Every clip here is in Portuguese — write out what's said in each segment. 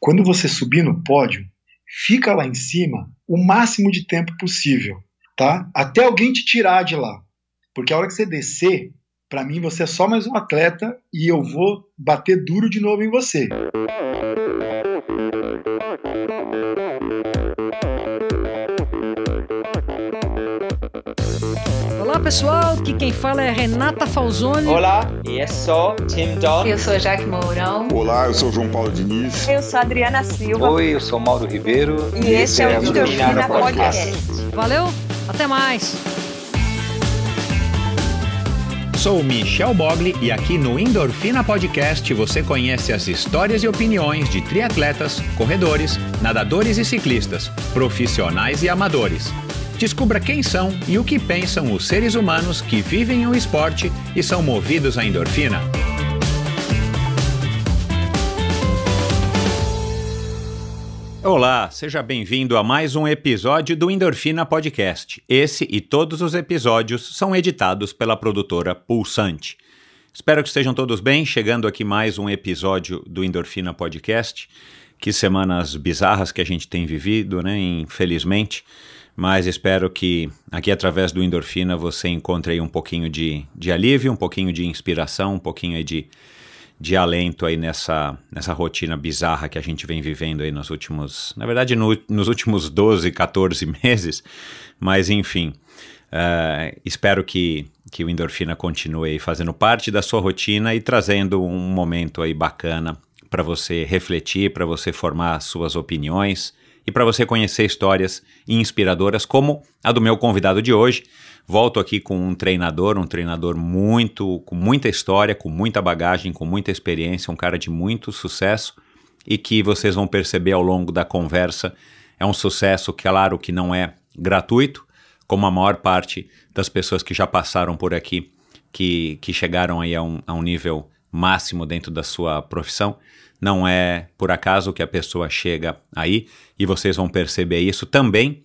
Quando você subir no pódio, fica lá em cima o máximo de tempo possível, tá? Até alguém te tirar de lá. Porque a hora que você descer, para mim você é só mais um atleta e eu vou bater duro de novo em você. pessoal, que quem fala é Renata Falzoni. Olá, e é só Tim Don. Eu sou Jaque Mourão. Olá, eu sou João Paulo Diniz. Eu sou Adriana Silva. Oi, eu sou Mauro Ribeiro. E, e esse é, é o Videofina Podcast. Podcast. Valeu, até mais. Sou Michel Bogli e aqui no Endorfina Podcast você conhece as histórias e opiniões de triatletas, corredores, nadadores e ciclistas, profissionais e amadores. Descubra quem são e o que pensam os seres humanos que vivem o esporte e são movidos à endorfina. Olá, seja bem-vindo a mais um episódio do Endorfina Podcast. Esse e todos os episódios são editados pela produtora Pulsante. Espero que estejam todos bem. Chegando aqui mais um episódio do Endorfina Podcast. Que semanas bizarras que a gente tem vivido, né? Infelizmente mas espero que aqui através do Endorfina você encontre aí um pouquinho de, de alívio, um pouquinho de inspiração, um pouquinho aí de, de alento aí nessa, nessa rotina bizarra que a gente vem vivendo aí nos últimos, na verdade no, nos últimos 12, 14 meses, mas enfim, uh, espero que, que o Endorfina continue aí fazendo parte da sua rotina e trazendo um momento aí bacana para você refletir, para você formar suas opiniões, e para você conhecer histórias inspiradoras como a do meu convidado de hoje. Volto aqui com um treinador, um treinador muito com muita história, com muita bagagem, com muita experiência, um cara de muito sucesso e que vocês vão perceber ao longo da conversa é um sucesso, claro que não é gratuito, como a maior parte das pessoas que já passaram por aqui, que, que chegaram aí a um, a um nível máximo dentro da sua profissão, não é por acaso que a pessoa chega aí e vocês vão perceber isso também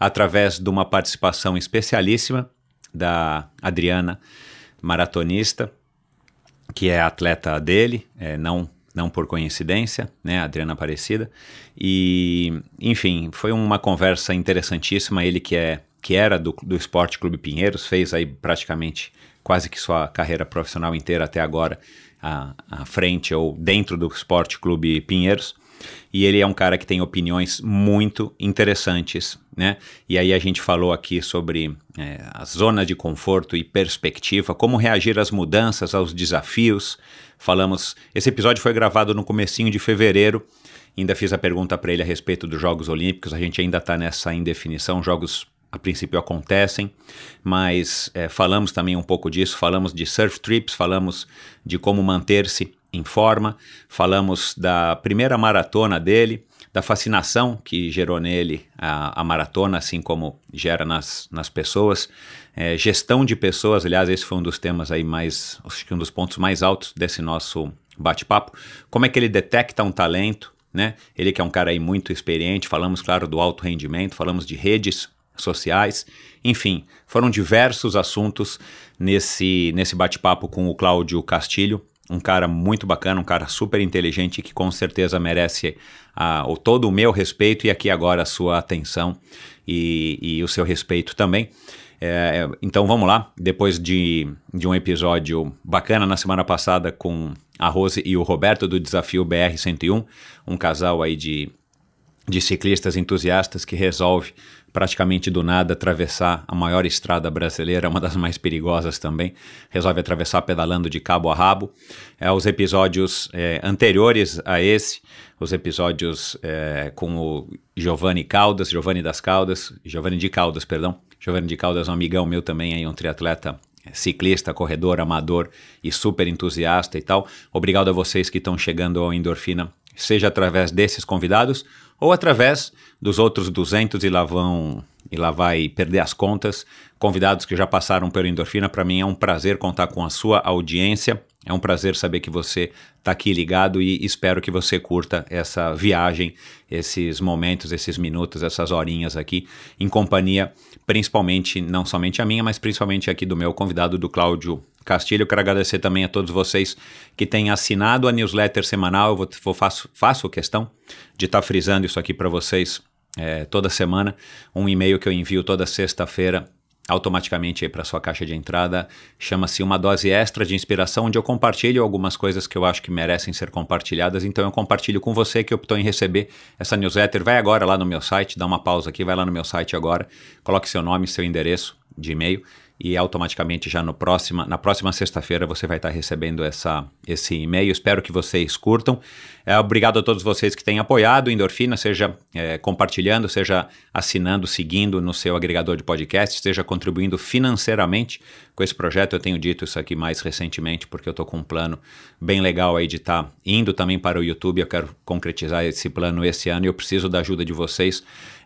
através de uma participação especialíssima da Adriana, maratonista, que é atleta dele, é, não não por coincidência, né, Adriana Aparecida. E, enfim, foi uma conversa interessantíssima. Ele que é que era do, do Esporte Clube Pinheiros, fez aí praticamente quase que sua carreira profissional inteira até agora à, à frente ou dentro do Esporte Clube Pinheiros. E ele é um cara que tem opiniões muito interessantes, né? E aí a gente falou aqui sobre é, a zona de conforto e perspectiva, como reagir às mudanças, aos desafios. Falamos, esse episódio foi gravado no comecinho de fevereiro. Ainda fiz a pergunta para ele a respeito dos Jogos Olímpicos. A gente ainda está nessa indefinição, Jogos a princípio acontecem, mas é, falamos também um pouco disso, falamos de surf trips, falamos de como manter-se em forma, falamos da primeira maratona dele, da fascinação que gerou nele a, a maratona, assim como gera nas, nas pessoas, é, gestão de pessoas, aliás, esse foi um dos temas aí mais, acho que um dos pontos mais altos desse nosso bate-papo, como é que ele detecta um talento, né? Ele que é um cara aí muito experiente, falamos, claro, do alto rendimento, falamos de redes, sociais. Enfim, foram diversos assuntos nesse, nesse bate-papo com o Cláudio Castilho, um cara muito bacana, um cara super inteligente que com certeza merece a, o, todo o meu respeito e aqui agora a sua atenção e, e o seu respeito também. É, é então vamos lá, depois de, de um episódio bacana na semana passada com a Rose e o Roberto do Desafio BR-101, um casal aí de, de ciclistas entusiastas que resolve praticamente do nada atravessar a maior estrada brasileira, uma das mais perigosas também. Resolve atravessar pedalando de cabo a rabo. É, os episódios é, anteriores a esse, os episódios é, com o Giovanni Caldas, Giovanni das Caldas, Giovanni de Caldas, perdão. Giovanni de Caldas um amigão meu também, aí, um triatleta é, ciclista, corredor, amador e super entusiasta e tal. Obrigado a vocês que estão chegando ao Endorfina, seja através desses convidados ou através dos outros 200 e lá vão e lá vai perder as contas. Convidados que já passaram pelo Endorfina, para mim é um prazer contar com a sua audiência. É um prazer saber que você está aqui ligado e espero que você curta essa viagem, esses momentos, esses minutos, essas horinhas aqui em companhia, principalmente, não somente a minha, mas principalmente aqui do meu convidado, do Cláudio Castilho, quero agradecer também a todos vocês que têm assinado a newsletter semanal. Eu vou, vou faço, faço questão de estar tá frisando isso aqui para vocês é, toda semana. Um e-mail que eu envio toda sexta-feira automaticamente para sua caixa de entrada. Chama-se Uma Dose Extra de Inspiração, onde eu compartilho algumas coisas que eu acho que merecem ser compartilhadas. Então eu compartilho com você que optou em receber essa newsletter. Vai agora lá no meu site, dá uma pausa aqui, vai lá no meu site agora, coloque seu nome, seu endereço de e-mail e automaticamente já no próxima, na próxima sexta-feira você vai estar recebendo essa, esse e-mail. Espero que vocês curtam. É, obrigado a todos vocês que têm apoiado Endorfina, seja é, compartilhando, seja assinando, seguindo no seu agregador de podcast, esteja contribuindo financeiramente com esse projeto. Eu tenho dito isso aqui mais recentemente, porque eu estou com um plano bem legal aí de estar tá indo também para o YouTube. Eu quero concretizar esse plano esse ano e eu preciso da ajuda de vocês.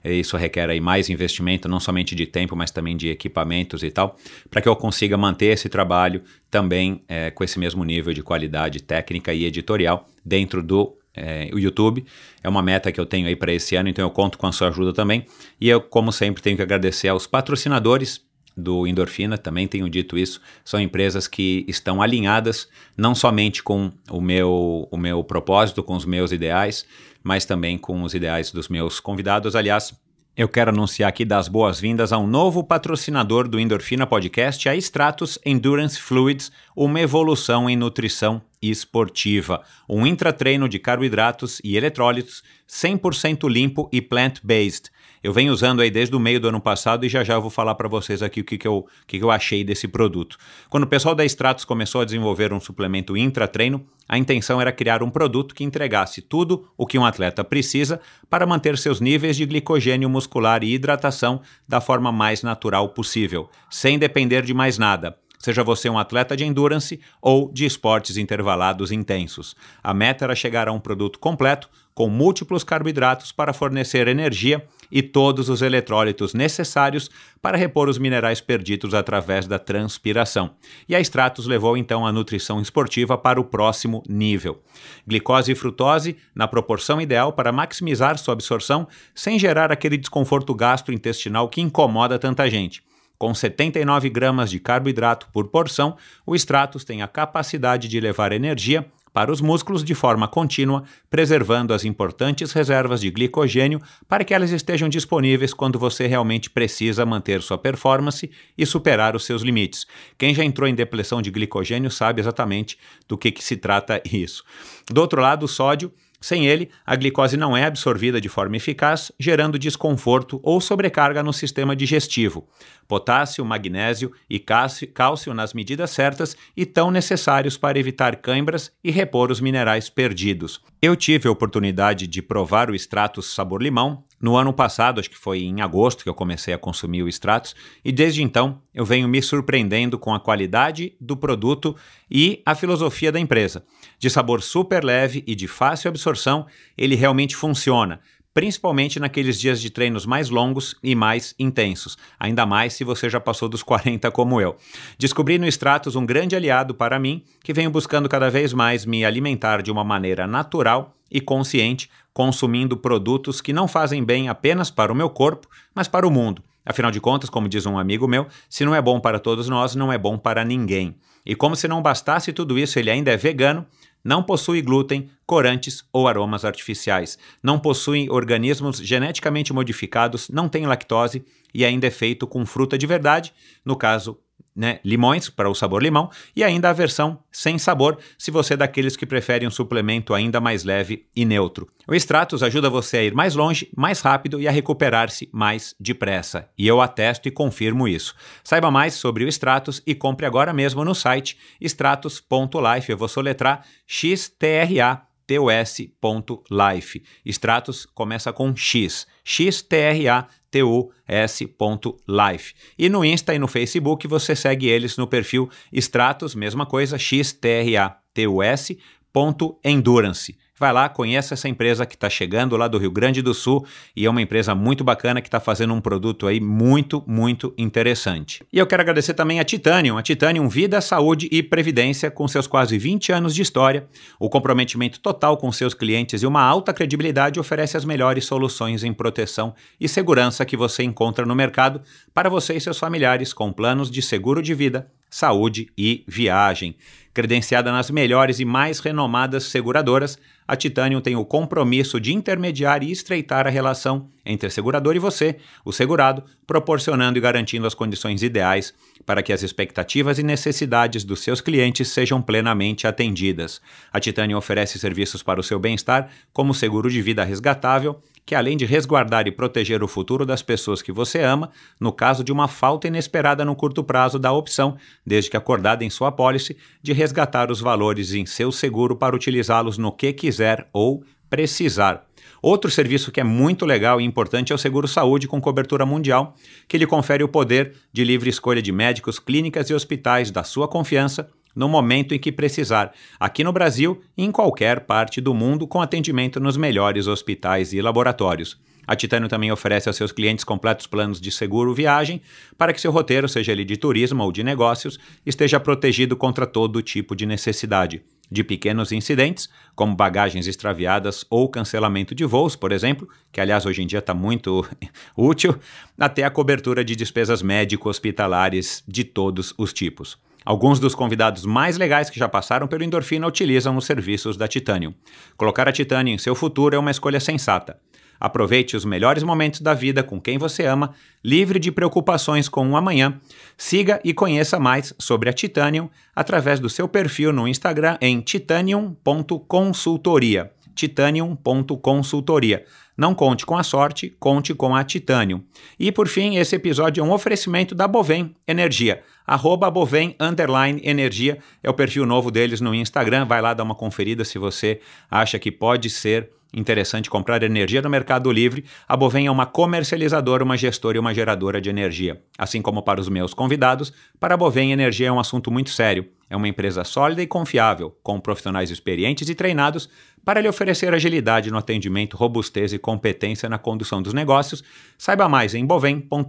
Isso requer aí mais investimento, não somente de tempo, mas também de equipamentos e tal, para que eu consiga manter esse trabalho também é, com esse mesmo nível de qualidade técnica e editorial dentro do é, o YouTube. É uma meta que eu tenho aí para esse ano, então eu conto com a sua ajuda também. E eu, como sempre, tenho que agradecer aos patrocinadores do Endorfina, também tenho dito isso, são empresas que estão alinhadas não somente com o meu, o meu propósito, com os meus ideais, mas também com os ideais dos meus convidados. Aliás, eu quero anunciar aqui das boas-vindas a um novo patrocinador do Endorfina Podcast, a Stratos Endurance Fluids, uma evolução em nutrição esportiva. Um intratreino de carboidratos e eletrólitos 100% limpo e plant-based eu venho usando aí desde o meio do ano passado e já já vou falar para vocês aqui o que, que, eu, que, que eu achei desse produto. Quando o pessoal da Stratos começou a desenvolver um suplemento intra-treino, a intenção era criar um produto que entregasse tudo o que um atleta precisa para manter seus níveis de glicogênio muscular e hidratação da forma mais natural possível, sem depender de mais nada seja você um atleta de endurance ou de esportes intervalados intensos. A meta era chegar a um produto completo com múltiplos carboidratos para fornecer energia e todos os eletrólitos necessários para repor os minerais perdidos através da transpiração. E a Stratos levou então a nutrição esportiva para o próximo nível. Glicose e frutose na proporção ideal para maximizar sua absorção sem gerar aquele desconforto gastrointestinal que incomoda tanta gente. Com 79 gramas de carboidrato por porção, o Stratos tem a capacidade de levar energia para os músculos de forma contínua, preservando as importantes reservas de glicogênio para que elas estejam disponíveis quando você realmente precisa manter sua performance e superar os seus limites. Quem já entrou em depressão de glicogênio sabe exatamente do que, que se trata isso. Do outro lado, o sódio sem ele, a glicose não é absorvida de forma eficaz, gerando desconforto ou sobrecarga no sistema digestivo. Potássio, magnésio e cálcio nas medidas certas e tão necessários para evitar cãibras e repor os minerais perdidos. Eu tive a oportunidade de provar o Stratos sabor limão no ano passado, acho que foi em agosto que eu comecei a consumir o Stratos, e desde então eu venho me surpreendendo com a qualidade do produto e a filosofia da empresa. De sabor super leve e de fácil absorção, ele realmente funciona principalmente naqueles dias de treinos mais longos e mais intensos, ainda mais se você já passou dos 40 como eu. Descobri no Stratos um grande aliado para mim, que venho buscando cada vez mais me alimentar de uma maneira natural e consciente, consumindo produtos que não fazem bem apenas para o meu corpo, mas para o mundo. Afinal de contas, como diz um amigo meu, se não é bom para todos nós, não é bom para ninguém. E como se não bastasse tudo isso, ele ainda é vegano não possui glúten, corantes ou aromas artificiais, não possui organismos geneticamente modificados, não tem lactose e ainda é feito com fruta de verdade, no caso, né, limões para o sabor limão e ainda a versão sem sabor, se você é daqueles que preferem um suplemento ainda mais leve e neutro. O Stratos ajuda você a ir mais longe, mais rápido e a recuperar-se mais depressa. E eu atesto e confirmo isso. Saiba mais sobre o Stratos e compre agora mesmo no site stratos.life. Eu vou soletrar x t r a t o s.life. Stratos começa com X xtratus.life. E no Insta e no Facebook você segue eles no perfil Stratos, mesma coisa, xtratus.endurance. Vai lá, conheça essa empresa que está chegando lá do Rio Grande do Sul e é uma empresa muito bacana que está fazendo um produto aí muito, muito interessante. E eu quero agradecer também a Titanium, a Titanium Vida, Saúde e Previdência, com seus quase 20 anos de história, o comprometimento total com seus clientes e uma alta credibilidade oferece as melhores soluções em proteção e segurança que você encontra no mercado para você e seus familiares com planos de seguro de vida, saúde e viagem. Credenciada nas melhores e mais renomadas seguradoras, a Titanium tem o compromisso de intermediar e estreitar a relação entre a seguradora e você, o segurado, proporcionando e garantindo as condições ideais para que as expectativas e necessidades dos seus clientes sejam plenamente atendidas. A Titanium oferece serviços para o seu bem-estar, como seguro de vida resgatável, que além de resguardar e proteger o futuro das pessoas que você ama, no caso de uma falta inesperada no curto prazo, dá a opção, desde que acordada em sua apólice, de resgatar os valores em seu seguro para utilizá-los no que quiser quiser ou precisar. Outro serviço que é muito legal e importante é o Seguro Saúde com cobertura mundial, que lhe confere o poder de livre escolha de médicos, clínicas e hospitais da sua confiança no momento em que precisar, aqui no Brasil e em qualquer parte do mundo, com atendimento nos melhores hospitais e laboratórios. A Titânio também oferece aos seus clientes completos planos de seguro viagem para que seu roteiro, seja ele de turismo ou de negócios, esteja protegido contra todo tipo de necessidade de pequenos incidentes, como bagagens extraviadas ou cancelamento de voos, por exemplo, que aliás hoje em dia está muito útil, até a cobertura de despesas médico-hospitalares de todos os tipos. Alguns dos convidados mais legais que já passaram pelo Endorfina utilizam os serviços da Titanium. Colocar a Titanium em seu futuro é uma escolha sensata. Aproveite os melhores momentos da vida com quem você ama, livre de preocupações com o amanhã. Siga e conheça mais sobre a Titanium através do seu perfil no Instagram em titanium.consultoria. Titanium.consultoria. Não conte com a sorte, conte com a Titanium. E por fim, esse episódio é um oferecimento da Bovem Energia. Arroba Bovem Energia é o perfil novo deles no Instagram. Vai lá dar uma conferida se você acha que pode ser interessante comprar energia no Mercado Livre, a Bovem é uma comercializadora, uma gestora e uma geradora de energia. Assim como para os meus convidados, para a Bovem, energia é um assunto muito sério. É uma empresa sólida e confiável, com profissionais experientes e treinados para lhe oferecer agilidade no atendimento, robustez e competência na condução dos negócios. Saiba mais em bovem.com.br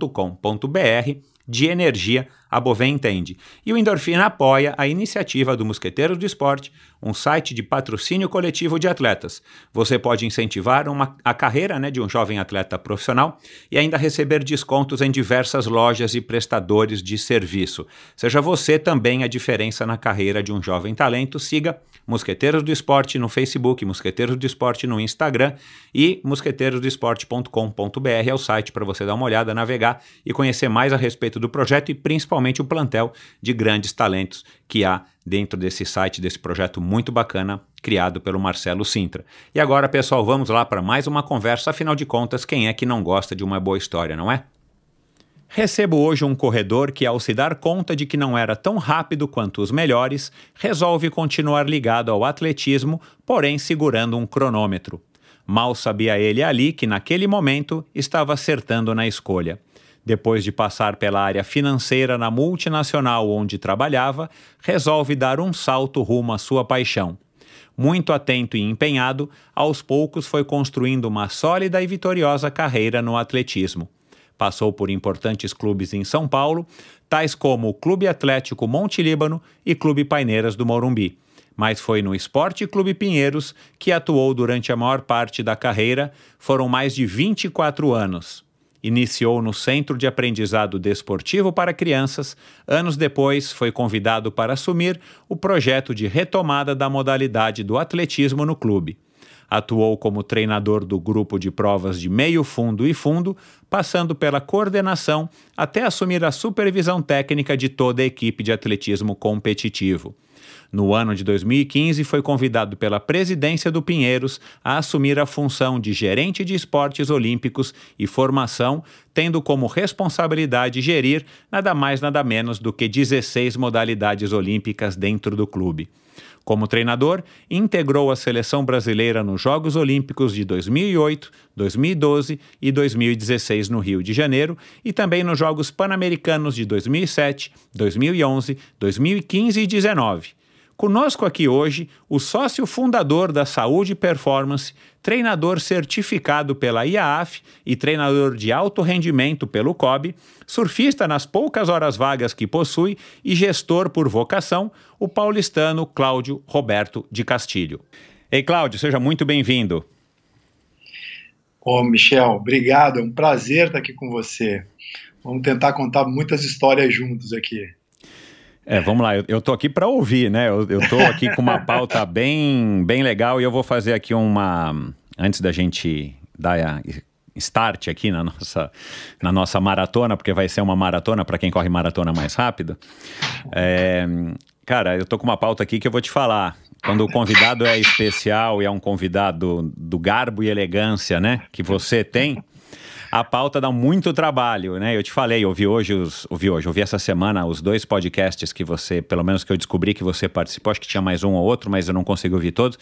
de energia a Bovem entende. E o Endorfina apoia a iniciativa do Mosqueteiros do Esporte, um site de patrocínio coletivo de atletas. Você pode incentivar uma, a carreira né, de um jovem atleta profissional e ainda receber descontos em diversas lojas e prestadores de serviço. Seja você também a diferença na carreira de um jovem talento. Siga Mosqueteiros do Esporte no Facebook, Mosqueteiros do Esporte no Instagram e mosqueteirosdoesporte.com.br é o site para você dar uma olhada, navegar e conhecer mais a respeito do projeto e principalmente principalmente o plantel de grandes talentos que há dentro desse site, desse projeto muito bacana criado pelo Marcelo Sintra. E agora, pessoal, vamos lá para mais uma conversa. Afinal de contas, quem é que não gosta de uma boa história, não é? Recebo hoje um corredor que, ao se dar conta de que não era tão rápido quanto os melhores, resolve continuar ligado ao atletismo, porém segurando um cronômetro. Mal sabia ele ali que, naquele momento, estava acertando na escolha. Depois de passar pela área financeira na multinacional onde trabalhava, resolve dar um salto rumo à sua paixão. Muito atento e empenhado, aos poucos foi construindo uma sólida e vitoriosa carreira no atletismo. Passou por importantes clubes em São Paulo, tais como o Clube Atlético Monte Líbano e Clube Paineiras do Morumbi mas foi no Esporte Clube Pinheiros que atuou durante a maior parte da carreira, foram mais de 24 anos. Iniciou no Centro de Aprendizado Desportivo para Crianças. Anos depois, foi convidado para assumir o projeto de retomada da modalidade do atletismo no clube. Atuou como treinador do grupo de provas de meio fundo e fundo, passando pela coordenação até assumir a supervisão técnica de toda a equipe de atletismo competitivo. No ano de 2015, foi convidado pela presidência do Pinheiros a assumir a função de gerente de esportes olímpicos e formação, tendo como responsabilidade gerir nada mais nada menos do que 16 modalidades olímpicas dentro do clube. Como treinador, integrou a seleção brasileira nos Jogos Olímpicos de 2008, 2012 e 2016 no Rio de Janeiro e também nos Jogos Pan-Americanos de 2007, 2011, 2015 e 2019. Conosco aqui hoje o sócio fundador da Saúde Performance, treinador certificado pela IAAF e treinador de alto rendimento pelo COB, surfista nas poucas horas vagas que possui e gestor por vocação, o paulistano Cláudio Roberto de Castilho. Ei, Cláudio, seja muito bem-vindo. Ô, Michel, obrigado. É um prazer estar aqui com você. Vamos tentar contar muitas histórias juntos aqui. É, vamos lá, eu, eu tô aqui para ouvir, né? Eu, eu tô aqui com uma pauta bem, bem legal e eu vou fazer aqui uma. Antes da gente dar a start aqui na nossa, na nossa maratona, porque vai ser uma maratona para quem corre maratona mais rápido. É, cara, eu tô com uma pauta aqui que eu vou te falar. Quando o convidado é especial e é um convidado do garbo e elegância, né? Que você tem a pauta dá muito trabalho, né? Eu te falei, ouvi hoje, os, ouvi hoje, ouvi essa semana os dois podcasts que você, pelo menos que eu descobri que você participou, acho que tinha mais um ou outro, mas eu não consegui ouvir todos.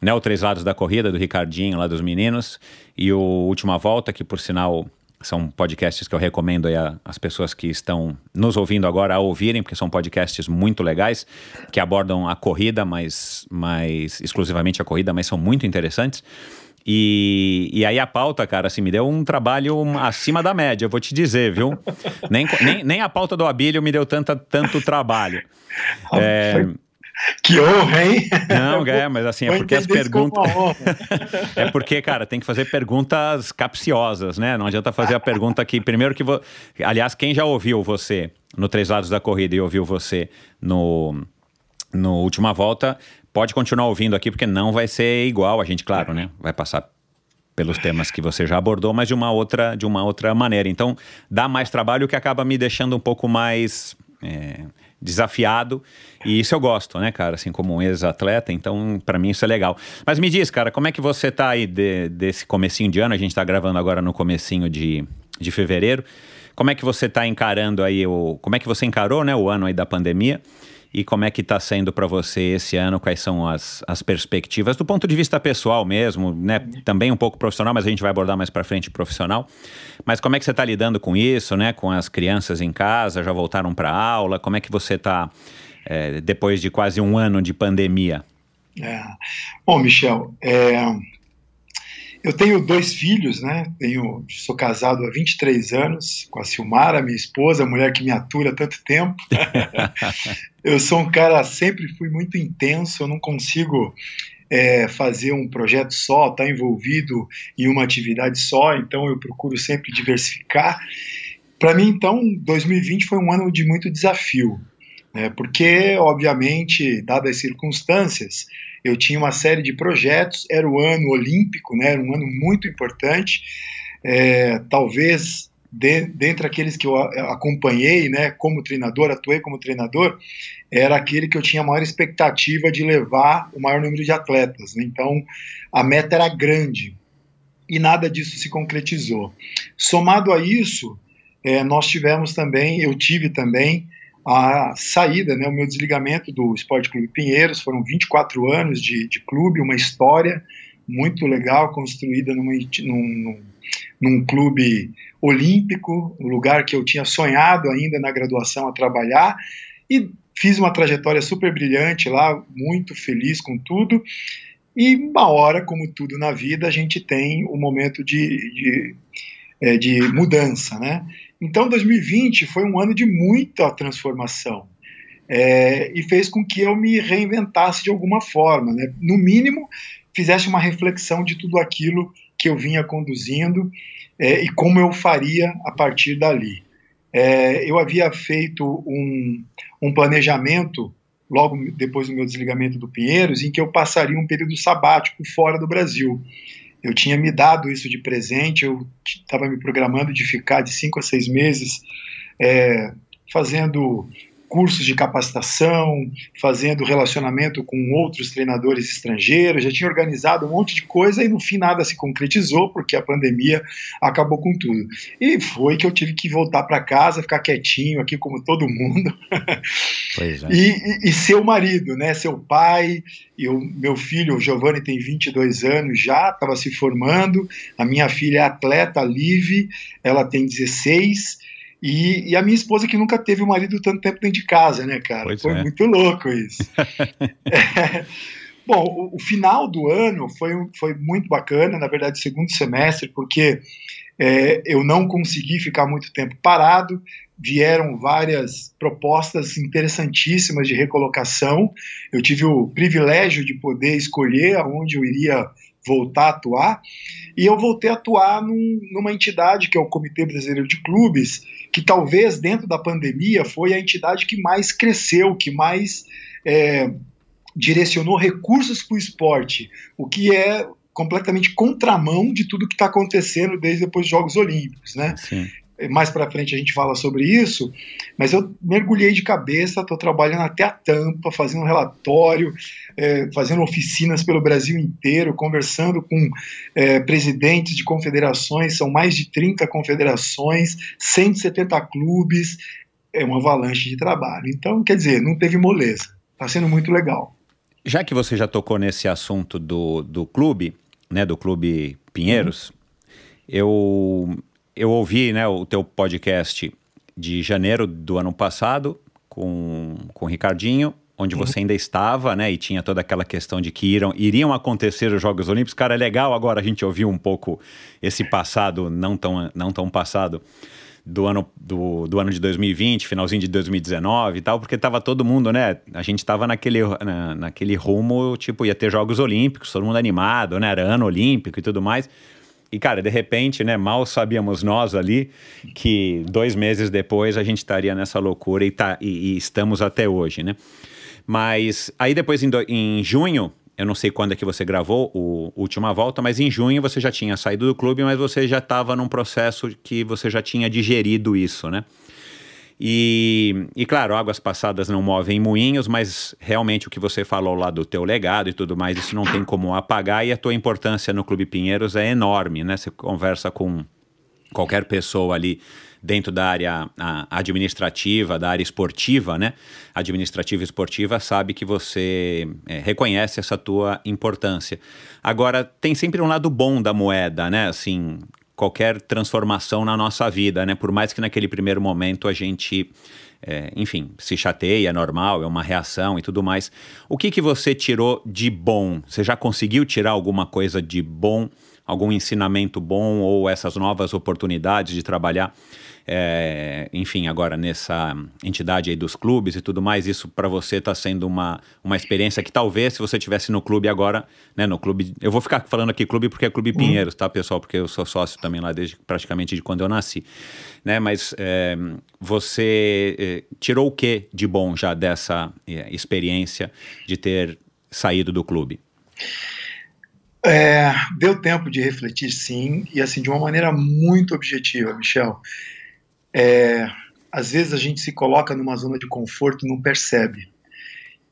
Né, o Três Lados da Corrida, do Ricardinho, lá dos meninos, e o Última Volta, que por sinal são podcasts que eu recomendo aí às pessoas que estão nos ouvindo agora a ouvirem, porque são podcasts muito legais, que abordam a corrida, mas, mas exclusivamente a corrida, mas são muito interessantes. E, e aí a pauta, cara, assim, me deu um trabalho acima da média, eu vou te dizer, viu? nem, nem, nem a pauta do Abílio me deu tanto tanto trabalho. Ah, é, que honra, hein? Não, é, mas assim, é porque as perguntas. é porque, cara, tem que fazer perguntas capciosas, né? Não adianta fazer a pergunta que, primeiro que. Vo... Aliás, quem já ouviu você no Três Lados da Corrida e ouviu você no no última volta, Pode continuar ouvindo aqui, porque não vai ser igual a gente, claro, né? Vai passar pelos temas que você já abordou, mas de uma outra, de uma outra maneira. Então, dá mais trabalho que acaba me deixando um pouco mais é, desafiado. E isso eu gosto, né, cara? Assim, como um ex-atleta, então, para mim isso é legal. Mas me diz, cara, como é que você tá aí de, desse comecinho de ano? A gente tá gravando agora no comecinho de, de fevereiro. Como é que você tá encarando aí o... Como é que você encarou, né, o ano aí da pandemia? e como é que está sendo para você esse ano, quais são as, as perspectivas, do ponto de vista pessoal mesmo, né? Também um pouco profissional, mas a gente vai abordar mais para frente profissional. Mas como é que você está lidando com isso, né? Com as crianças em casa, já voltaram para aula, como é que você está é, depois de quase um ano de pandemia? É. Bom, Michel, é, eu tenho dois filhos, né? Tenho, sou casado há 23 anos com a Silmara, minha esposa, a mulher que me atura há tanto tempo. eu sou um cara, sempre fui muito intenso, eu não consigo é, fazer um projeto só, estar tá envolvido em uma atividade só, então eu procuro sempre diversificar. Para mim, então, 2020 foi um ano de muito desafio né, porque, obviamente, dadas as circunstâncias, eu tinha uma série de projetos, era o ano olímpico, né, era um ano muito importante, é, talvez de, dentre aqueles que eu acompanhei né, como treinador, atuei como treinador, era aquele que eu tinha a maior expectativa de levar o maior número de atletas. Né? Então, a meta era grande e nada disso se concretizou. Somado a isso, é, nós tivemos também, eu tive também, a saída, né, o meu desligamento do Esporte Clube Pinheiros. Foram 24 anos de, de clube, uma história muito legal, construída numa, num, num clube olímpico, um lugar que eu tinha sonhado ainda na graduação a trabalhar. E fiz uma trajetória super brilhante lá, muito feliz com tudo. E uma hora, como tudo na vida, a gente tem um momento de, de, é, de mudança, né? Então, 2020 foi um ano de muita transformação é, e fez com que eu me reinventasse de alguma forma, né? no mínimo, fizesse uma reflexão de tudo aquilo que eu vinha conduzindo é, e como eu faria a partir dali. É, eu havia feito um, um planejamento logo depois do meu desligamento do Pinheiros, em que eu passaria um período sabático fora do Brasil. Eu tinha me dado isso de presente, eu estava me programando de ficar de cinco a seis meses é, fazendo cursos de capacitação, fazendo relacionamento com outros treinadores estrangeiros, já tinha organizado um monte de coisa e no fim nada se concretizou porque a pandemia acabou com tudo. E foi que eu tive que voltar para casa, ficar quietinho aqui como todo mundo. Pois é. e, e, e marido, né? seu pai pai. o meu filho, o Giovanni, tem 22 anos já, estava se formando. A minha filha é atleta, Live, ela tem 16 e, e, a minha esposa que nunca teve o um marido tanto tempo dentro de casa, né, cara? Pois foi é. muito louco isso. é. Bom, o, o, final do ano foi, foi muito bacana, na verdade, segundo semestre, porque é, eu não consegui ficar muito tempo parado, vieram várias propostas interessantíssimas de recolocação. Eu tive o privilégio de poder escolher aonde eu iria voltar a atuar, e eu voltei a atuar num, numa entidade que é o Comitê Brasileiro de Clubes, que talvez dentro da pandemia foi a entidade que mais cresceu, que mais é, direcionou recursos para o esporte, o que é completamente contramão de tudo que está acontecendo desde depois dos Jogos Olímpicos, né? Sim mais para frente a gente fala sobre isso, mas eu mergulhei de cabeça, estou trabalhando até a tampa, fazendo relatório, é, fazendo oficinas pelo Brasil inteiro, conversando com é, presidentes de confederações, são mais de 30 confederações, 170 clubes, é uma avalanche de trabalho. Então, quer dizer, não teve moleza, está sendo muito legal. Já que você já tocou nesse assunto do, do clube, né, do Clube Pinheiros, uhum. eu eu ouvi né, o teu podcast de janeiro do ano passado com, com o Ricardinho, onde uhum. você ainda estava, né? E tinha toda aquela questão de que iriam, iriam acontecer os Jogos Olímpicos. Cara, é legal agora a gente ouvir um pouco esse passado, não tão, não tão passado, do ano, do, do ano de 2020, finalzinho de 2019 e tal, porque tava todo mundo, né? A gente tava naquele, na, naquele rumo, tipo, ia ter Jogos Olímpicos, todo mundo animado, né? Era ano olímpico e tudo mais. E, cara, de repente, né, mal sabíamos nós ali que dois meses depois a gente estaria nessa loucura e, tá, e, e estamos até hoje, né? Mas aí depois, em, do, em junho, eu não sei quando é que você gravou o Última Volta, mas em junho você já tinha saído do clube, mas você já estava num processo que você já tinha digerido isso, né? E, e claro, águas passadas não movem moinhos, mas realmente o que você falou lá do teu legado e tudo mais, isso não tem como apagar e a tua importância no Clube Pinheiros é enorme, né? Você conversa com qualquer pessoa ali dentro da área administrativa, da área esportiva, né? Administrativa e esportiva, sabe que você é, reconhece essa tua importância. Agora, tem sempre um lado bom da moeda, né? Assim, qualquer transformação na nossa vida, né? Por mais que naquele primeiro momento a gente, é, enfim, se chateie, é normal, é uma reação e tudo mais. O que, que você tirou de bom? Você já conseguiu tirar alguma coisa de bom, algum ensinamento bom ou essas novas oportunidades de trabalhar? é, enfim, agora nessa entidade aí dos clubes e tudo mais, isso para você está sendo uma, uma experiência que talvez se você tivesse no clube agora, né, no clube, eu vou ficar falando aqui clube porque é Clube uhum. Pinheiros, tá, pessoal, porque eu sou sócio também lá desde praticamente de quando eu nasci, né, mas é, você é, tirou o que de bom já dessa é, experiência de ter saído do clube? É, deu tempo de refletir, sim, e assim de uma maneira muito objetiva, Michel é, às vezes a gente se coloca numa zona de conforto e não percebe.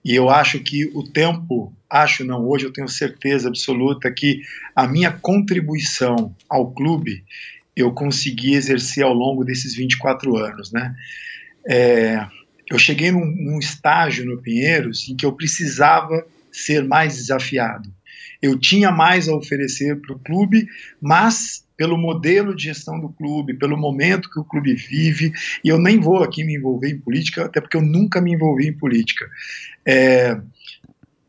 E eu acho que o tempo, acho não, hoje eu tenho certeza absoluta que a minha contribuição ao clube eu consegui exercer ao longo desses 24 anos, né? É, eu cheguei num, num estágio no Pinheiros em que eu precisava ser mais desafiado. Eu tinha mais a oferecer para o clube, mas pelo modelo de gestão do clube, pelo momento que o clube vive, e eu nem vou aqui me envolver em política, até porque eu nunca me envolvi em política. É,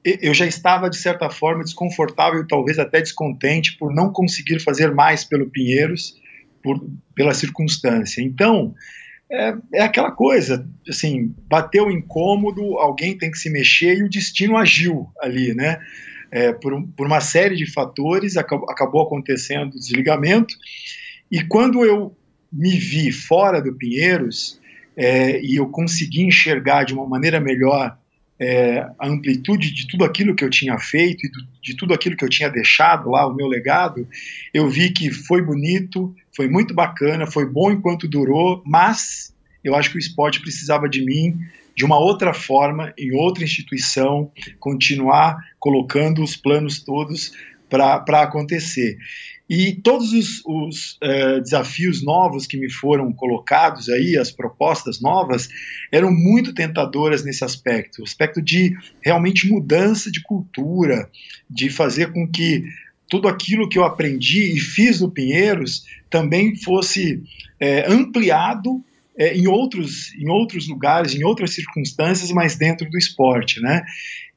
eu já estava, de certa forma, desconfortável, talvez até descontente, por não conseguir fazer mais pelo Pinheiros, por, pela circunstância. Então, é, é, aquela coisa, assim, bateu incômodo, alguém tem que se mexer e o destino agiu ali, né? é, por, um, por, uma série de fatores, acabou, acabou acontecendo o desligamento. E quando eu me vi fora do Pinheiros é, e eu consegui enxergar de uma maneira melhor é, a amplitude de tudo aquilo que eu tinha feito e do, de tudo aquilo que eu tinha deixado lá, o meu legado, eu vi que foi bonito, foi muito bacana, foi bom enquanto durou, mas eu acho que o esporte precisava de mim de uma outra forma, em outra instituição, continuar colocando os planos todos para acontecer. E todos os, os uh, desafios novos que me foram colocados aí, as propostas novas, eram muito tentadoras nesse aspecto o aspecto de realmente mudança de cultura, de fazer com que tudo aquilo que eu aprendi e fiz no Pinheiros também fosse é, ampliado é, em, outros, em outros lugares, em outras circunstâncias, mas dentro do esporte, né?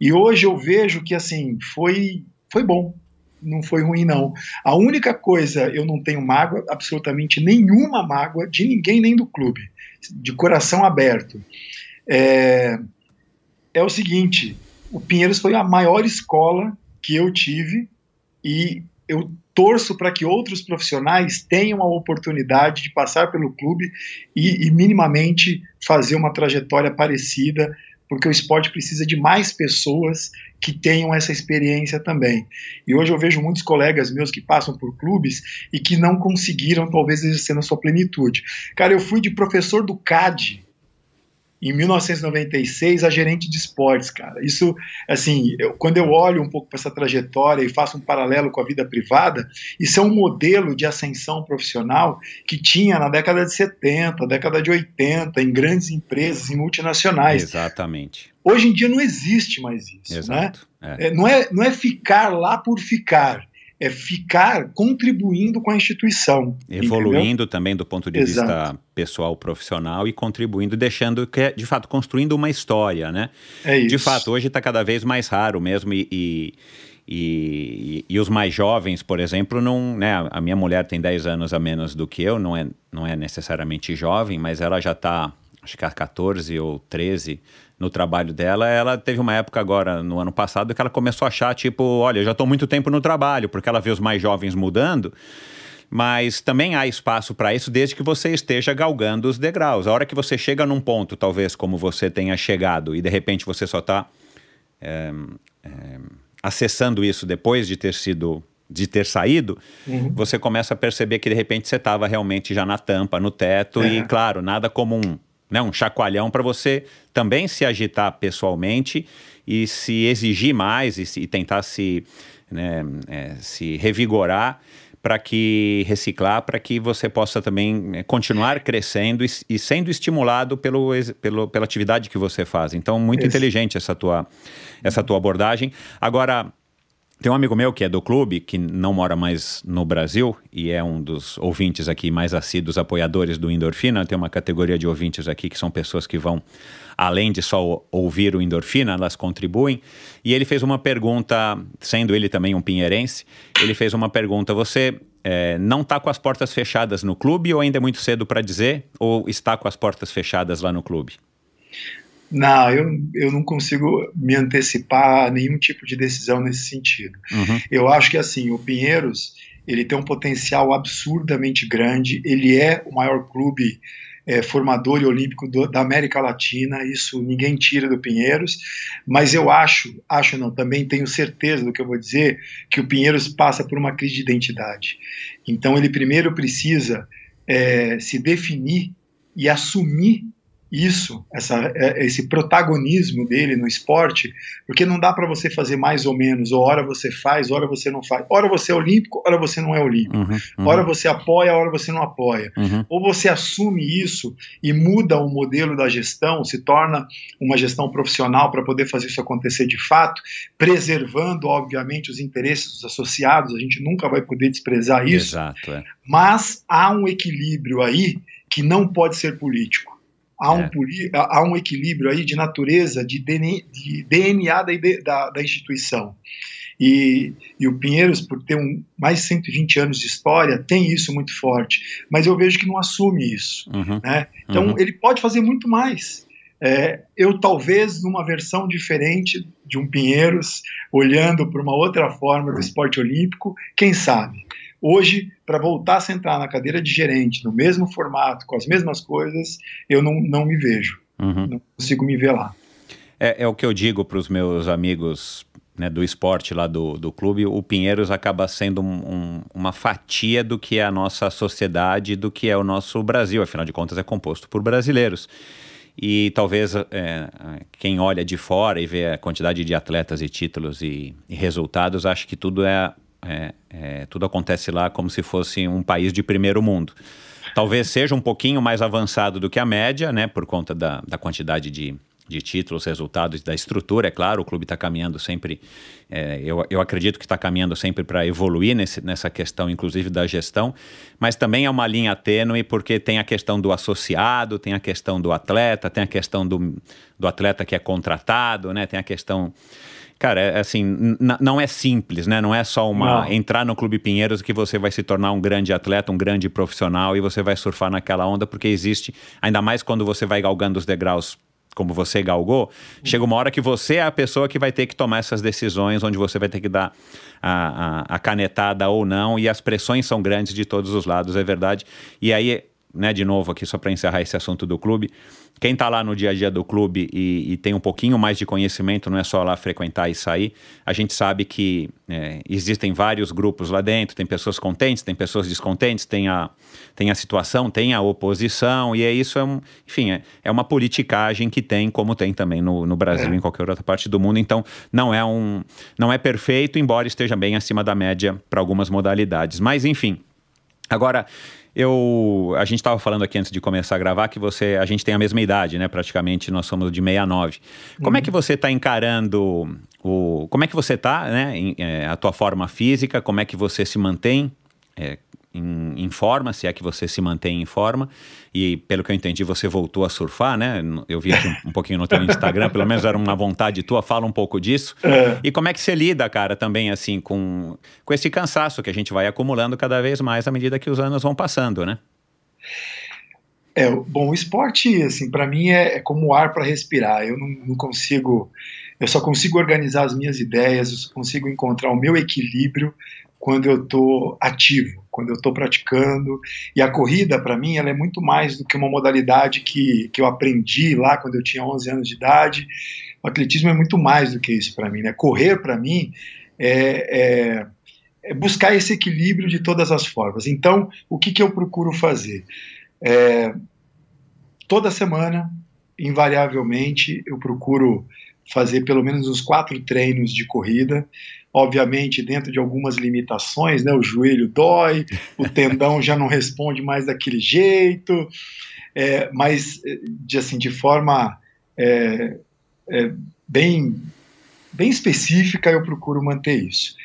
E hoje eu vejo que, assim, foi, foi bom, não foi ruim, não. A única coisa, eu não tenho mágoa, absolutamente nenhuma mágoa de ninguém nem do clube, de coração aberto. É, é o seguinte: o Pinheiros foi a maior escola que eu tive e eu torço para que outros profissionais tenham a oportunidade de passar pelo clube e, e minimamente fazer uma trajetória parecida porque o esporte precisa de mais pessoas que tenham essa experiência também. E hoje eu vejo muitos colegas meus que passam por clubes e que não conseguiram, talvez, exercer na sua plenitude. Cara, eu fui de professor do CAD em 1996 a gerente de esportes, cara. Isso, assim, eu, quando eu olho um pouco para essa trajetória e faço um paralelo com a vida privada, isso é um modelo de ascensão profissional que tinha na década de 70, década de 80, em grandes empresas, em multinacionais. Exatamente. Hoje em dia não existe mais isso, né? Exato, né? É. É, não, é, não é ficar lá por ficar, é ficar contribuindo com a instituição. Evoluindo entendeu? também do ponto de Exato. vista pessoal, profissional e contribuindo, deixando, que é, de fato, construindo uma história, né? É isso. De fato, hoje está cada vez mais raro mesmo e, e e, e, e, os mais jovens, por exemplo, não, né, a minha mulher tem 10 anos a menos do que eu, não é, não é necessariamente jovem, mas ela já está, acho que há 14 ou 13, no trabalho dela, ela teve uma época agora, no ano passado, que ela começou a achar, tipo, olha, eu já estou muito tempo no trabalho, porque ela vê os mais jovens mudando mas também há espaço para isso desde que você esteja galgando os degraus. A hora que você chega num ponto, talvez como você tenha chegado, e de repente você só está é, é, acessando isso depois de ter sido de ter saído, uhum. você começa a perceber que de repente você estava realmente já na tampa, no teto, é. e claro, nada como um né, um chacoalhão para você também se agitar pessoalmente e se exigir mais e, se, e tentar se, né, é, se revigorar para que reciclar, para que você possa também né, continuar crescendo e, e, sendo estimulado pelo, pelo, pela atividade que você faz. Então, muito inteligente essa tua, essa tua abordagem. Agora, tem um amigo meu que é do clube, que não mora mais no Brasil e é um dos ouvintes aqui mais assíduos apoiadores do Endorfina. Tem uma categoria de ouvintes aqui que são pessoas que vão além de só ouvir o Endorfina, elas contribuem. E ele fez uma pergunta, sendo ele também um pinheirense, ele fez uma pergunta: você é, não está com as portas fechadas no clube ou ainda é muito cedo para dizer ou está com as portas fechadas lá no clube? Não, eu, eu não consigo me antecipar a nenhum tipo de decisão nesse sentido. Uhum. Eu acho que assim, o Pinheiros ele tem um potencial absurdamente grande, ele é o maior clube é, formador e olímpico do, da América Latina, isso ninguém tira do Pinheiros, mas eu acho, acho não, também tenho certeza do que eu vou dizer, que o Pinheiros passa por uma crise de identidade. Então ele primeiro precisa é, se definir e assumir isso, essa, é, esse protagonismo dele no esporte, porque não dá para você fazer mais ou menos, ou hora você faz, hora você não faz, hora você é olímpico, hora você não é olímpico, uhum, uhum. hora você apoia, hora você não apoia. Uhum. Ou você assume isso e muda o modelo da gestão, se torna uma gestão profissional para poder fazer isso acontecer de fato, preservando, obviamente, os interesses dos associados, a gente nunca vai poder desprezar isso, Exato, é. mas há um equilíbrio aí que não pode ser político Há um, é. há um equilíbrio aí de natureza, de DNA, de DNA da, da, da, instituição. E, e o Pinheiros, por ter um, mais de 120 anos de história, tem isso muito forte. Mas eu vejo que não assume isso. Uhum. Né? Então, uhum. ele pode fazer muito mais. É, eu talvez numa versão diferente de um Pinheiros, olhando para uma outra forma do uhum. esporte olímpico, quem sabe? Hoje, para voltar a sentar na cadeira de gerente, no mesmo formato, com as mesmas coisas, eu não, não me vejo. Uhum. Não consigo me ver lá. É, é o que eu digo para os meus amigos né, do esporte lá do, do clube, o Pinheiros acaba sendo um, um, uma fatia do que é a nossa sociedade, do que é o nosso Brasil. Afinal de contas, é composto por brasileiros. E talvez é, quem olha de fora e vê a quantidade de atletas e títulos e, e resultados, acha que tudo é é, é, tudo acontece lá como se fosse um país de primeiro mundo. Talvez seja um pouquinho mais avançado do que a média, né, por conta da, da quantidade de, de títulos, resultados da estrutura, é claro, o clube está caminhando sempre, é, eu, eu acredito que está caminhando sempre para evoluir nesse, nessa questão, inclusive da gestão, mas também é uma linha tênue porque tem a questão do associado, tem a questão do atleta, tem a questão do, do atleta que é contratado, né? tem a questão cara, é, assim, não é simples, né? Não é só uma não. entrar no Clube Pinheiros que você vai se tornar um grande atleta, um grande profissional e você vai surfar naquela onda, porque existe, ainda mais quando você vai galgando os degraus como você galgou, chega uma hora que você é a pessoa que vai ter que tomar essas decisões, onde você vai ter que dar a, a, a canetada ou não, e as pressões são grandes de todos os lados, é verdade. E aí né, de novo aqui só para encerrar esse assunto do clube, quem está lá no dia a dia do clube e, e, tem um pouquinho mais de conhecimento, não é só lá frequentar e sair, a gente sabe que é, existem vários grupos lá dentro, tem pessoas contentes, tem pessoas descontentes, tem a, tem a situação, tem a oposição, e é isso, é um, enfim, é, é uma politicagem que tem, como tem também no, no Brasil e é. em qualquer outra parte do mundo, então não é, um, não é perfeito, embora esteja bem acima da média para algumas modalidades. Mas, enfim, agora... Eu, a gente estava falando aqui antes de começar a gravar que você, a gente tem a mesma idade, né? Praticamente nós somos de 69. Como uhum. é que uhum. você está encarando o, como é que você está, né? Em, é, a tua forma física, como é que você se mantém? É, em, em, forma, se é que você se mantém em forma. E pelo que eu entendi, você voltou a surfar, né? Eu vi aqui um, um pouquinho no teu Instagram, pelo menos era uma vontade tua, fala um pouco disso. É. E como é que você lida, cara, também assim, com, com esse cansaço que a gente vai acumulando cada vez mais à medida que os anos vão passando, né? É, bom, o esporte, assim, para mim é, é como ar para respirar. Eu não, não consigo eu só consigo organizar as minhas ideias, eu só consigo encontrar o meu equilíbrio quando eu estou ativo, quando eu estou praticando. E a corrida, para mim, ela é muito mais do que uma modalidade que, que eu aprendi lá quando eu tinha 11 anos de idade. O atletismo é muito mais do que isso para mim. Né? Correr, para mim, é, é, é, buscar esse equilíbrio de todas as formas. Então, o que, que eu procuro fazer? É, toda semana, invariavelmente, eu procuro fazer pelo menos uns quatro treinos de corrida obviamente dentro de algumas limitações, né? O joelho dói, o tendão já não responde mais daquele jeito, é, mas é, de assim de forma é, é, bem bem específica eu procuro manter isso.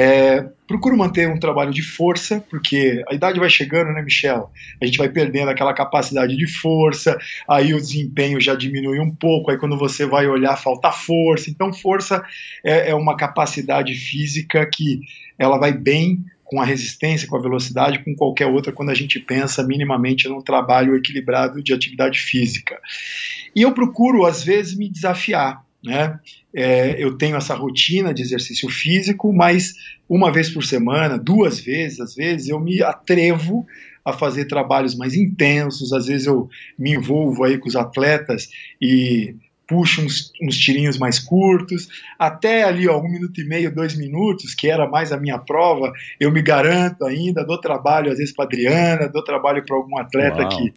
É, procuro manter um trabalho de força, porque a idade vai chegando, né, Michel? A gente vai perdendo aquela capacidade de força, aí o desempenho já diminui um pouco, aí quando você vai olhar falta força. Então, força é, é uma capacidade física que ela vai bem com a resistência, com a velocidade, com qualquer outra, quando a gente pensa minimamente num trabalho equilibrado de atividade física. E eu procuro, às vezes, me desafiar né? É, eu tenho essa rotina de exercício físico, mas uma vez por semana, duas vezes, às vezes, eu me atrevo a fazer trabalhos mais intensos, às vezes eu me envolvo aí com os atletas e puxo uns, uns tirinhos mais curtos, até ali, ó, um minuto e meio, dois minutos, que era mais a minha prova, eu me garanto ainda, dou trabalho às vezes para Adriana, dou trabalho para algum atleta que,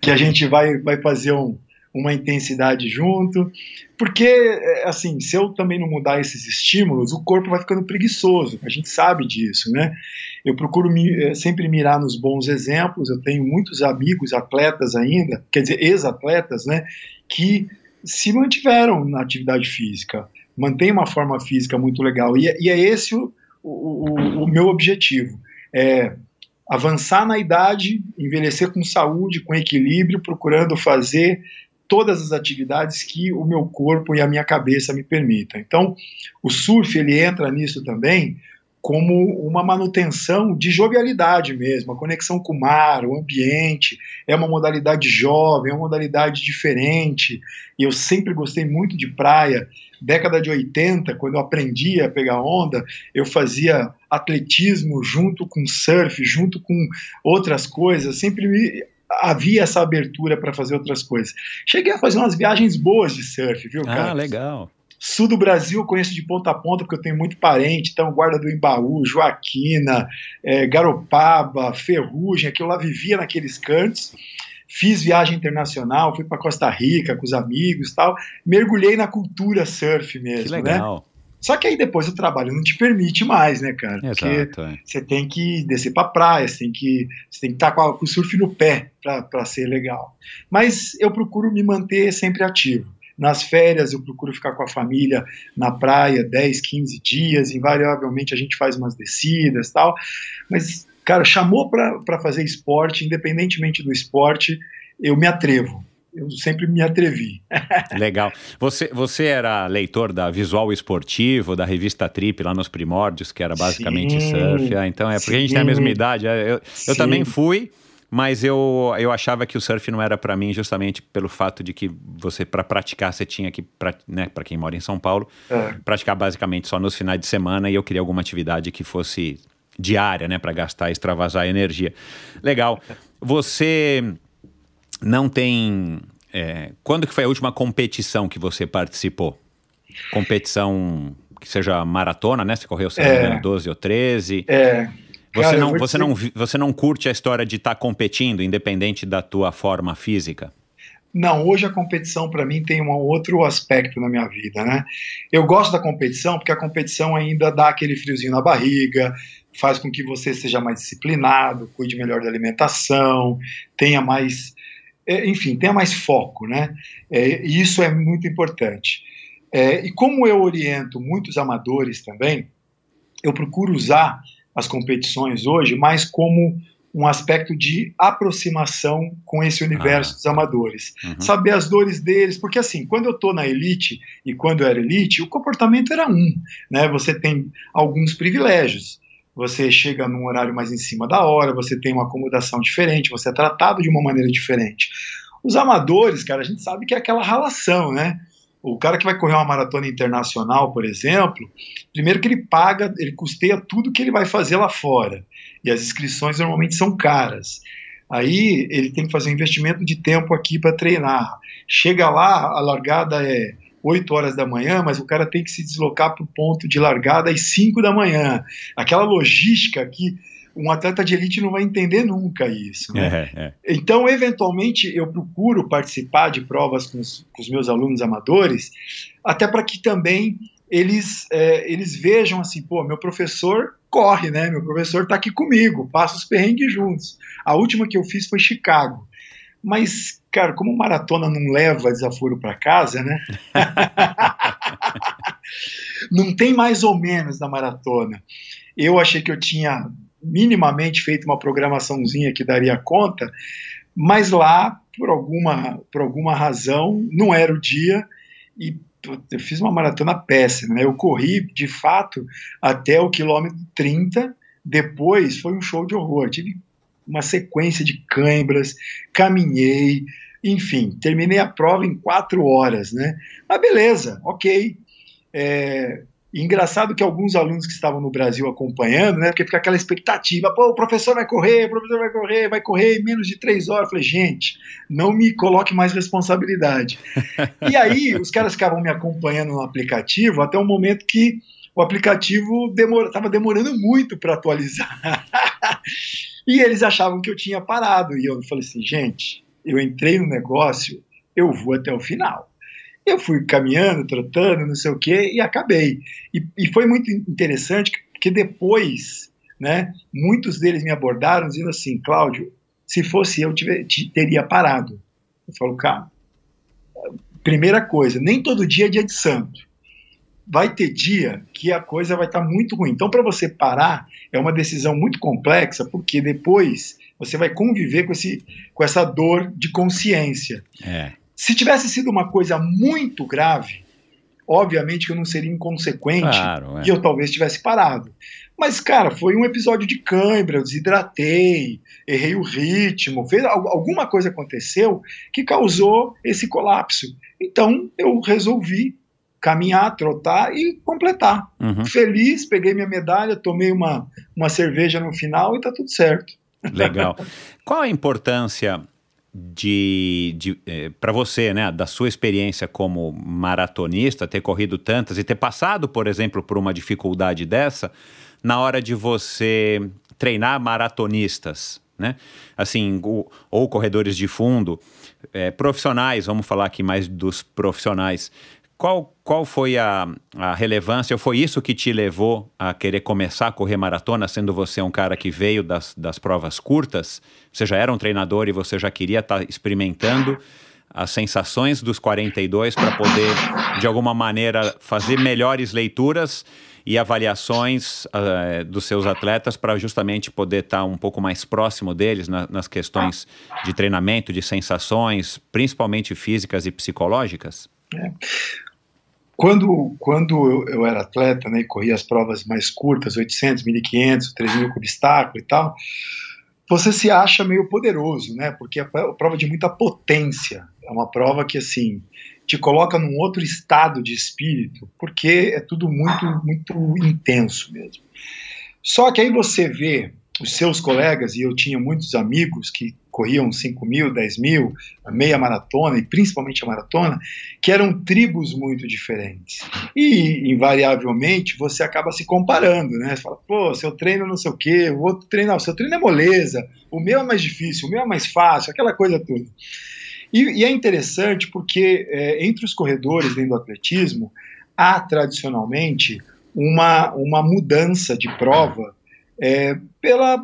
que a gente vai, vai fazer um, uma intensidade junto. Porque, é, assim, se eu também não mudar esses estímulos, o corpo vai ficando preguiçoso, a gente sabe disso, né? Eu procuro me, é, sempre mirar nos bons exemplos, eu tenho muitos amigos, atletas ainda, quer dizer, ex-atletas, né? Que se mantiveram na atividade física, mantém uma forma física muito legal. E, é, e é esse o, o, o meu objetivo. É, avançar na idade, envelhecer com saúde, com equilíbrio, procurando fazer todas as atividades que o meu corpo e a minha cabeça me permitam. Então, o surf ele entra nisso também como uma manutenção de jovialidade mesmo, a conexão com o mar, o ambiente, é uma modalidade jovem, é uma modalidade diferente. E eu sempre gostei muito de praia. Década de 80, quando eu aprendi a pegar onda, eu fazia atletismo junto com surf, junto com outras coisas, sempre me havia essa abertura para fazer outras coisas. Cheguei a fazer umas viagens boas de surf, viu, ah, cara? Ah, legal. Sul do Brasil eu conheço de ponta a ponta, porque eu tenho muito parente, então Guarda do Embaú, Joaquina, é, Garopaba, Ferrugem, que eu lá vivia naqueles cantos. Fiz viagem internacional, fui para Costa Rica com os amigos tal. Mergulhei na cultura surf mesmo, que legal. né? Só que aí depois o trabalho não te permite mais, né, cara? Porque Exato, é. você tem que descer pra praia, você tem que, tem que estar tá com, o surf no pé para ser legal. Mas eu procuro me manter sempre ativo. Nas férias eu procuro ficar com a família na praia 10, 15 dias, invariavelmente a gente faz umas descidas tal. Mas, cara, chamou para fazer esporte, independentemente do esporte, eu me atrevo eu sempre me atrevi. Legal. Você, você era leitor da Visual Esportivo, da revista Trip, lá nos primórdios, que era basicamente sim, surf. Ah, então é porque sim, a gente tem a mesma idade. É, eu, eu também fui, mas eu, eu achava que o surf não era para mim justamente pelo fato de que você, para praticar, você tinha que, pra, né, para quem mora em São Paulo, é. praticar basicamente só nos finais de semana e eu queria alguma atividade que fosse diária, né, para gastar, extravasar energia. Legal. Você não tem. É, quando que foi a última competição que você participou? Competição que seja maratona, né? Você correu, se é. 12 ou 13. É. Você, Cara, não, você, não, você não curte a história de estar tá competindo, independente da tua forma física? Não, hoje a competição para mim tem um outro aspecto na minha vida, né? Eu gosto da competição porque a competição ainda dá aquele friozinho na barriga, faz com que você seja mais disciplinado, cuide melhor da alimentação, tenha mais é, enfim, tenha mais foco, né? É, e isso é muito importante. É, e como eu oriento muitos amadores também, eu procuro usar as competições hoje mais como um aspecto de aproximação com esse ah. universo ah. dos amadores. Uhum. Saber as dores deles, porque assim, quando eu estou na elite e quando eu era elite, o comportamento era um, né? Você tem alguns privilégios, você chega num horário mais em cima da hora, você tem uma acomodação diferente, você é tratado de uma maneira diferente. Os amadores, cara, a gente sabe que é aquela ralação, né? O cara que vai correr uma maratona internacional, por exemplo, primeiro que ele paga, ele custeia tudo que ele vai fazer lá fora. E as inscrições normalmente são caras. Aí ele tem que fazer um investimento de tempo aqui para treinar. Chega lá, a largada é 8 horas da manhã, mas o cara tem que se deslocar para o ponto de largada às 5 da manhã. Aquela logística que um atleta de elite não vai entender nunca isso. Né? É, é. Então, eventualmente, eu procuro participar de provas com os, com os meus alunos amadores, até para que também eles, é, eles vejam assim, pô, meu professor corre, né? Meu professor está aqui comigo, passa os perrengues juntos. A última que eu fiz foi Chicago. Mas, cara, como maratona não leva desaforo para casa, né? não tem mais ou menos na maratona. Eu achei que eu tinha minimamente feito uma programaçãozinha que daria conta, mas lá, por alguma, por alguma razão, não era o dia e eu fiz uma maratona péssima. Né? Eu corri, de fato, até o quilômetro 30, depois foi um show de horror. Eu tive uma sequência de câimbras, caminhei, enfim, terminei a prova em quatro horas, né? Mas beleza, ok. É, engraçado que alguns alunos que estavam no Brasil acompanhando, né? Porque fica aquela expectativa, pô, o professor vai correr, o professor vai correr, vai correr em menos de três horas. Eu falei, gente, não me coloque mais responsabilidade. e aí, os caras ficavam me acompanhando no aplicativo até o momento que o aplicativo estava demorando muito para atualizar. E eles achavam que eu tinha parado. E eu falei assim, gente, eu entrei no negócio, eu vou até o final. Eu fui caminhando, tratando, não sei o quê, e acabei. E, e foi muito interessante, porque depois, né, muitos deles me abordaram dizendo assim, Cláudio, se fosse eu, tive, teria parado. Eu falo, cara, primeira coisa, nem todo dia é dia de santo vai ter dia que a coisa vai estar tá muito ruim. Então, para você parar, é uma decisão muito complexa, porque depois você vai conviver com, esse, com essa dor de consciência. É. Se tivesse sido uma coisa muito grave, obviamente que eu não seria inconsequente claro, é. e eu talvez tivesse parado. Mas, cara, foi um episódio de cãibra, eu desidratei, errei o ritmo, fez, alguma coisa aconteceu que causou esse colapso. Então, eu resolvi caminhar, trotar e completar. Uhum. Feliz, peguei minha medalha, tomei uma, uma cerveja no final e tá tudo certo. Legal. Qual a importância de, de eh, para você, né, da sua experiência como maratonista, ter corrido tantas e ter passado, por exemplo, por uma dificuldade dessa, na hora de você treinar maratonistas, né? Assim, o, ou corredores de fundo, eh, profissionais, vamos falar aqui mais dos profissionais qual, qual foi a, a relevância, ou foi isso que te levou a querer começar a correr maratona, sendo você um cara que veio das, das provas curtas? Você já era um treinador e você já queria estar tá experimentando as sensações dos 42 para poder, de alguma maneira, fazer melhores leituras e avaliações uh, dos seus atletas para justamente poder estar tá um pouco mais próximo deles na, nas questões de treinamento, de sensações, principalmente físicas e psicológicas? É. Quando, quando eu, eu, era atleta né, e corria as provas mais curtas, 800, 1500, 3000 com obstáculo e tal, você se acha meio poderoso, né? Porque é uma prova de muita potência. É uma prova que, assim, te coloca num outro estado de espírito, porque é tudo muito, muito intenso mesmo. Só que aí você vê os seus colegas, e eu tinha muitos amigos que corriam 5 mil, 10 mil, a meia maratona e principalmente a maratona, que eram tribos muito diferentes. E, invariavelmente, você acaba se comparando, né? Você fala, pô, seu treino não sei o quê, o outro treino, o seu treino é moleza, o meu é mais difícil, o meu é mais fácil, aquela coisa toda. E, e é interessante porque é, entre os corredores dentro do atletismo, há tradicionalmente uma, uma mudança de prova é, pela,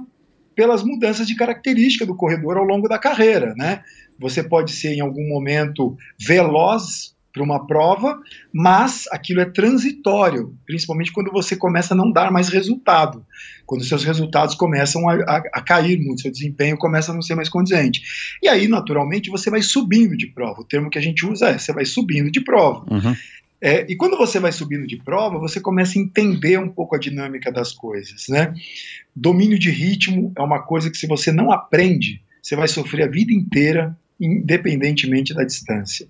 pelas mudanças de característica do corredor ao longo da carreira. Né? Você pode ser em algum momento veloz para uma prova, mas aquilo é transitório, principalmente quando você começa a não dar mais resultado, quando seus resultados começam a, a, a, cair muito, seu desempenho começa a não ser mais condizente. E aí, naturalmente, você vai subindo de prova. O termo que a gente usa é você vai subindo de prova. Uhum. É, e quando você vai subindo de prova, você começa a entender um pouco a dinâmica das coisas, né? Domínio de ritmo é uma coisa que se você não aprende, você vai sofrer a vida inteira, independentemente da distância.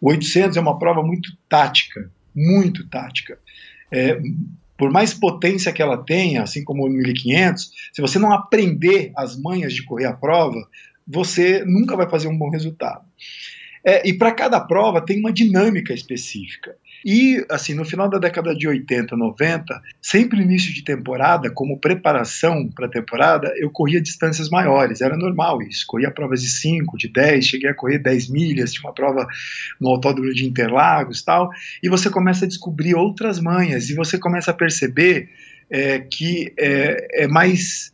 O 800 é uma prova muito tática, muito tática. É, por mais potência que ela tenha, assim como o 1500, se você não aprender as manhas de correr a prova, você nunca vai fazer um bom resultado. É, e para cada prova tem uma dinâmica específica. E, assim, no final da década de 80, 90, sempre início de temporada, como preparação para a temporada, eu corria distâncias maiores, era normal isso. Corria provas de 5, de 10, cheguei a correr 10 milhas, tinha uma prova no Autódromo de Interlagos tal. E você começa a descobrir outras manhas, e você começa a perceber é, que é, é mais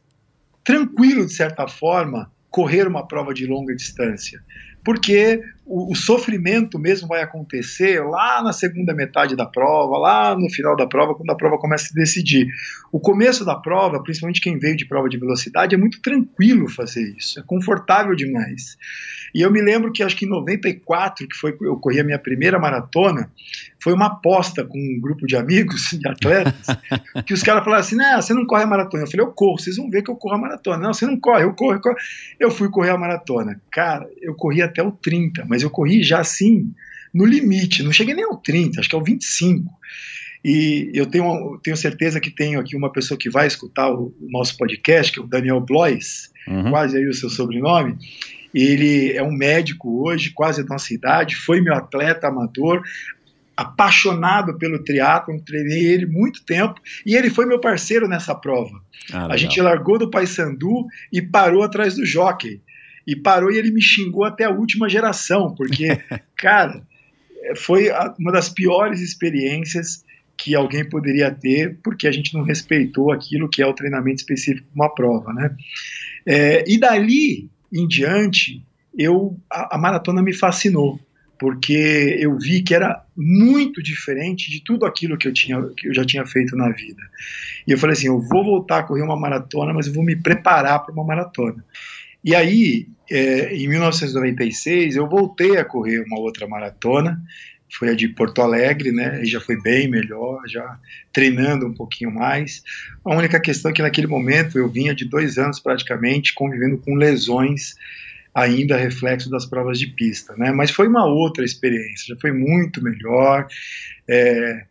tranquilo, de certa forma, correr uma prova de longa distância porque o, o, sofrimento mesmo vai acontecer lá na segunda metade da prova, lá no final da prova, quando a prova começa a decidir. O começo da prova, principalmente quem veio de prova de velocidade, é muito tranquilo fazer isso, é confortável demais. E eu me lembro que acho que em 94, que foi eu corri a minha primeira maratona, foi uma aposta com um grupo de amigos, de atletas, que os caras falaram assim: né, você não corre a maratona. Eu falei: eu corro, vocês vão ver que eu corro a maratona. Não, você não corre, eu corro, eu corro. Eu fui correr a maratona. Cara, eu corri até o 30, mas eu corri já assim, no limite, não cheguei nem ao 30, acho que é o 25. E eu tenho, tenho certeza que tenho aqui uma pessoa que vai escutar o, o nosso podcast, que é o Daniel Blois, uhum. quase aí o seu sobrenome. Ele é um médico hoje, quase da nossa idade, foi meu atleta amador, apaixonado pelo triatlo, treinei ele muito tempo e ele foi meu parceiro nessa prova. Ah, a gente largou do Paysandu e parou atrás do jockey. E parou e ele me xingou até a última geração, porque, cara, foi uma das piores experiências que alguém poderia ter, porque a gente não respeitou aquilo que é o treinamento específico de uma prova, né? É, e dali em diante, eu a, a maratona me fascinou porque eu vi que era muito diferente de tudo aquilo que eu, tinha, que eu já tinha feito na vida. E eu falei assim: eu vou voltar a correr uma maratona, mas eu vou me preparar para uma maratona. E aí, é, em 1996, eu voltei a correr uma outra maratona, foi a de Porto Alegre, né? E já foi bem melhor, já treinando um pouquinho mais. A única questão é que naquele momento eu vinha de dois anos praticamente convivendo com lesões ainda reflexo das provas de pista, né? Mas foi uma outra experiência, já foi muito melhor. É,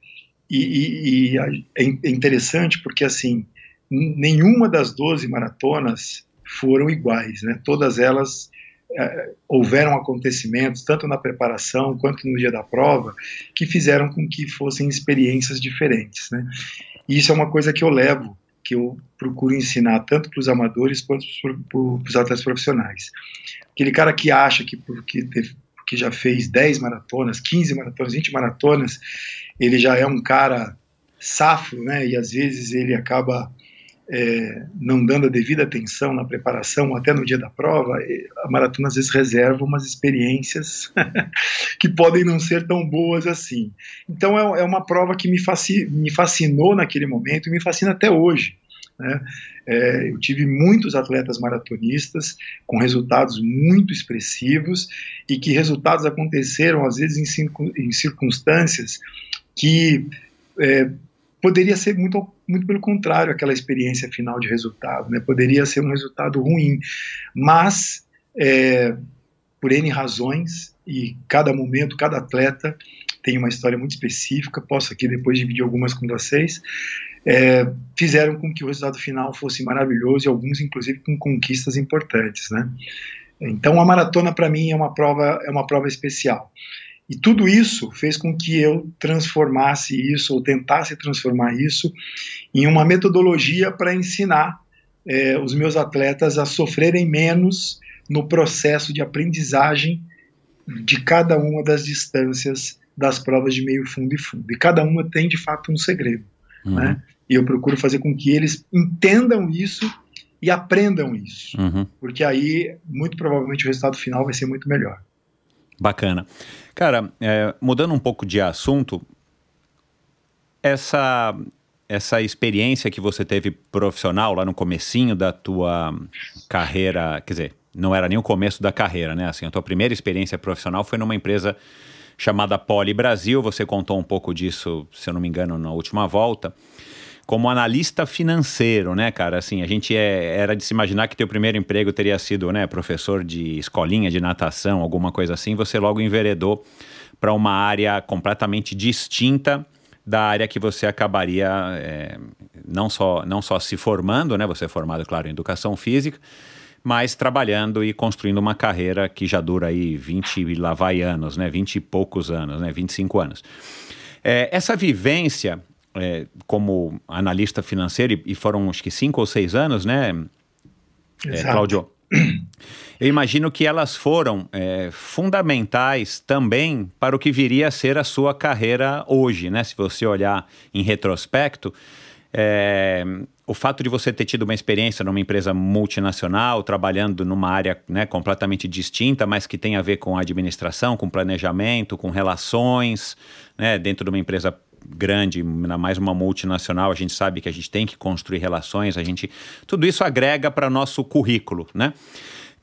e, e, e é, é interessante porque, assim, nenhuma das 12 maratonas foram iguais, né? Todas elas é, houveram acontecimentos, tanto na preparação quanto no dia da prova, que fizeram com que fossem experiências diferentes, né? E isso é uma coisa que eu levo, que eu procuro ensinar tanto para os amadores quanto para os atletas profissionais aquele cara que acha que porque, que já fez 10 maratonas, 15 maratonas, 20 maratonas, ele já é um cara safo, né? E às vezes ele acaba é, não dando a devida atenção na preparação, até no dia da prova, a maratona às vezes reserva umas experiências que podem não ser tão boas assim. Então é, é uma prova que me, fasci, me fascinou naquele momento e me fascina até hoje. Né? É, eu tive muitos atletas maratonistas com resultados muito expressivos e que resultados aconteceram, às vezes, em, circunstâncias que é, poderia ser muito, muito pelo contrário aquela experiência final de resultado, né? poderia ser um resultado ruim, mas é, por N razões e cada momento, cada atleta tem uma história muito específica, posso aqui depois dividir algumas com vocês, é, fizeram com que o resultado final fosse maravilhoso e alguns, inclusive, com conquistas importantes, né? Então, a maratona para mim é uma prova é uma prova especial. E tudo isso fez com que eu transformasse isso ou tentasse transformar isso em uma metodologia para ensinar é, os meus atletas a sofrerem menos no processo de aprendizagem de cada uma das distâncias das provas de meio fundo e fundo. E cada uma tem de fato um segredo. Uhum. Né? E eu procuro fazer com que eles entendam isso e aprendam isso. Uhum. Porque aí, muito provavelmente, o resultado final vai ser muito melhor. Bacana. Cara, é, mudando um pouco de assunto, essa essa experiência que você teve profissional lá no comecinho da tua carreira, quer dizer, não era nem o começo da carreira, né? Assim, a tua primeira experiência profissional foi numa empresa chamada Poli Brasil, você contou um pouco disso, se eu não me engano, na última volta como analista financeiro, né, cara? Assim, a gente é, era de se imaginar que teu primeiro emprego teria sido, né, professor de escolinha de natação, alguma coisa assim. Você logo enveredou para uma área completamente distinta da área que você acabaria é, não, só, não só se formando, né? Você é formado, claro, em educação física, mas trabalhando e construindo uma carreira que já dura aí 20 lá vai anos, né? 20 e poucos anos, né? 25 anos. É, essa vivência é, como analista financeiro, e, e foram acho que cinco ou seis anos, né, é, Cláudio? Eu imagino que elas foram é, fundamentais também para o que viria a ser a sua carreira hoje, né? Se você olhar em retrospecto, é, o fato de você ter tido uma experiência numa empresa multinacional, trabalhando numa área né, completamente distinta, mas que tem a ver com administração, com planejamento, com relações, né, dentro de uma empresa grande, ainda mais uma multinacional, a gente sabe que a gente tem que construir relações, a gente. Tudo isso agrega para nosso currículo, né?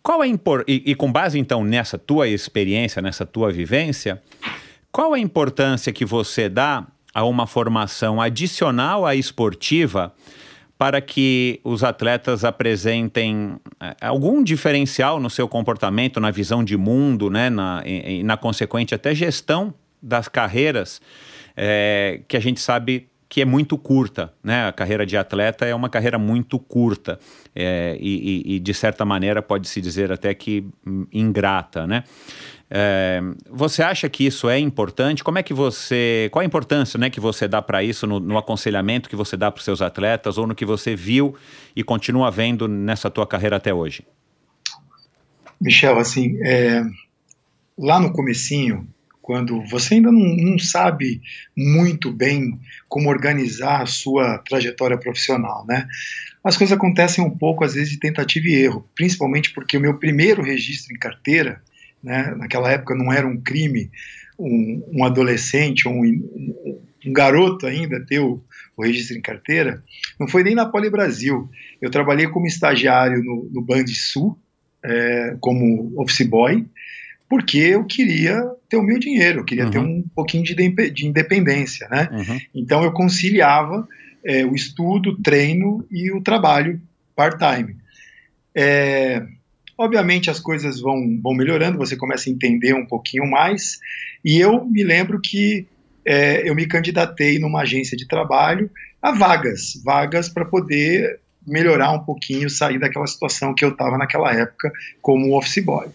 Qual é impor... E, e, com base então nessa tua experiência, nessa tua vivência, qual a importância que você dá a uma formação adicional à esportiva para que os atletas apresentem é, algum diferencial no seu comportamento, na visão de mundo, né, na, e, e na consequente até gestão das carreiras? é, que a gente sabe que é muito curta, né? A carreira de atleta é uma carreira muito curta é, e, e, e, de certa maneira, pode-se dizer até que hum, ingrata, né? É, você acha que isso é importante? Como é que você. Qual a importância né, que você dá para isso no, no, aconselhamento que você dá para os seus atletas ou no que você viu e continua vendo nessa tua carreira até hoje? Michel, assim, é, lá no comecinho, quando você ainda não, não, sabe muito bem como organizar a sua trajetória profissional, né? As coisas acontecem um pouco, às vezes, de tentativa e erro, principalmente porque o meu primeiro registro em carteira, né, naquela época não era um crime um, um adolescente ou um, um, garoto ainda ter o, o, registro em carteira, não foi nem na Poli Brasil. Eu trabalhei como estagiário no, no é, como office boy, porque eu queria ter o meu dinheiro, eu queria uhum. ter um pouquinho de, de independência, né? Uhum. Então eu conciliava é, o estudo, o treino e o trabalho part-time. É, obviamente as coisas vão, vão melhorando, você começa a entender um pouquinho mais, e eu me lembro que é, eu me candidatei numa agência de trabalho a vagas, vagas para poder melhorar um pouquinho, sair daquela situação que eu estava naquela época como office boy.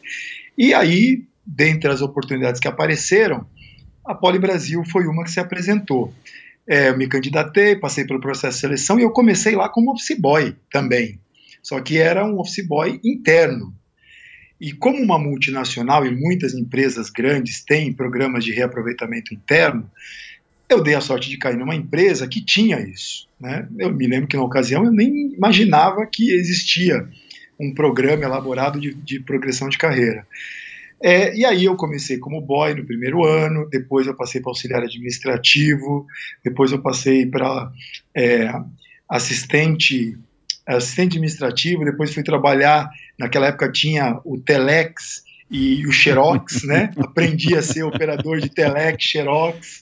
E aí, dentre as oportunidades que apareceram, a Poli Brasil foi uma que se apresentou. É, eu me candidatei, passei pelo processo de seleção e eu comecei lá como office boy também. Só que era um office boy interno. E como uma multinacional e muitas empresas grandes têm programas de reaproveitamento interno, eu dei a sorte de cair numa empresa que tinha isso. Né? Eu me lembro que na ocasião eu nem imaginava que existia um programa elaborado de, de progressão de carreira. É, e aí eu comecei como boy no primeiro ano, depois eu passei para auxiliar administrativo, depois eu passei para é, assistente assistente administrativo, depois fui trabalhar, naquela época tinha o Telex e o Xerox, né? Aprendi a ser operador de Telex, Xerox.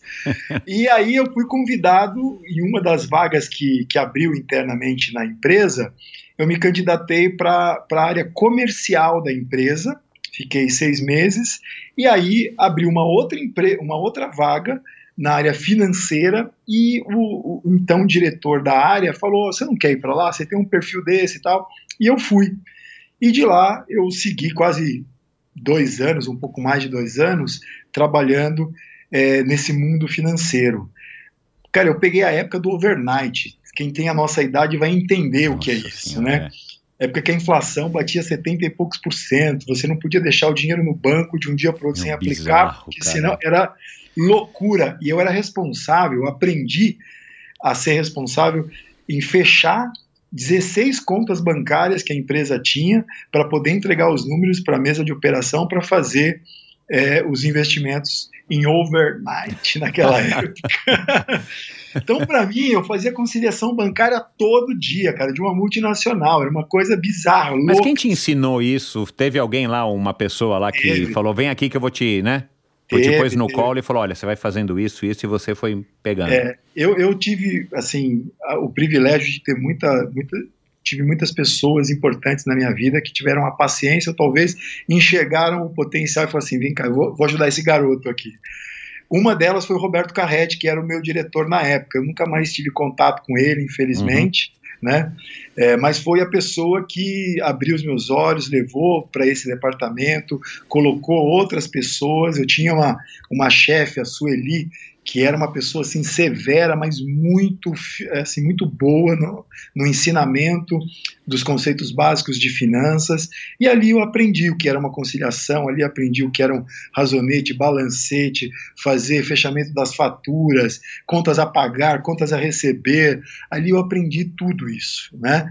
E aí eu fui convidado em uma das vagas que, que abriu internamente na empresa, eu me candidatei para a área comercial da empresa, fiquei seis meses, e aí abri uma outra, uma outra vaga na área financeira e o, o então diretor da área falou, você não quer ir para lá? Você tem um perfil desse e tal? E eu fui. E de lá eu segui quase dois anos, um pouco mais de dois anos, trabalhando é, nesse mundo financeiro. Cara, eu peguei a época do overnight quem tem a nossa idade vai entender nossa o que é isso, senhora. né? É. é porque a inflação batia 70 e poucos por cento, você não podia deixar o dinheiro no banco de um dia para outro sem bizarro, aplicar, porque cara. senão era loucura. E eu era responsável, eu aprendi a ser responsável em fechar 16 contas bancárias que a empresa tinha para poder entregar os números para a mesa de operação para fazer é, os investimentos em overnight naquela época. Então, para mim, eu fazia conciliação bancária todo dia, cara, de uma multinacional. Era uma coisa bizarra. Louca. Mas quem te ensinou isso? Teve alguém lá, uma pessoa lá que falou: vem aqui que eu vou te, né? Foi depois no teve. colo e falou: olha, você vai fazendo isso, isso, e você foi pegando. É, eu, eu tive, assim, o privilégio de ter muita, muita. Tive muitas pessoas importantes na minha vida que tiveram a paciência, ou talvez enxergaram o potencial e falaram assim: vem cá, vou, vou ajudar esse garoto aqui. Uma delas foi o Roberto Carretti, que era o meu diretor na época. Eu nunca mais tive contato com ele, infelizmente. Uhum. Né? É, mas foi a pessoa que abriu os meus olhos, levou para esse departamento, colocou outras pessoas. Eu tinha uma, uma chefe, a Sueli, que era uma pessoa assim severa, mas muito assim muito boa no, no, ensinamento dos conceitos básicos de finanças. E ali eu aprendi o que era uma conciliação, ali aprendi o que era um razonete, balancete, fazer fechamento das faturas, contas a pagar, contas a receber. Ali eu aprendi tudo isso, né?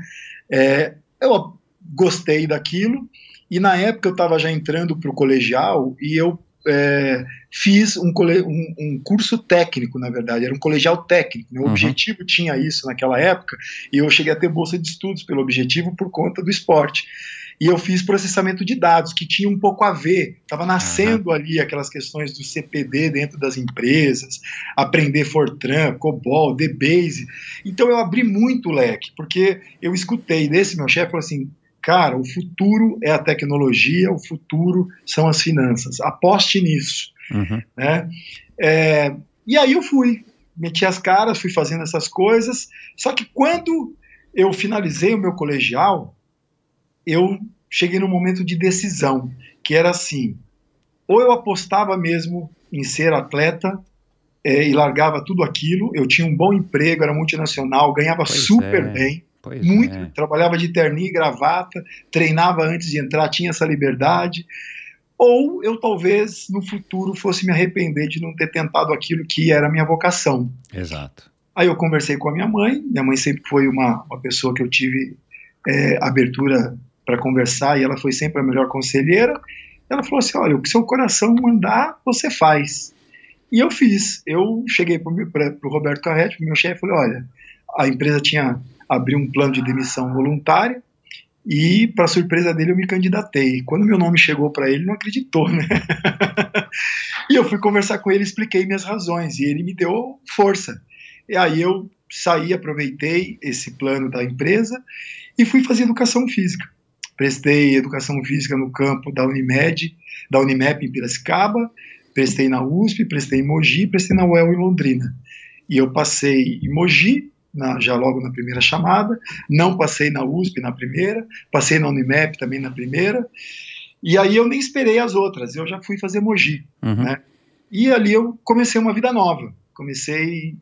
É, eu gostei daquilo. E na época eu estava já entrando para o colegial e eu é, fiz um, cole, um, um, curso técnico, na verdade, era um colegial técnico. o uhum. objetivo tinha isso naquela época, e eu cheguei a ter bolsa de estudos pelo objetivo por conta do esporte. E eu fiz processamento de dados, que tinha um pouco a ver, estava nascendo uhum. ali aquelas questões do CPD dentro das empresas, aprender Fortran, COBOL, DBase. Então eu abri muito o leque, porque eu escutei desse meu chefe, falou assim, cara, o futuro é a tecnologia, o futuro são as finanças. Aposte nisso. Uhum. Né? É, e aí eu fui, meti as caras, fui fazendo essas coisas. Só que quando eu finalizei o meu colegial, eu cheguei num momento de decisão, que era assim: ou eu apostava mesmo em ser atleta é, e largava tudo aquilo, eu tinha um bom emprego, era multinacional, ganhava pois super é. bem Pois muito, é. trabalhava de terninho e gravata, treinava antes de entrar, tinha essa liberdade. Ou eu talvez no futuro fosse me arrepender de não ter tentado aquilo que era a minha vocação. Exato. Aí eu conversei com a minha mãe, minha mãe sempre foi uma, uma pessoa que eu tive é, abertura para conversar e ela foi sempre a melhor conselheira. Ela falou assim: olha, o que seu coração mandar, você faz. E eu fiz. Eu cheguei para o Roberto Carretti, meu chefe, e falei: olha, a empresa tinha abri um plano de demissão voluntária e, para surpresa dele, eu me candidatei. Quando meu nome chegou para ele, não acreditou, né? e eu fui conversar com ele, expliquei minhas razões e ele me deu força. E aí eu saí, aproveitei esse plano da empresa e fui fazer educação física. Prestei educação física no campo da Unimed, da Unimep em Piracicaba, prestei na USP, prestei em Mogi, prestei na UEL em Londrina. E eu passei em Mogi, na, já logo na primeira chamada, não passei na USP na primeira, passei na Unimep também na primeira, e aí eu nem esperei as outras, eu já fui fazer Mogi, uhum. né? E ali eu comecei uma vida nova, comecei,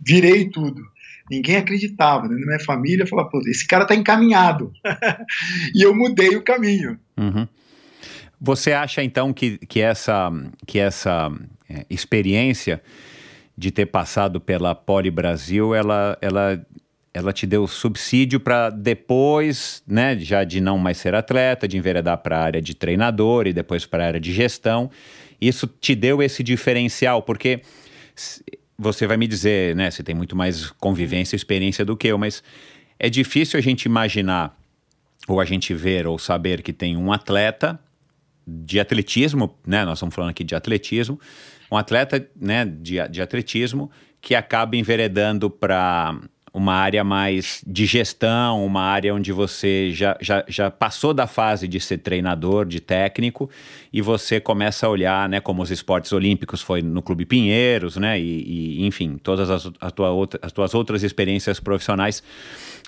virei tudo. Ninguém acreditava, né? Na minha família falava, pô, esse cara tá encaminhado. e eu mudei o caminho. Uhum. Você acha então que, que essa, que essa é, experiência de ter passado pela Poli Brasil, ela, ela, ela te deu subsídio para depois, né, já de não mais ser atleta, de enveredar para a área de treinador e depois para a área de gestão. Isso te deu esse diferencial, porque você vai me dizer, né, você tem muito mais convivência e experiência do que eu, mas é difícil a gente imaginar ou a gente ver ou saber que tem um atleta de atletismo, né, nós estamos falando aqui de atletismo, um atleta né, de, de atletismo que acaba enveredando para uma área mais de gestão, uma área onde você já, já, já passou da fase de ser treinador, de técnico, e você começa a olhar, né, como os esportes olímpicos foi no Clube Pinheiros, né, e, e enfim, todas as, a tua outra, as tuas outras experiências profissionais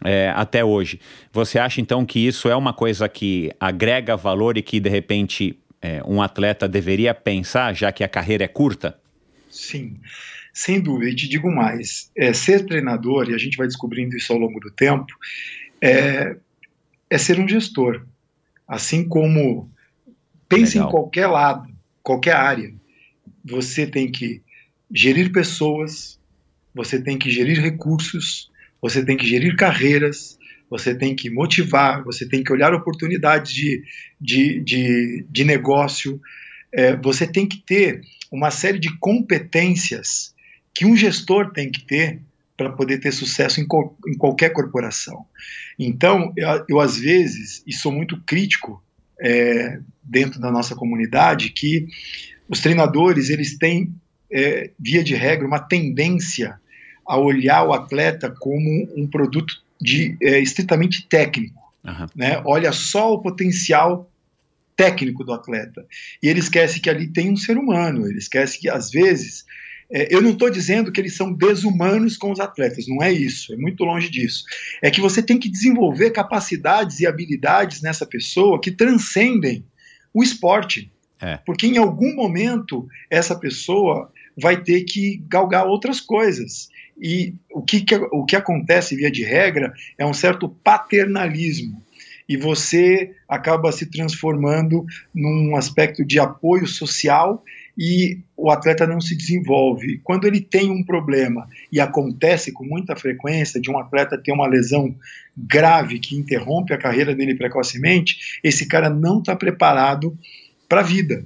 é, até hoje. Você acha, então, que isso é uma coisa que agrega valor e que, de repente, é, um atleta deveria pensar, já que a carreira é curta? Sim, sem dúvida. E te digo mais: é, ser treinador, e a gente vai descobrindo isso ao longo do tempo, é, é ser um gestor. Assim como pense Legal. em qualquer lado, qualquer área, você tem que gerir pessoas, você tem que gerir recursos, você tem que gerir carreiras, você tem que motivar, você tem que olhar oportunidades de, de, de, de negócio, é, você tem que ter uma série de competências que um gestor tem que ter para poder ter sucesso em, co em qualquer corporação. Então, eu, eu, às vezes, e sou muito crítico é, dentro da nossa comunidade, que os treinadores, eles têm, é, via de regra, uma tendência a olhar o atleta como um produto de é, estritamente técnico. Uhum. Né? Olha só o potencial técnico do atleta. E ele esquece que ali tem um ser humano, ele esquece que, às vezes, é, eu não estou dizendo que eles são desumanos com os atletas, não é isso, é muito longe disso. É que você tem que desenvolver capacidades e habilidades nessa pessoa que transcendem o esporte. É. Porque em algum momento essa pessoa vai ter que galgar outras coisas. E o que, que, o que acontece, via de regra, é um certo paternalismo. E você acaba se transformando num aspecto de apoio social e o atleta não se desenvolve. Quando ele tem um problema, e acontece com muita frequência, de um atleta ter uma lesão grave que interrompe a carreira dele precocemente, esse cara não está preparado para a vida.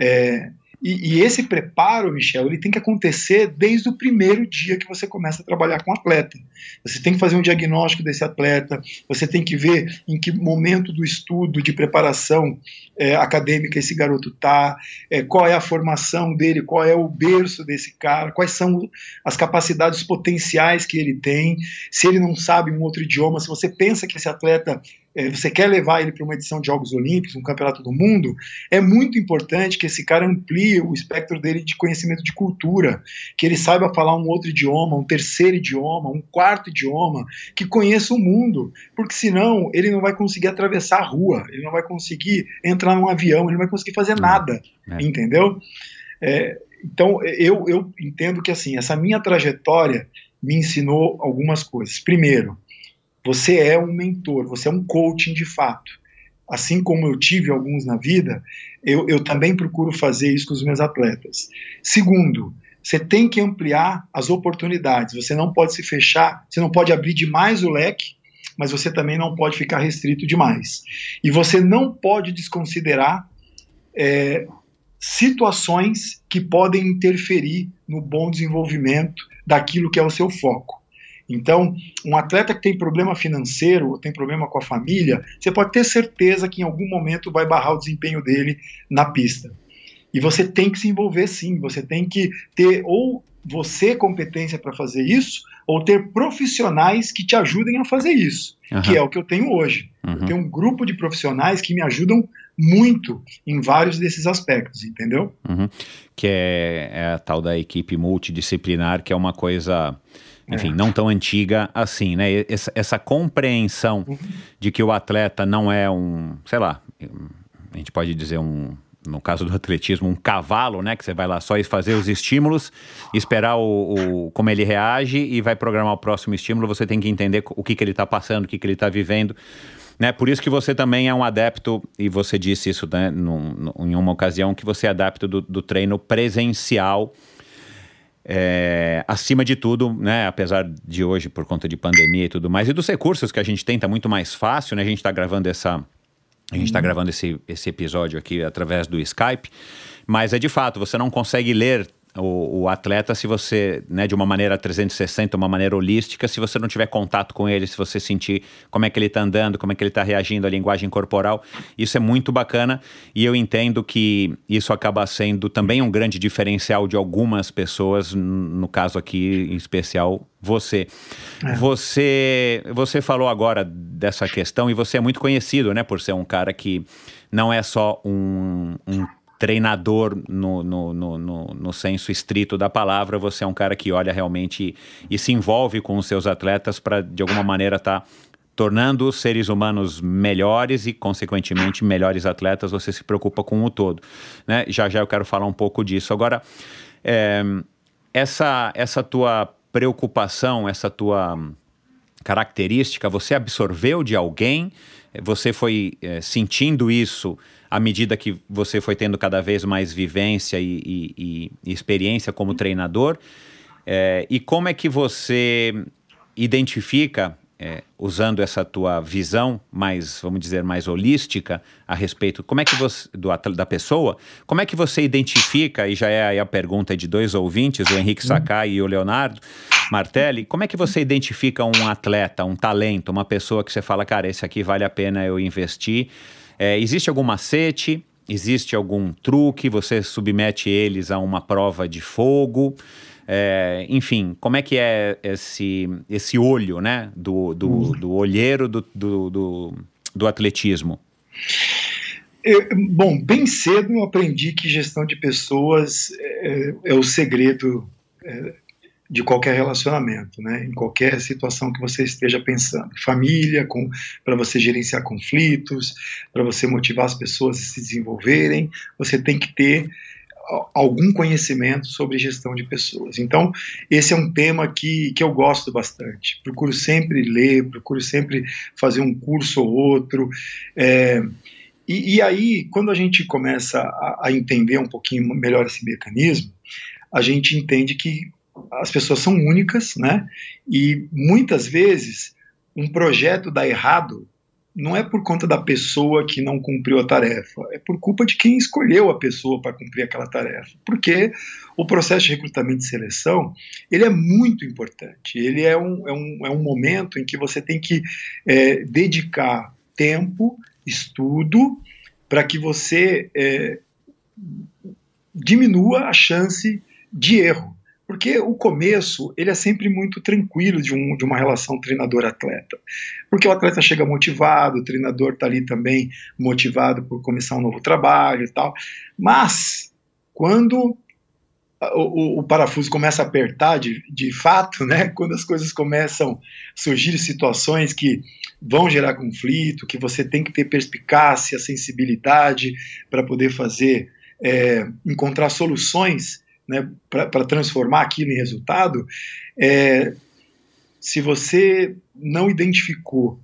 É, e, e, esse preparo, Michel, ele tem que acontecer desde o primeiro dia que você começa a trabalhar com o atleta. Você tem que fazer um diagnóstico desse atleta, você tem que ver em que momento do estudo, de preparação é, acadêmica esse garoto está, é, qual é a formação dele, qual é o berço desse cara, quais são as capacidades potenciais que ele tem, se ele não sabe um outro idioma, se você pensa que esse atleta é, você quer levar ele para uma edição de Jogos Olímpicos, um campeonato do mundo, é muito importante que esse cara amplie o espectro dele de conhecimento de cultura, que ele saiba falar um outro idioma, um terceiro idioma, um quarto idioma, que conheça o mundo, porque senão ele não vai conseguir atravessar a rua, ele não vai conseguir entrar num avião, ele não vai conseguir fazer nada, é. entendeu? É, então eu, eu entendo que assim essa minha trajetória me ensinou algumas coisas. Primeiro, você é um mentor, você é um coaching de fato. Assim como eu tive alguns na vida, eu, eu também procuro fazer isso com os meus atletas. Segundo, você tem que ampliar as oportunidades. Você não pode se fechar, você não pode abrir demais o leque, mas você também não pode ficar restrito demais. E você não pode desconsiderar é, situações que podem interferir no bom desenvolvimento daquilo que é o seu foco. Então, um atleta que tem problema financeiro, ou tem problema com a família, você pode ter certeza que em algum momento vai barrar o desempenho dele na pista. E você tem que se envolver sim, você tem que ter ou você competência para fazer isso, ou ter profissionais que te ajudem a fazer isso, uhum. que é o que eu tenho hoje. Uhum. Eu tenho um grupo de profissionais que me ajudam muito em vários desses aspectos, entendeu? Uhum. Que é, é a tal da equipe multidisciplinar, que é uma coisa é. enfim, é. não tão antiga assim, né? Essa, essa compreensão uhum. de que o atleta não é um, sei lá, a gente pode dizer um, no caso do atletismo, um cavalo, né? Que você vai lá só fazer os estímulos, esperar o, o, como ele reage e vai programar o próximo estímulo. Você tem que entender o que, que ele está passando, o que, que ele está vivendo. Né? Por isso que você também é um adepto, e você disse isso né, num, num, em uma ocasião, que você é adepto do, do treino presencial é, acima de tudo, né, apesar de hoje, por conta de pandemia e tudo mais, e dos recursos que a gente tem, tá muito mais fácil, né? A gente está gravando essa. A gente está uhum. gravando esse, esse episódio aqui através do Skype, mas é de fato, você não consegue ler o, o, atleta, se você, né, de uma maneira 360, uma maneira holística, se você não tiver contato com ele, se você sentir como é que ele está andando, como é que ele está reagindo à linguagem corporal, isso é muito bacana e eu entendo que isso acaba sendo também um grande diferencial de algumas pessoas, no caso aqui em especial você. É. Você você falou agora dessa questão e você é muito conhecido, né, por ser um cara que não é só um, um treinador no, no, no, no, senso estrito da palavra, você é um cara que olha realmente e, se envolve com os seus atletas para, de alguma maneira, estar. Tá tornando os seres humanos melhores e, consequentemente, melhores atletas, você se preocupa com o todo. Né? Já já eu quero falar um pouco disso. Agora, é, essa, essa tua preocupação, essa tua característica, você absorveu de alguém? Você foi é, sentindo isso à medida que você foi tendo cada vez mais vivência e, e, e experiência como treinador. É, e como é que você identifica, é, usando essa tua visão mais, vamos dizer, mais holística a respeito, como é que você, do, da pessoa, como é que você identifica, e já é a pergunta de dois ouvintes, o Henrique uhum. Sakai e o Leonardo Martelli, como é que você identifica um atleta, um talento, uma pessoa que você fala, cara, esse aqui vale a pena eu investir, é, existe algum macete? Existe algum truque? Você submete eles a uma prova de fogo? É, enfim, como é que é esse, esse olho, né? Do, do, uhum. do olheiro do, do, do, do atletismo? É, bom, bem cedo eu aprendi que gestão de pessoas é, é, é o segredo é, de qualquer relacionamento, né? Em qualquer situação que você esteja pensando, família, com para você gerenciar conflitos, para você motivar as pessoas a se desenvolverem, você tem que ter algum conhecimento sobre gestão de pessoas. Então, esse é um tema que, que eu gosto bastante. Procuro sempre ler, procuro sempre fazer um curso ou outro. É, e, e, aí, quando a gente começa a, a entender um pouquinho melhor esse mecanismo, a gente entende que as pessoas são únicas, né? E muitas vezes um projeto dá errado não é por conta da pessoa que não cumpriu a tarefa, é por culpa de quem escolheu a pessoa para cumprir aquela tarefa. Porque o processo de recrutamento e seleção ele é muito importante. Ele é um, é um, é um momento em que você tem que é, dedicar tempo, estudo, para que você é, diminua a chance de erro. Porque o começo, ele é sempre muito tranquilo de, um, de uma relação treinador-atleta. Porque o atleta chega motivado, o treinador está ali também motivado por começar um novo trabalho e tal. Mas, quando o, o, o, parafuso começa a apertar de, de fato, né? Quando as coisas começam a surgir situações que vão gerar conflito, que você tem que ter perspicácia, sensibilidade para poder fazer, é, encontrar soluções né, para transformar aquilo em resultado, é, se você não identificou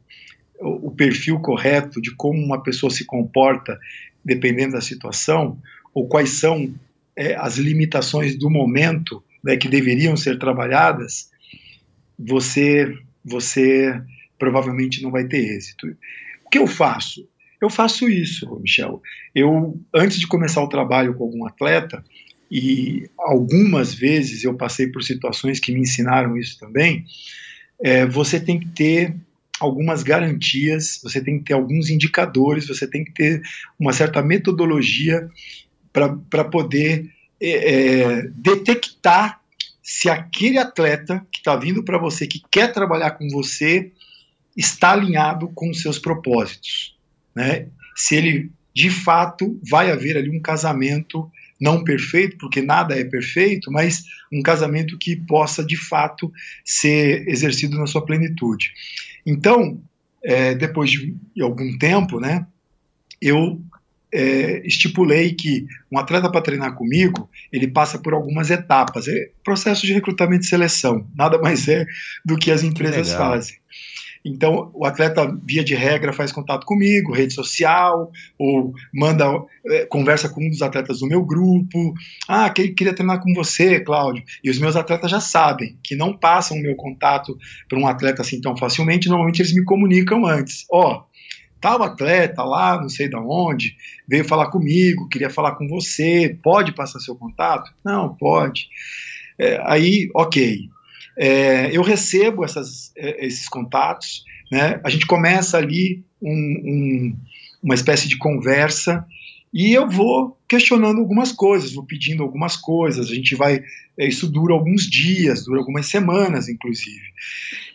o, o perfil correto de como uma pessoa se comporta dependendo da situação, ou quais são é, as limitações do momento né, que deveriam ser trabalhadas, você, você provavelmente não vai ter êxito. O que eu faço? Eu faço isso, Michel. Eu, antes de começar o trabalho com algum atleta, e algumas vezes eu passei por situações que me ensinaram isso também, é, você tem que ter algumas garantias, você tem que ter alguns indicadores, você tem que ter uma certa metodologia para poder é, é, detectar se aquele atleta que está vindo para você, que quer trabalhar com você, está alinhado com os seus propósitos. Né? Se ele, de fato, vai haver ali um casamento não perfeito, porque nada é perfeito, mas um casamento que possa de fato ser exercido na sua plenitude. Então, é, depois de algum tempo, né, eu é, estipulei que um atleta para treinar comigo, ele passa por algumas etapas, é processo de recrutamento e seleção, nada mais é do que as empresas que fazem. Então, o atleta, via de regra, faz contato comigo, rede social, ou manda, é, conversa com um dos atletas do meu grupo. Ah, queria treinar com você, Cláudio. E os meus atletas já sabem que não passam o meu contato para um atleta assim tão facilmente. Normalmente eles me comunicam antes. Ó, oh, tal atleta lá, não sei da onde, veio falar comigo, queria falar com você, pode passar seu contato? Não, pode. É, aí, ok. É, eu recebo essas, é, esses contatos, né? a gente começa ali um, um, uma espécie de conversa e eu vou questionando algumas coisas, vou pedindo algumas coisas, a gente vai. É, isso dura alguns dias, dura algumas semanas, inclusive.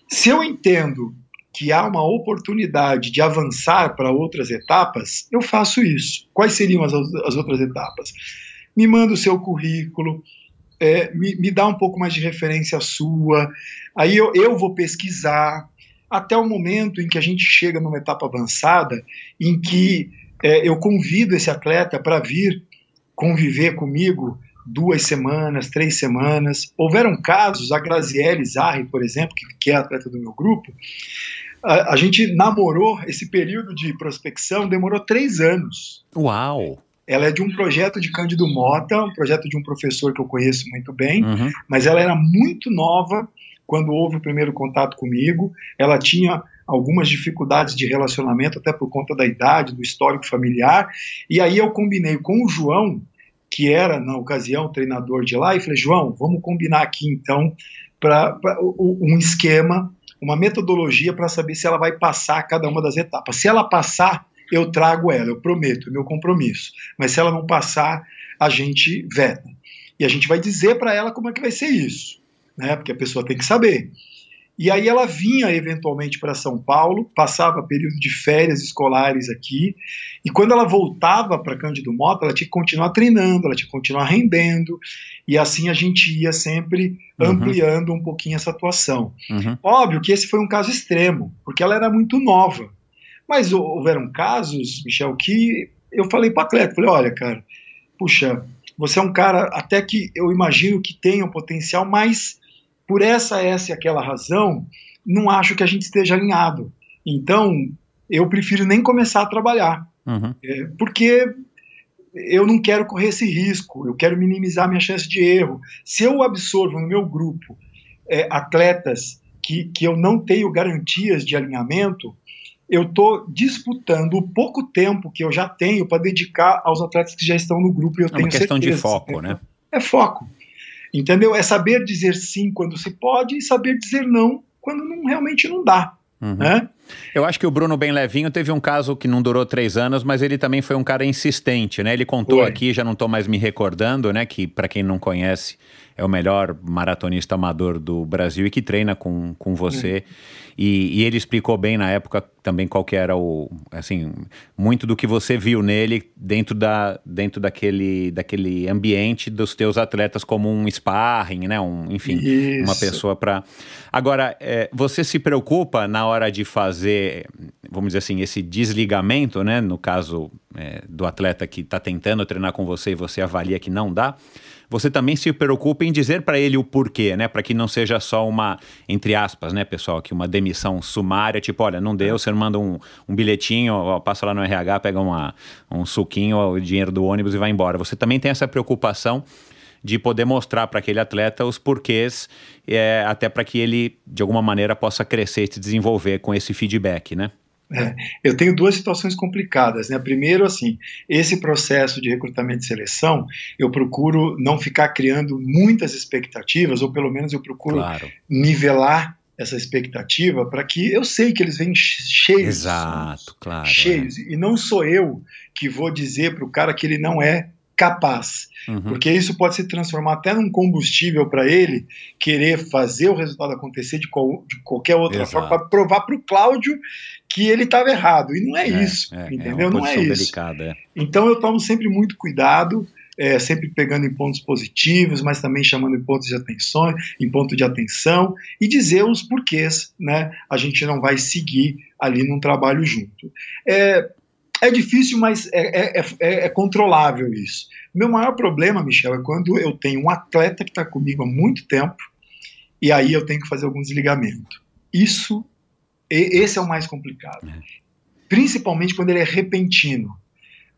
Se eu entendo que há uma oportunidade de avançar para outras etapas, eu faço isso. Quais seriam as, as outras etapas? Me manda o seu currículo, é, me, me, dá um pouco mais de referência sua, aí eu, eu vou pesquisar, até o momento em que a gente chega numa etapa avançada, em que é, eu convido esse atleta para vir conviver comigo duas semanas, três semanas. Houveram casos, a Graziele Zarri, por exemplo, que, que é atleta do meu grupo, a, a, gente namorou esse período de prospecção, demorou três anos. Uau! Ela é de um projeto de Cândido Mota, um projeto de um professor que eu conheço muito bem, uhum. mas ela era muito nova quando houve o primeiro contato comigo. Ela tinha algumas dificuldades de relacionamento, até por conta da idade, do histórico familiar. E aí eu combinei com o João, que era, na ocasião, treinador de lá, e falei: João, vamos combinar aqui então para um esquema, uma metodologia para saber se ela vai passar cada uma das etapas. Se ela passar, eu trago ela, eu prometo, é meu compromisso. Mas se ela não passar, a gente veta. E a gente vai dizer para ela como é que vai ser isso, né? Porque a pessoa tem que saber. E aí ela vinha eventualmente para São Paulo, passava período de férias escolares aqui, e quando ela voltava para Cândido Mota, ela tinha que continuar treinando, ela tinha que continuar rendendo, e assim a gente ia sempre uhum. ampliando uhum. um pouquinho essa atuação. Uhum. Óbvio que esse foi um caso extremo, porque ela era muito nova. Mas houveram casos, Michel, que eu falei para atleta, falei, olha, cara, puxa, você é um cara até que eu imagino que tenha um potencial, mas por essa, essa e aquela razão, não acho que a gente esteja alinhado. Então, eu prefiro nem começar a trabalhar, uhum. é, porque eu não quero correr esse risco, eu quero minimizar minha chance de erro. Se eu absorvo no meu grupo é, atletas que, que eu não tenho garantias de alinhamento, eu estou disputando o pouco tempo que eu já tenho para dedicar aos atletas que já estão no grupo. E eu é tenho uma questão de foco, né? É foco. Entendeu? É saber dizer sim quando se pode e saber dizer não quando não, realmente não dá. Uhum. Né? Eu acho que o Bruno Bem Levinho teve um caso que não durou três anos, mas ele também foi um cara insistente, né? Ele contou aqui, já não estou mais me recordando, né? Que para quem não conhece é o melhor maratonista amador do Brasil e que treina com, com você. Uhum. E, e, ele explicou bem na época também qual que era o, assim, muito do que você viu nele dentro, da, dentro daquele, daquele ambiente dos teus atletas como um sparring, né? Um, enfim, Isso. uma pessoa para. Agora, é, você se preocupa na hora de fazer, vamos dizer assim, esse desligamento, né? No caso é, do atleta que está tentando treinar com você e você avalia que não dá você também se preocupa em dizer para ele o porquê, né? Para que não seja só uma, entre aspas, né, pessoal, que uma demissão sumária, tipo, olha, não deu, você é. manda um, um bilhetinho, passa lá no RH, pega uma, um suquinho, o dinheiro do ônibus e vai embora. Você também tem essa preocupação de poder mostrar para aquele atleta os porquês, é, até para que ele, de alguma maneira, possa crescer e se desenvolver com esse feedback, né? É, eu tenho duas situações complicadas, né? Primeiro, assim, esse processo de recrutamento e seleção, eu procuro não ficar criando muitas expectativas, ou pelo menos eu procuro claro. nivelar essa expectativa para que eu sei que eles vêm cheios. Exato, claro. Cheios. É. E não sou eu que vou dizer para o cara que ele não é capaz. Uhum. Porque isso pode se transformar até num combustível para ele querer fazer o resultado acontecer de, qual, de qualquer outra Exato. forma, para provar para o Cláudio que ele estava errado. E não é, é isso, é, é entendeu? É não é isso. Delicada, é. então eu tomo sempre muito cuidado, é, sempre pegando em pontos positivos, mas também chamando em pontos de atenção, em ponto de atenção e dizer os porquês, né? A gente não vai seguir ali num trabalho junto. É, é difícil, mas é, é, é, controlável isso. Meu maior problema, Michel, é quando eu tenho um atleta que está comigo há muito tempo e aí eu tenho que fazer algum desligamento. Isso e, esse é o mais complicado. É. Principalmente quando ele é repentino.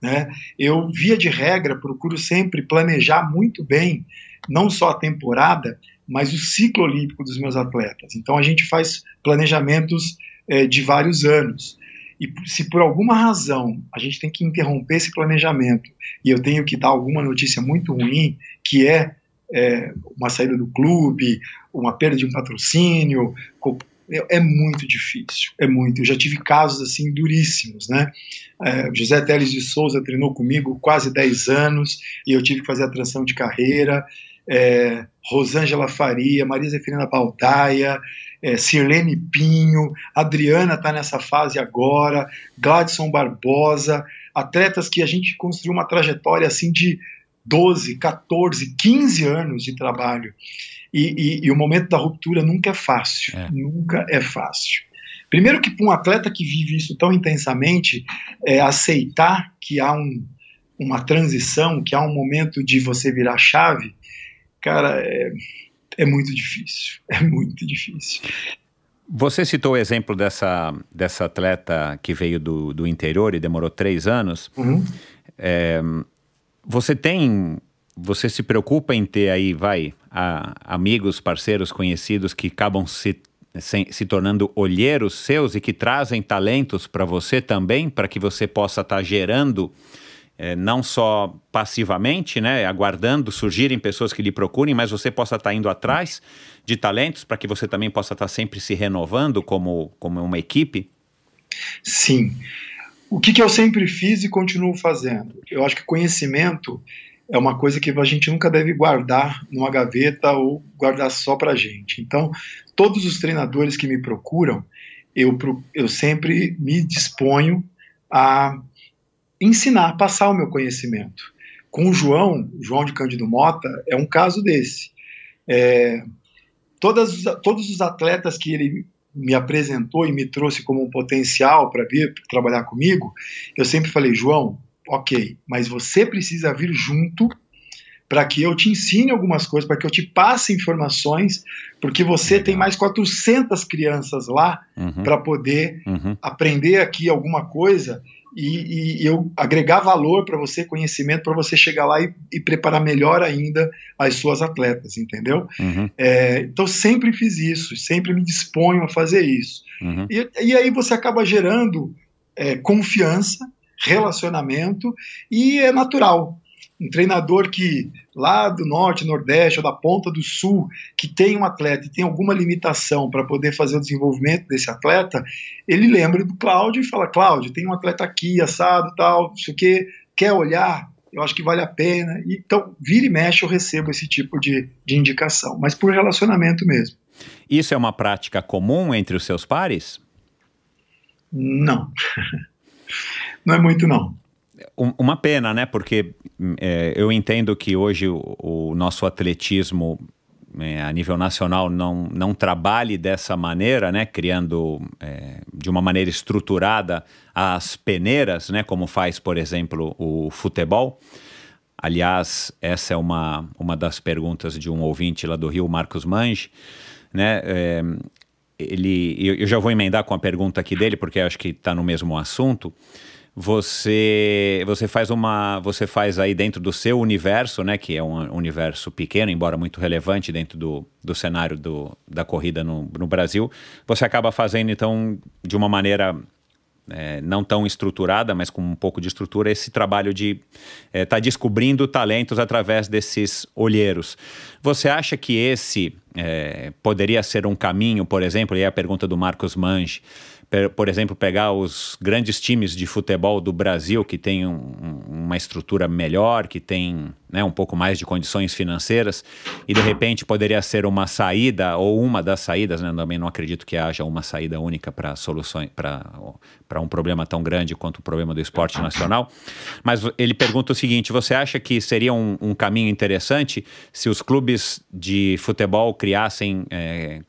Né? Eu, via de regra, procuro sempre planejar muito bem, não só a temporada, mas o ciclo olímpico dos meus atletas. Então a gente faz planejamentos é, de vários anos. E se por alguma razão a gente tem que interromper esse planejamento e eu tenho que dar alguma notícia muito ruim, que é, é uma saída do clube, uma perda de um patrocínio, é muito difícil, é muito. Eu já tive casos assim duríssimos, né? É, José Teles de Souza treinou comigo quase 10 anos e eu tive que fazer a transição de carreira. É, Rosângela Faria, Marisa Fernanda Baldaia, é, Sirlene Pinho, Adriana está nessa fase agora, Gladson Barbosa, atletas que a gente construiu uma trajetória assim de 12, 14, 15 anos de trabalho. E, e, e, o momento da ruptura nunca é fácil. É. Nunca é fácil. Primeiro que para um atleta que vive isso tão intensamente, é aceitar que há um, uma transição, que há um momento de você virar chave, cara, é, é muito difícil. É muito difícil. Você citou o exemplo dessa, dessa atleta que veio do, do interior e demorou três anos. Uhum. É, você tem você se preocupa em ter aí, vai, a, amigos, parceiros, conhecidos que acabam se, se, se, tornando olheiros seus e que trazem talentos para você também, para que você possa estar tá gerando, é, não só passivamente, né, aguardando surgirem pessoas que lhe procurem, mas você possa estar tá indo atrás de talentos para que você também possa estar tá sempre se renovando como, como uma equipe? Sim. O que, que eu sempre fiz e continuo fazendo? Eu acho que conhecimento é uma coisa que a gente nunca deve guardar numa gaveta ou guardar só para a gente. Então, todos os treinadores que me procuram, eu, eu sempre me disponho a ensinar, passar o meu conhecimento. Com o João, João de Cândido Mota, é um caso desse. É, todas, todos os atletas que ele me apresentou e me trouxe como um potencial para vir trabalhar comigo, eu sempre falei, João, ok, mas você precisa vir junto para que eu te ensine algumas coisas, para que eu te passe informações, porque você Legal. tem mais 400 crianças lá uhum. para poder uhum. aprender aqui alguma coisa e, e eu agregar valor para você, conhecimento, para você chegar lá e, e, preparar melhor ainda as suas atletas, entendeu? Uhum. É, então sempre fiz isso, sempre me disponho a fazer isso. Uhum. E, e, aí você acaba gerando é, confiança, relacionamento e é natural. Um treinador que lá do norte, nordeste ou da ponta do sul, que tem um atleta e tem alguma limitação para poder fazer o desenvolvimento desse atleta, ele lembra do Cláudio e fala: Cláudio, tem um atleta aqui, assado, tal, isso que quer olhar? eu acho que vale a pena. Então, vira e mexe, eu recebo esse tipo de, de indicação, mas por relacionamento mesmo. Isso é uma prática comum entre os seus pares? Não. não é muito não. Uma pena, né? Porque hum, é, eu entendo que hoje o, o nosso atletismo é, a nível nacional não, não trabalhe dessa maneira, né? Criando é, de uma maneira estruturada as peneiras, né? Como faz, por exemplo, o futebol. Aliás, essa é uma, uma das perguntas de um ouvinte lá do Rio, Marcos Mange, né? É, ele, eu, eu já vou emendar com a pergunta aqui dele, porque acho que está no mesmo assunto você você faz uma você faz aí dentro do seu universo né que é um universo pequeno embora muito relevante dentro do, do cenário do, da corrida no, no Brasil você acaba fazendo então de uma maneira é, não tão estruturada, mas com um pouco de estrutura, esse trabalho de estar é, tá descobrindo talentos através desses olheiros. Você acha que esse é, poderia ser um caminho, por exemplo, e é a pergunta do Marcos Mange, por exemplo, pegar os grandes times de futebol do Brasil, que tem um, uma estrutura melhor, que tem né, um pouco mais de condições financeiras, e de repente poderia ser uma saída, ou uma das saídas, né? também não acredito que haja uma saída única para soluções para um problema tão grande quanto o problema do esporte nacional. Mas ele pergunta o seguinte: você acha que seria um, um caminho interessante se os clubes de futebol criassem é,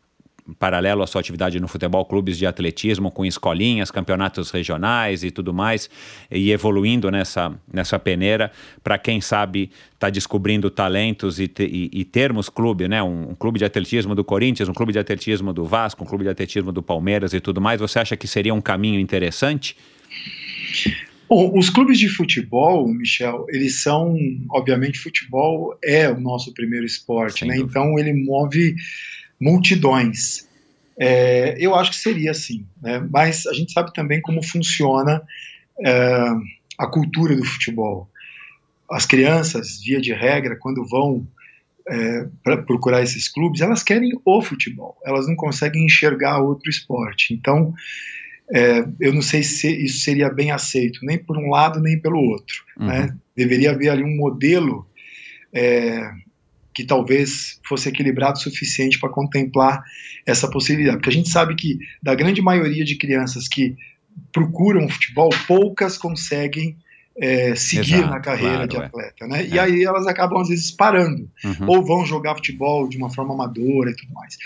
paralelo à sua atividade no futebol, clubes de atletismo com escolinhas, campeonatos regionais e tudo mais, e evoluindo nessa, nessa peneira para quem sabe estar tá descobrindo talentos e, te, e, e, termos clube, né? Um, um, clube de atletismo do Corinthians, um clube de atletismo do Vasco, um clube de atletismo do Palmeiras e tudo mais. Você acha que seria um caminho interessante? Bom, os clubes de futebol, Michel, eles são, obviamente, futebol é o nosso primeiro esporte, Sem né? Dúvida. Então ele move multidões. É, eu acho que seria assim, né? mas a gente sabe também como funciona é, a cultura do futebol. As crianças, via de regra, quando vão é, para procurar esses clubes, elas querem o futebol, elas não conseguem enxergar outro esporte. Então, é, eu não sei se isso seria bem aceito, nem por um lado nem pelo outro. Né? Uhum. Né? Deveria haver ali um modelo é, que talvez fosse equilibrado o suficiente para contemplar essa possibilidade. Porque a gente sabe que, da grande maioria de crianças que procuram futebol, poucas conseguem é, seguir Exato, na carreira claro, de é. atleta, é. né? E é. aí elas acabam às vezes parando uhum. ou vão jogar futebol de uma forma amadora e tudo mais.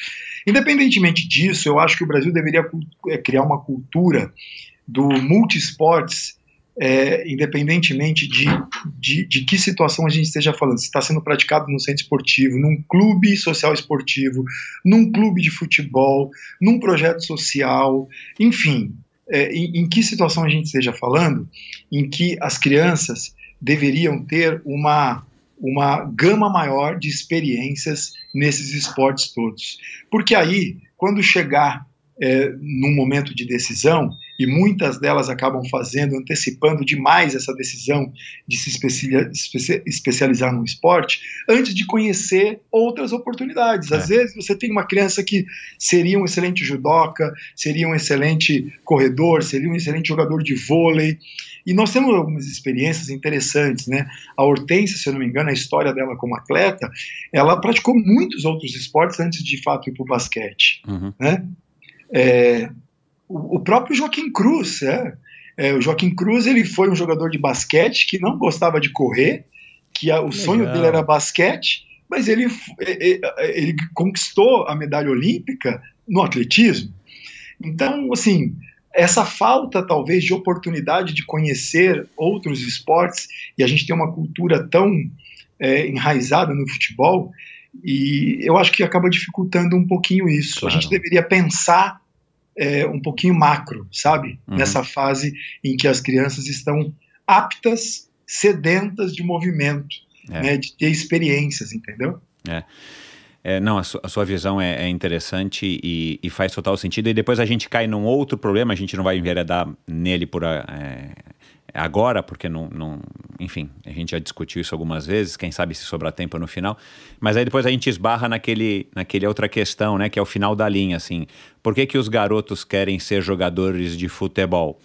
Independentemente disso, eu acho que o Brasil deveria é, criar uma cultura do multi-esportes é, independentemente de, de, de, que situação a gente esteja falando, se está sendo praticado num centro esportivo, num clube social esportivo, num clube de futebol, num projeto social, enfim, é, em, em que situação a gente esteja falando, em que as crianças deveriam ter uma uma gama maior de experiências nesses esportes todos. Porque aí, quando chegar é, num momento de decisão, e muitas delas acabam fazendo, antecipando demais essa decisão de se especializar no esporte, antes de conhecer outras oportunidades. Às é. vezes você tem uma criança que seria um excelente judoca, seria um excelente corredor, seria um excelente jogador de vôlei. E nós temos algumas experiências interessantes, né? A Hortência, se eu não me engano, a história dela como atleta, ela praticou muitos outros esportes antes de, de fato ir para o basquete, uhum. né? É, o, o próprio Joaquim Cruz, é. é. o Joaquim Cruz ele foi um jogador de basquete que não gostava de correr, que a, o Legal. sonho dele era basquete, mas ele, ele, é, é, ele conquistou a medalha olímpica no atletismo. Então, assim, essa falta talvez de oportunidade de conhecer outros esportes e a gente tem uma cultura tão é, enraizada no futebol e eu acho que acaba dificultando um pouquinho isso. Claro. A gente deveria pensar é, um pouquinho macro, sabe? Uhum. Nessa fase em que as crianças estão aptas, sedentas de movimento, é. né, de ter experiências, entendeu? É. É, não, a, su a, sua visão é, é interessante e, e, faz total sentido. E depois a gente cai num outro problema, a gente não vai enveredar nele por a, é, agora, porque não, não. Enfim, a gente já discutiu isso algumas vezes, quem sabe se sobrar tempo no final. Mas aí depois a gente esbarra naquele, naquele outra questão, né? Que é o final da linha, assim. Por que, que os garotos querem ser jogadores de futebol?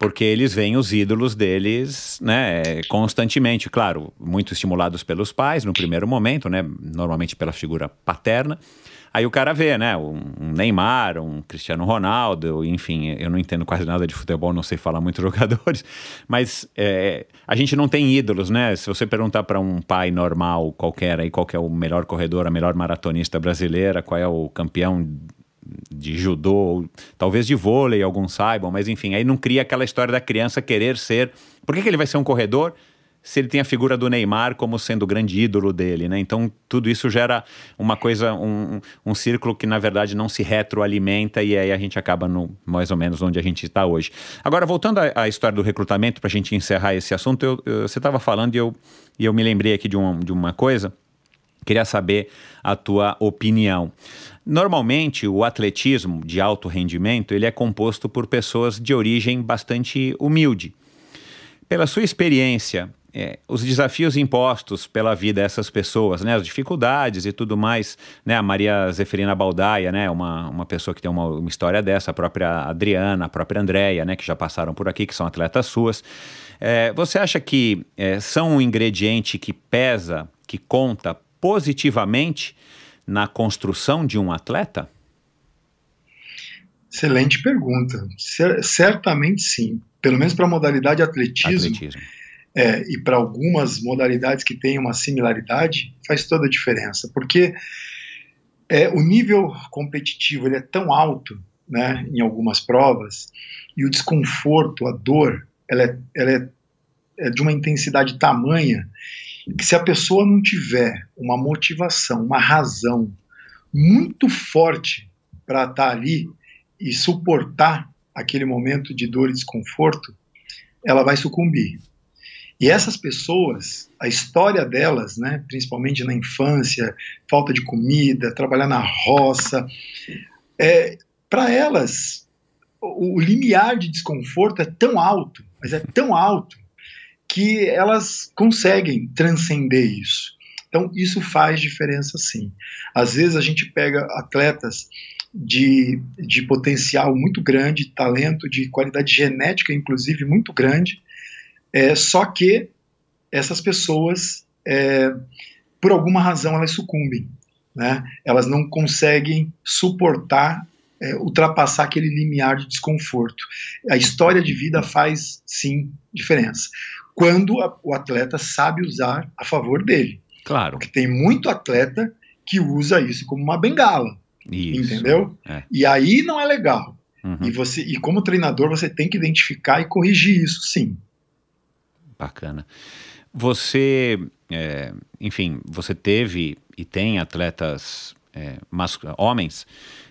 porque eles veem os ídolos deles, né, constantemente, claro, muito estimulados pelos pais no primeiro momento, né, normalmente pela figura paterna, Aí o cara vê, né? Um Neymar, um Cristiano Ronaldo, enfim, eu não entendo quase nada de futebol, não sei falar muito jogadores, mas é, a gente não tem ídolos, né? Se você perguntar para um pai normal qualquer aí qual é o melhor corredor, a melhor maratonista brasileira, qual é o campeão de judô, talvez de vôlei, alguns saibam, mas enfim, aí não cria aquela história da criança querer ser. Por que, que ele vai ser um corredor se ele tem a figura do Neymar como sendo o grande ídolo dele, né? Então tudo isso gera uma coisa, um, um círculo que na verdade não se retroalimenta e aí a gente acaba no mais ou menos onde a gente está hoje. Agora voltando à, história do recrutamento para a gente encerrar esse assunto, eu, eu, você estava falando e eu, e eu me lembrei aqui de, uma de uma coisa. Queria saber a tua opinião. Normalmente, o atletismo de alto rendimento ele é composto por pessoas de origem bastante humilde. Pela sua experiência é, os desafios impostos pela vida a essas pessoas, né, as dificuldades e tudo mais, né, a Maria Zeferina Baldaia, né, uma, uma pessoa que tem uma, uma história dessa, a própria Adriana, a própria Andréia, né, que já passaram por aqui, que são atletas suas, é, você acha que é, são um ingrediente que pesa, que conta positivamente na construção de um atleta? Excelente pergunta. C certamente sim. Pelo menos para a modalidade atletismo, atletismo, é, e para algumas modalidades que têm uma similaridade, faz toda a diferença, porque é, o nível competitivo ele é tão alto né, em algumas provas e o desconforto, a dor, ela é, ela é, é de uma intensidade tamanha que se a pessoa não tiver uma motivação, uma razão muito forte para estar tá ali e suportar aquele momento de dor e desconforto, ela vai sucumbir. E essas pessoas, a história delas, né, principalmente na infância, falta de comida, trabalhar na roça, é, para elas o, o limiar de desconforto é tão alto, mas é tão alto que elas conseguem transcender isso. Então isso faz diferença sim. Às vezes a gente pega atletas de, de potencial muito grande, talento, de qualidade genética inclusive muito grande é, só que essas pessoas, é, por alguma razão, elas sucumbem. Né? Elas não conseguem suportar, é, ultrapassar aquele limiar de desconforto. A história de vida faz, sim, diferença. Quando a, o atleta sabe usar a favor dele. Claro. Porque tem muito atleta que usa isso como uma bengala. Isso. Entendeu? É. E aí não é legal. Uhum. E você, e como treinador, você tem que identificar e corrigir isso, sim. Bacana. Você, é, enfim, você teve e tem atletas é, homens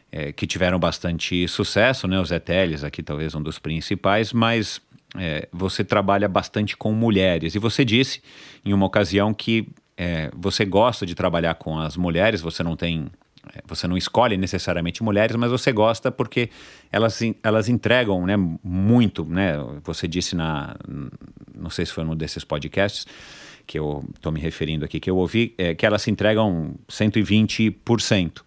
é, que tiveram bastante sucesso, né? Os ETLs aqui talvez um dos principais, mas é, você trabalha bastante com mulheres. E você disse em uma ocasião que é, você gosta de trabalhar com as mulheres, você não tem é, você não escolhe necessariamente mulheres, mas você gosta porque elas, elas entregam né, muito, né? Você disse na. Não sei se foi num desses podcasts que eu estou me referindo aqui, que eu ouvi, é, que elas se entregam 120%.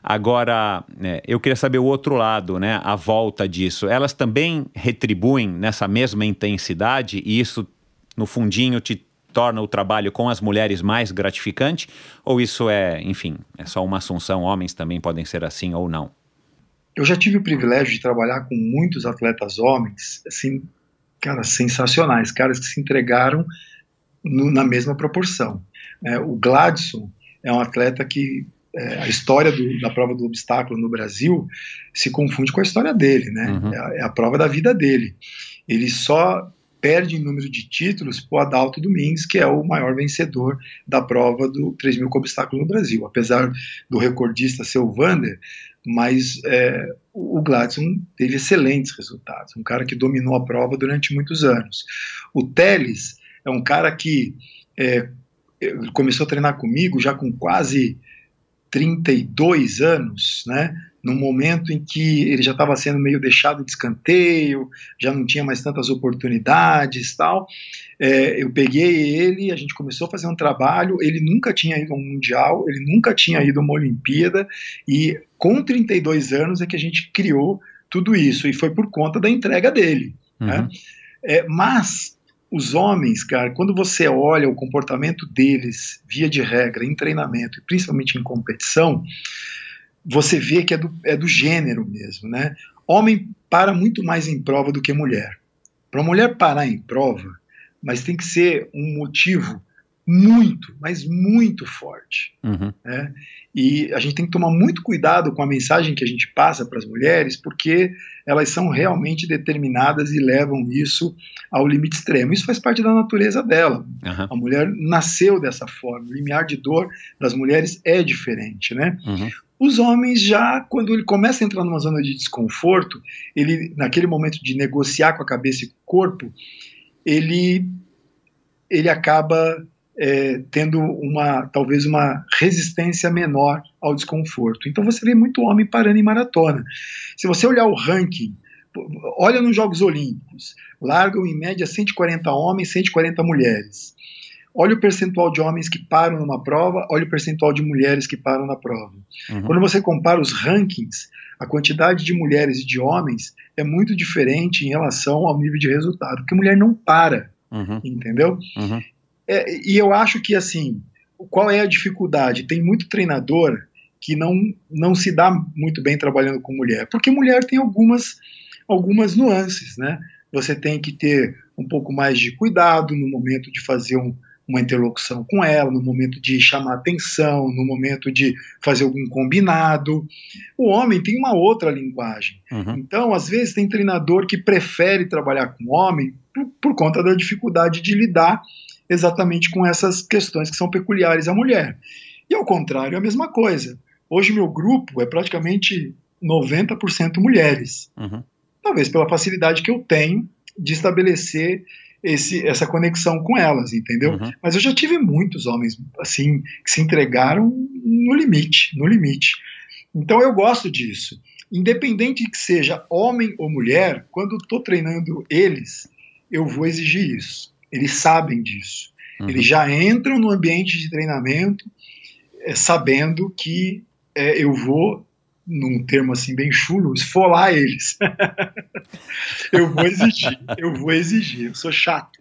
Agora, é, eu queria saber o outro lado, né? A volta disso. Elas também retribuem nessa mesma intensidade e isso, no fundinho, te torna o trabalho com as mulheres mais gratificante? Ou isso é, enfim, é só uma assunção, homens também podem ser assim ou não? Eu já tive o privilégio de trabalhar com muitos atletas homens, assim, caras sensacionais, caras que se entregaram no, na mesma proporção. É, o Gladson é um atleta que é, a história do, da prova do obstáculo no Brasil se confunde com a história dele, né? Uhum. É, a, é, a, prova da vida dele. Ele só perde em número de títulos para o Adalto Domingues, que é o maior vencedor da prova do 3 mil com no Brasil. Apesar do recordista ser o Vander, mas é, o Gladson teve excelentes resultados, um cara que dominou a prova durante muitos anos. O Teles é um cara que é, começou a treinar comigo já com quase 32 anos, né? num momento em que ele já estava sendo meio deixado de escanteio, já não tinha mais tantas oportunidades tal. É, eu peguei ele, a gente começou a fazer um trabalho. Ele nunca tinha ido a um Mundial, ele nunca tinha ido a uma Olimpíada, e com 32 anos é que a gente criou tudo isso, e foi por conta da entrega dele. Uhum. Né? É, mas os homens, cara, quando você olha o comportamento deles, via de regra, em treinamento e principalmente em competição, você vê que é do, é do gênero mesmo, né? Homem para muito mais em prova do que mulher. Para a mulher parar em prova, mas tem que ser um motivo muito, mas muito forte. Uhum. Né? E a gente tem que tomar muito cuidado com a mensagem que a gente passa para as mulheres, porque elas são realmente determinadas e levam isso ao limite extremo. Isso faz parte da natureza dela. Uhum. A mulher nasceu dessa forma. O limiar de dor das mulheres é diferente, né? Uhum. Os homens já, quando ele começa a entrar numa zona de desconforto, ele naquele momento de negociar com a cabeça e com o corpo, ele ele acaba é, tendo uma talvez uma resistência menor ao desconforto. Então você vê muito homem parando em maratona. Se você olhar o ranking, olha nos Jogos Olímpicos, largam em média 140 homens, 140 mulheres. Olha o percentual de homens que param numa prova, olha o percentual de mulheres que param na prova. Uhum. Quando você compara os rankings, a quantidade de mulheres e de homens é muito diferente em relação ao nível de resultado, porque mulher não para, uhum. entendeu? Uhum. É, e eu acho que, assim, qual é a dificuldade? Tem muito treinador que não, não se dá muito bem trabalhando com mulher, porque mulher tem algumas, algumas nuances, né? Você tem que ter um pouco mais de cuidado no momento de fazer um, uma interlocução com ela, no momento de chamar atenção, no momento de fazer algum combinado. O homem tem uma outra linguagem. Uhum. Então, às vezes, tem treinador que prefere trabalhar com homem por, por conta da dificuldade de lidar exatamente com essas questões que são peculiares à mulher. E ao contrário, é a mesma coisa. Hoje, meu grupo é praticamente 90% mulheres. Uhum. Talvez pela facilidade que eu tenho de estabelecer esse, essa conexão com elas, entendeu? Uhum. Mas eu já tive muitos homens assim que se entregaram no limite, no limite. Então eu gosto disso. Independente que seja homem ou mulher, quando estou treinando eles, eu vou exigir isso. Eles sabem disso. Uhum. Eles já entram no ambiente de treinamento é, sabendo que é, eu vou num termo assim bem chulo, esfolar eles. eu vou exigir, eu vou exigir, eu sou chato.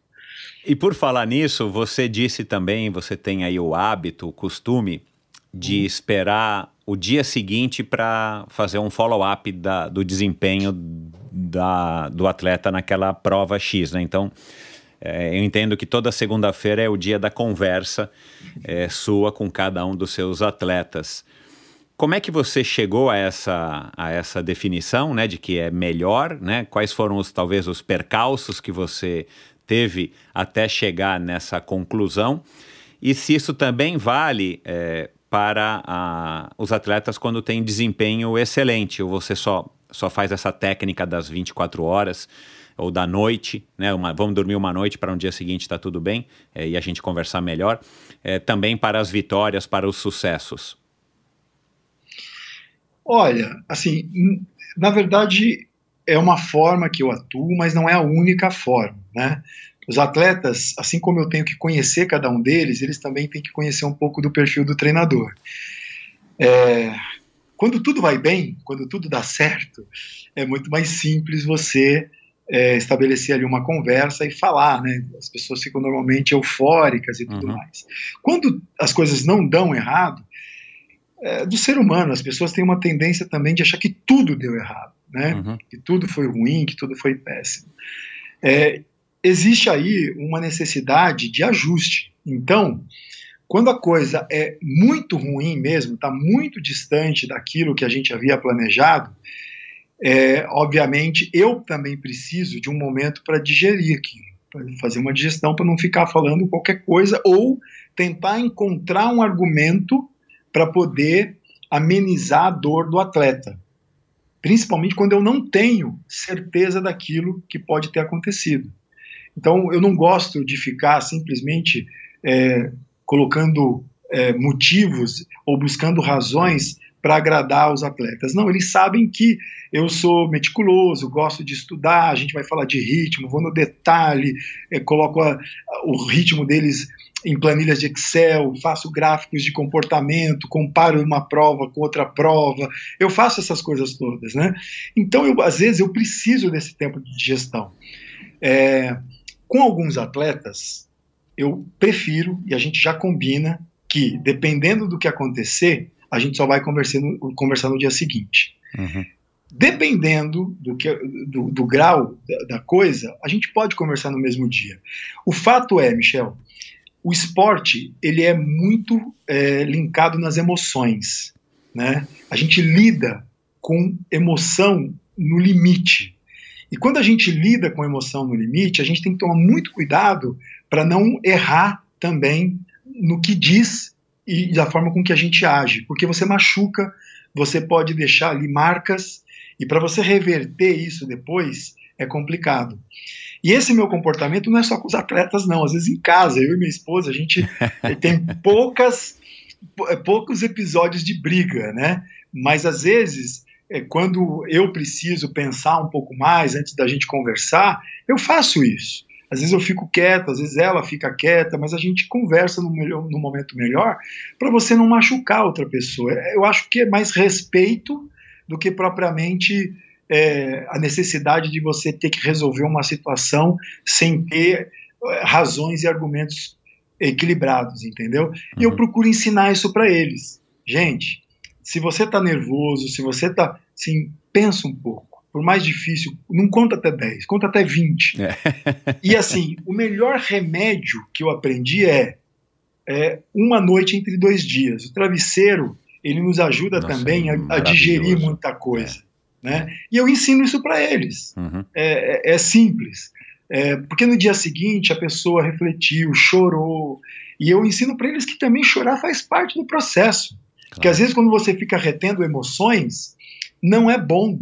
E por falar nisso, você disse também, você tem aí o hábito, o costume de hum. esperar o dia seguinte para fazer um follow-up do desempenho da, do atleta naquela prova X, né? Então, é, eu entendo que toda segunda-feira é o dia da conversa é, sua com cada um dos seus atletas. Como é que você chegou a essa, a essa definição, né, de que é melhor, né? Quais foram os talvez os percalços que você teve até chegar nessa conclusão? E se isso também vale é, para a, os atletas quando tem desempenho excelente, ou você só, só faz essa técnica das 24 horas ou da noite, né? Uma, vamos dormir uma noite para um dia seguinte estar tá tudo bem é, e a gente conversar melhor. É, também para as vitórias, para os sucessos. Olha, assim, na verdade é uma forma que eu atuo, mas não é a única forma, né? Os atletas, assim como eu tenho que conhecer cada um deles, eles também têm que conhecer um pouco do perfil do treinador. É, quando tudo vai bem, quando tudo dá certo, é muito mais simples você é, estabelecer ali uma conversa e falar, né? As pessoas ficam normalmente eufóricas e tudo uhum. mais. Quando as coisas não dão errado, é, do ser humano. As pessoas têm uma tendência também de achar que tudo deu errado, né? Uhum. Que tudo foi ruim, que tudo foi péssimo. É, existe aí uma necessidade de ajuste. Então, quando a coisa é muito ruim mesmo, está muito distante daquilo que a gente havia planejado, é, obviamente eu também preciso de um momento para digerir aquilo, para fazer uma digestão, para não ficar falando qualquer coisa ou tentar encontrar um argumento para poder amenizar a dor do atleta, principalmente quando eu não tenho certeza daquilo que pode ter acontecido. Então, eu não gosto de ficar simplesmente é, colocando é, motivos ou buscando razões para agradar os atletas. Não, eles sabem que eu sou meticuloso, gosto de estudar, a gente vai falar de ritmo, vou no detalhe, é, coloco a, o ritmo deles em planilhas de Excel, faço gráficos de comportamento, comparo uma prova com outra prova, eu faço essas coisas todas, né? Então, eu, às vezes, eu preciso desse tempo de gestão. É, com alguns atletas, eu prefiro, e a gente já combina, que dependendo do que acontecer, a gente só vai conversando, conversar no dia seguinte. Uhum. Dependendo do, que, do, do grau da, da coisa, a gente pode conversar no mesmo dia. O fato é, Michel, o esporte ele é muito é, linkado nas emoções, né? A gente lida com emoção no limite. E quando a gente lida com emoção no limite, a gente tem que tomar muito cuidado para não errar também no que diz e da forma com que a gente age, porque você machuca, você pode deixar ali marcas e para você reverter isso depois é complicado. E esse meu comportamento não é só com os atletas, não. Às vezes em casa, eu e minha esposa, a gente tem poucas, é, poucos episódios de briga, né? Mas às vezes, é, quando eu preciso pensar um pouco mais antes da gente conversar, eu faço isso. Às vezes eu fico quieto, às vezes ela fica quieta, mas a gente conversa no, melhor, no momento melhor para você não machucar outra pessoa. É, eu acho que é mais respeito do que propriamente é, a necessidade de você ter que resolver uma situação sem ter é, razões e argumentos equilibrados, entendeu? Uhum. E eu uhum. procuro ensinar isso para eles. Gente, se você está nervoso, se você está. Assim, pensa um pouco. Por mais difícil, não conta até 10, conta até 20. É. E assim, o melhor remédio que eu aprendi é, é uma noite entre dois dias. O travesseiro, ele nos ajuda Nossa, também a, é a digerir muita coisa. É. Né? E eu ensino isso para eles. Uhum. É, é, é, simples. É, porque no dia seguinte a pessoa refletiu, chorou. E eu ensino para eles que também chorar faz parte do processo. Claro. Que às vezes, quando você fica retendo emoções, não é bom.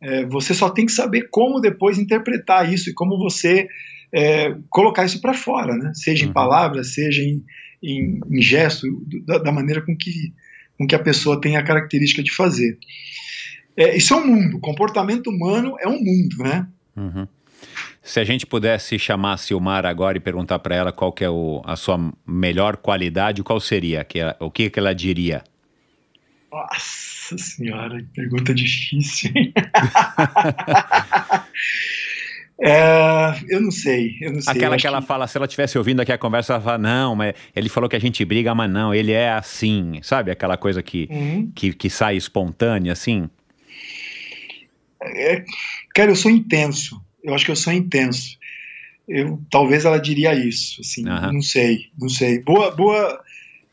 É, você só tem que saber como depois interpretar isso e como você é, colocar isso para fora, né? seja uhum. em palavras, seja em, em, em gesto, da, da, maneira com que, com que a pessoa tem a característica de fazer. É, isso é um mundo. Comportamento humano é um mundo, né? Uhum. Se a gente pudesse chamar a Silmar agora e perguntar para ela qual é o, a sua melhor qualidade, qual seria? Que ela, o que, que ela diria? Nossa senhora, que pergunta difícil. é, eu não sei, eu não sei. Aquela que ela que... fala, se ela tivesse ouvindo aqui a conversa, ela fala, não, mas ele falou que a gente briga, mas não, ele é assim, sabe? Aquela coisa que, uhum. que, que sai espontânea, assim. É, cara, eu sou intenso. Eu acho que eu sou intenso. Eu, talvez ela diria isso, assim, uhum. não sei, não sei. Boa, boa,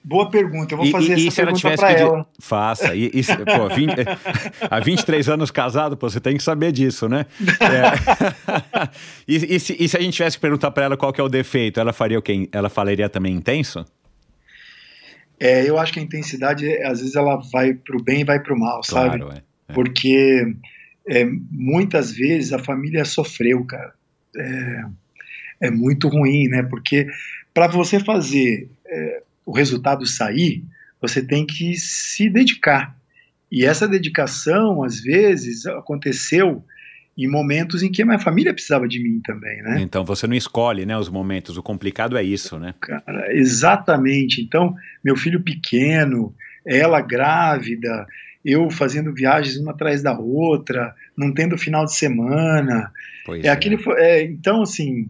boa pergunta. Eu vou e, fazer e, essa pergunta para ela. Faça. E, e, pô, 20, há 23 anos casado, pô, você tem que saber disso, né? É. e, e, se, e se a gente tivesse que perguntar para ela qual que é o defeito, ela faria o quê? Ela falaria também intenso? É, eu acho que a intensidade, às vezes, ela vai pro bem e vai pro mal, claro, sabe? É. É. Porque é, muitas vezes a família sofreu, cara. É, é muito ruim, né? Porque para você fazer é, o resultado sair, você tem que se dedicar. E essa dedicação, às vezes, aconteceu em momentos em que a minha família precisava de mim também, né? Então você não escolhe, né, os momentos. O complicado é isso, né? Cara, exatamente. Então, meu filho pequeno, ela grávida, eu fazendo viagens uma atrás da outra, não tendo final de semana. Pois é, é. Aquele, é, então, assim,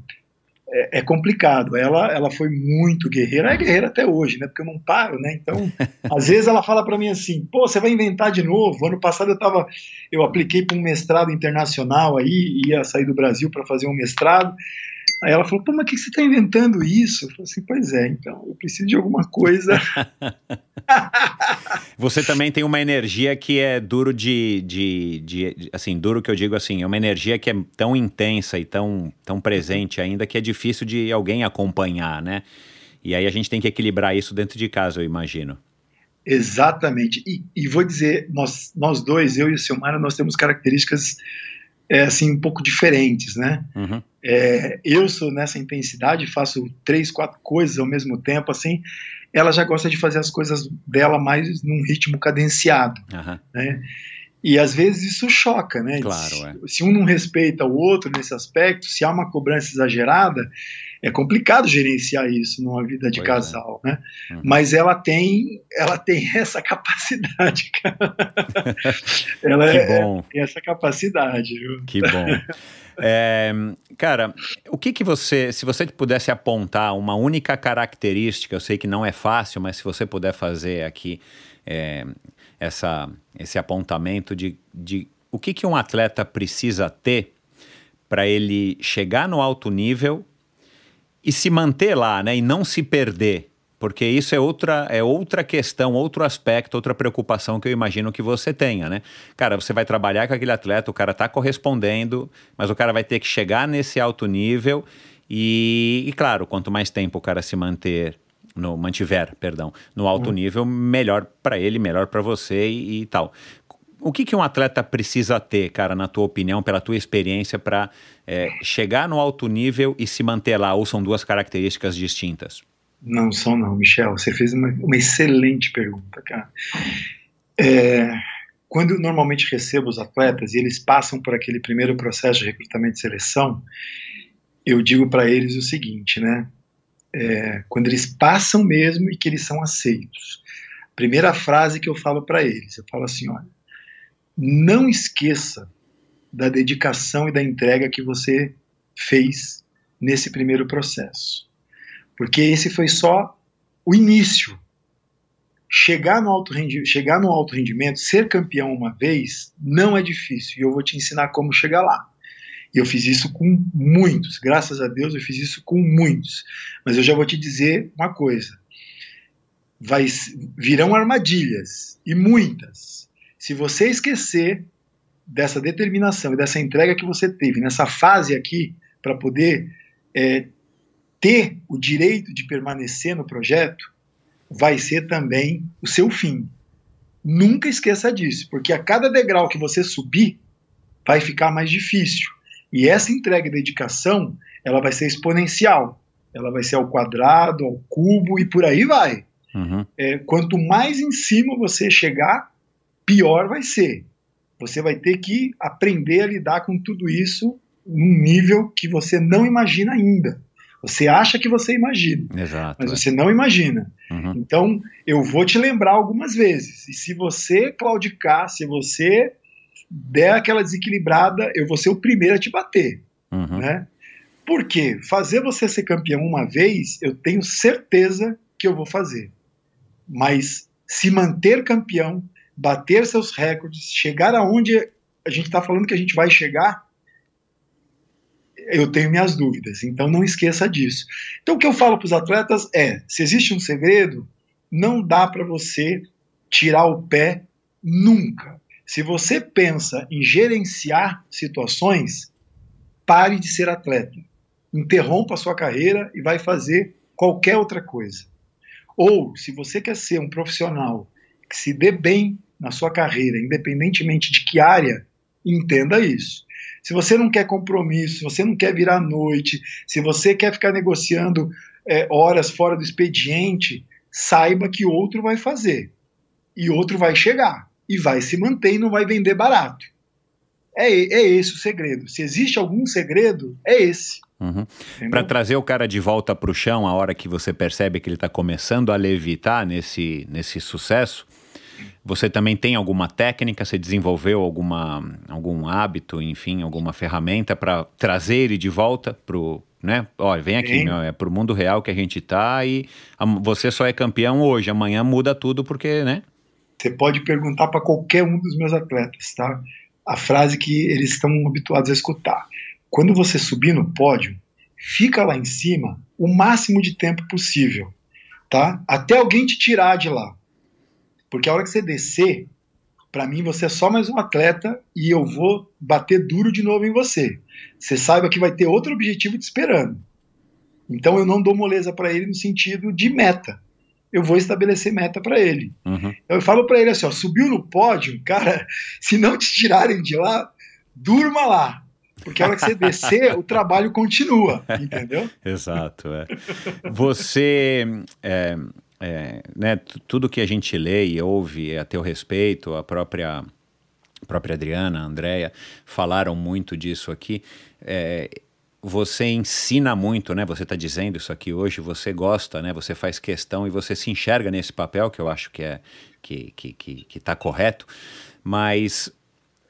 é, é, complicado. Ela, ela foi muito guerreira. É guerreira até hoje, né? Porque eu não paro, né? Então, às vezes ela fala para mim assim: "Pô, você vai inventar de novo". Ano passado eu tava, eu apliquei para um mestrado internacional aí, ia sair do Brasil para fazer um mestrado. Aí ela falou, pô, mas que você está inventando isso? Eu falei assim, pois é, então, eu preciso de alguma coisa. você também tem uma energia que é duro de, de, de, Assim, duro que eu digo assim, é uma energia que é tão intensa e tão, tão presente ainda que é difícil de alguém acompanhar, né? E aí a gente tem que equilibrar isso dentro de casa, eu imagino. Exatamente. E, e vou dizer, nós, nós dois, eu e o Silmar, nós temos características é, assim um pouco diferentes, né? Uhum. É, eu sou nessa intensidade, faço três, quatro coisas ao mesmo tempo, assim. Ela já gosta de fazer as coisas dela mais num ritmo cadenciado, uhum. né? E às vezes isso choca, né? Claro, se, é. se um não respeita o outro nesse aspecto, se há uma cobrança exagerada, é complicado gerenciar isso numa vida de pois é. casal, é. né? Uhum. Mas ela tem, ela tem essa capacidade, cara. ela que é, bom. É, tem essa capacidade. Que bom. É, cara, o que que você, se você pudesse apontar uma única característica, eu sei que não é fácil, mas se você puder fazer aqui é, essa, esse apontamento de, de o que que um atleta precisa ter para ele chegar no alto nível e se manter lá, né? E não se perder. Porque isso é outra, é outra questão, outro aspecto, outra preocupação que eu imagino que você tenha, né? Cara, você vai trabalhar com aquele atleta, o cara tá correspondendo, mas o cara vai ter que chegar nesse alto nível. E, e claro, quanto mais tempo o cara se manter no mantiver, perdão, no alto hum. nível, melhor para ele, melhor para você e, e tal. O que, que um atleta precisa ter, cara, na tua opinião, pela tua experiência, para é, chegar no alto nível e se manter lá, ou são duas características distintas? Não são não, Michel. Você fez uma, uma excelente pergunta, cara. É, quando eu normalmente recebo os atletas e eles passam por aquele primeiro processo de recrutamento e seleção, eu digo para eles o seguinte, né? É, quando eles passam mesmo e que eles são aceitos. Primeira frase que eu falo para eles, eu falo assim, olha, não esqueça da dedicação e da entrega que você fez nesse primeiro processo. Porque esse foi só o início. Chegar no alto rendimento, chegar no alto rendimento, ser campeão uma vez não é difícil, e eu vou te ensinar como chegar lá. E eu fiz isso com muitos, graças a Deus eu fiz isso com muitos. Mas eu já vou te dizer uma coisa. Vai, virão armadilhas e muitas. Se você esquecer dessa determinação e dessa entrega que você teve nessa fase aqui para poder é, ter o direito de permanecer no projeto vai ser também o seu fim. Nunca esqueça disso, porque a cada degrau que você subir vai ficar mais difícil. E essa entrega e dedicação, ela vai ser exponencial. Ela vai ser ao quadrado, ao cubo e por aí vai. Uhum. É, quanto mais em cima você chegar, pior vai ser. Você vai ter que aprender a lidar com tudo isso num nível que você não imagina ainda. Você acha que você imagina, Exato, mas é. você não imagina. Uhum. Então, eu vou te lembrar algumas vezes. E se você claudicar, se você der aquela desequilibrada, eu vou ser o primeiro a te bater. Uhum. Né? Porque fazer você ser campeão uma vez, eu tenho certeza que eu vou fazer. Mas se manter campeão bater seus recordes, chegar aonde a gente está falando que a gente vai chegar, eu tenho minhas dúvidas. Então não esqueça disso. Então o que eu falo para os atletas é: se existe um segredo, não dá para você tirar o pé nunca. Se você pensa em gerenciar situações, pare de ser atleta. Interrompa a sua carreira e vai fazer qualquer outra coisa. Ou, se você quer ser um profissional que se dê bem na sua carreira, independentemente de que área, entenda isso. Se você não quer compromisso, se você não quer virar noite, se você quer ficar negociando é, horas fora do expediente, saiba que outro vai fazer. E outro vai chegar. E vai se manter e não vai vender barato. É, é esse o segredo. Se existe algum segredo, é esse. Uhum. Para trazer o cara de volta para o chão, a hora que você percebe que ele está começando a levitar nesse, nesse sucesso, você também tem alguma técnica? Você desenvolveu alguma, algum hábito, enfim, alguma ferramenta para trazer ele de volta para o. Né? Olha, vem aqui, meu, é para o mundo real que a gente está e a, você só é campeão hoje, amanhã muda tudo porque, né? Você pode perguntar para qualquer um dos meus atletas, tá? A frase que eles estão habituados a escutar. Quando você subir no pódio, fica lá em cima o máximo de tempo possível, tá? Até alguém te tirar de lá. Porque a hora que você descer, para mim você é só mais um atleta e eu vou bater duro de novo em você. Você saiba que vai ter outro objetivo te esperando. Então eu não dou moleza para ele no sentido de meta. Eu vou estabelecer meta para ele. Uhum. Eu falo para ele assim: ó, subiu no pódio, cara, se não te tirarem de lá, durma lá. Porque a hora que você descer, o trabalho continua, entendeu? Exato. É. Você. É é, né, tudo que a gente lê e ouve é a teu respeito, a própria, a própria Adriana, a Andrea, falaram muito disso aqui. É, você ensina muito, né? Você está dizendo isso aqui hoje, você gosta, né? Você faz questão e você se enxerga nesse papel que eu acho que é que que que, que tá correto. Mas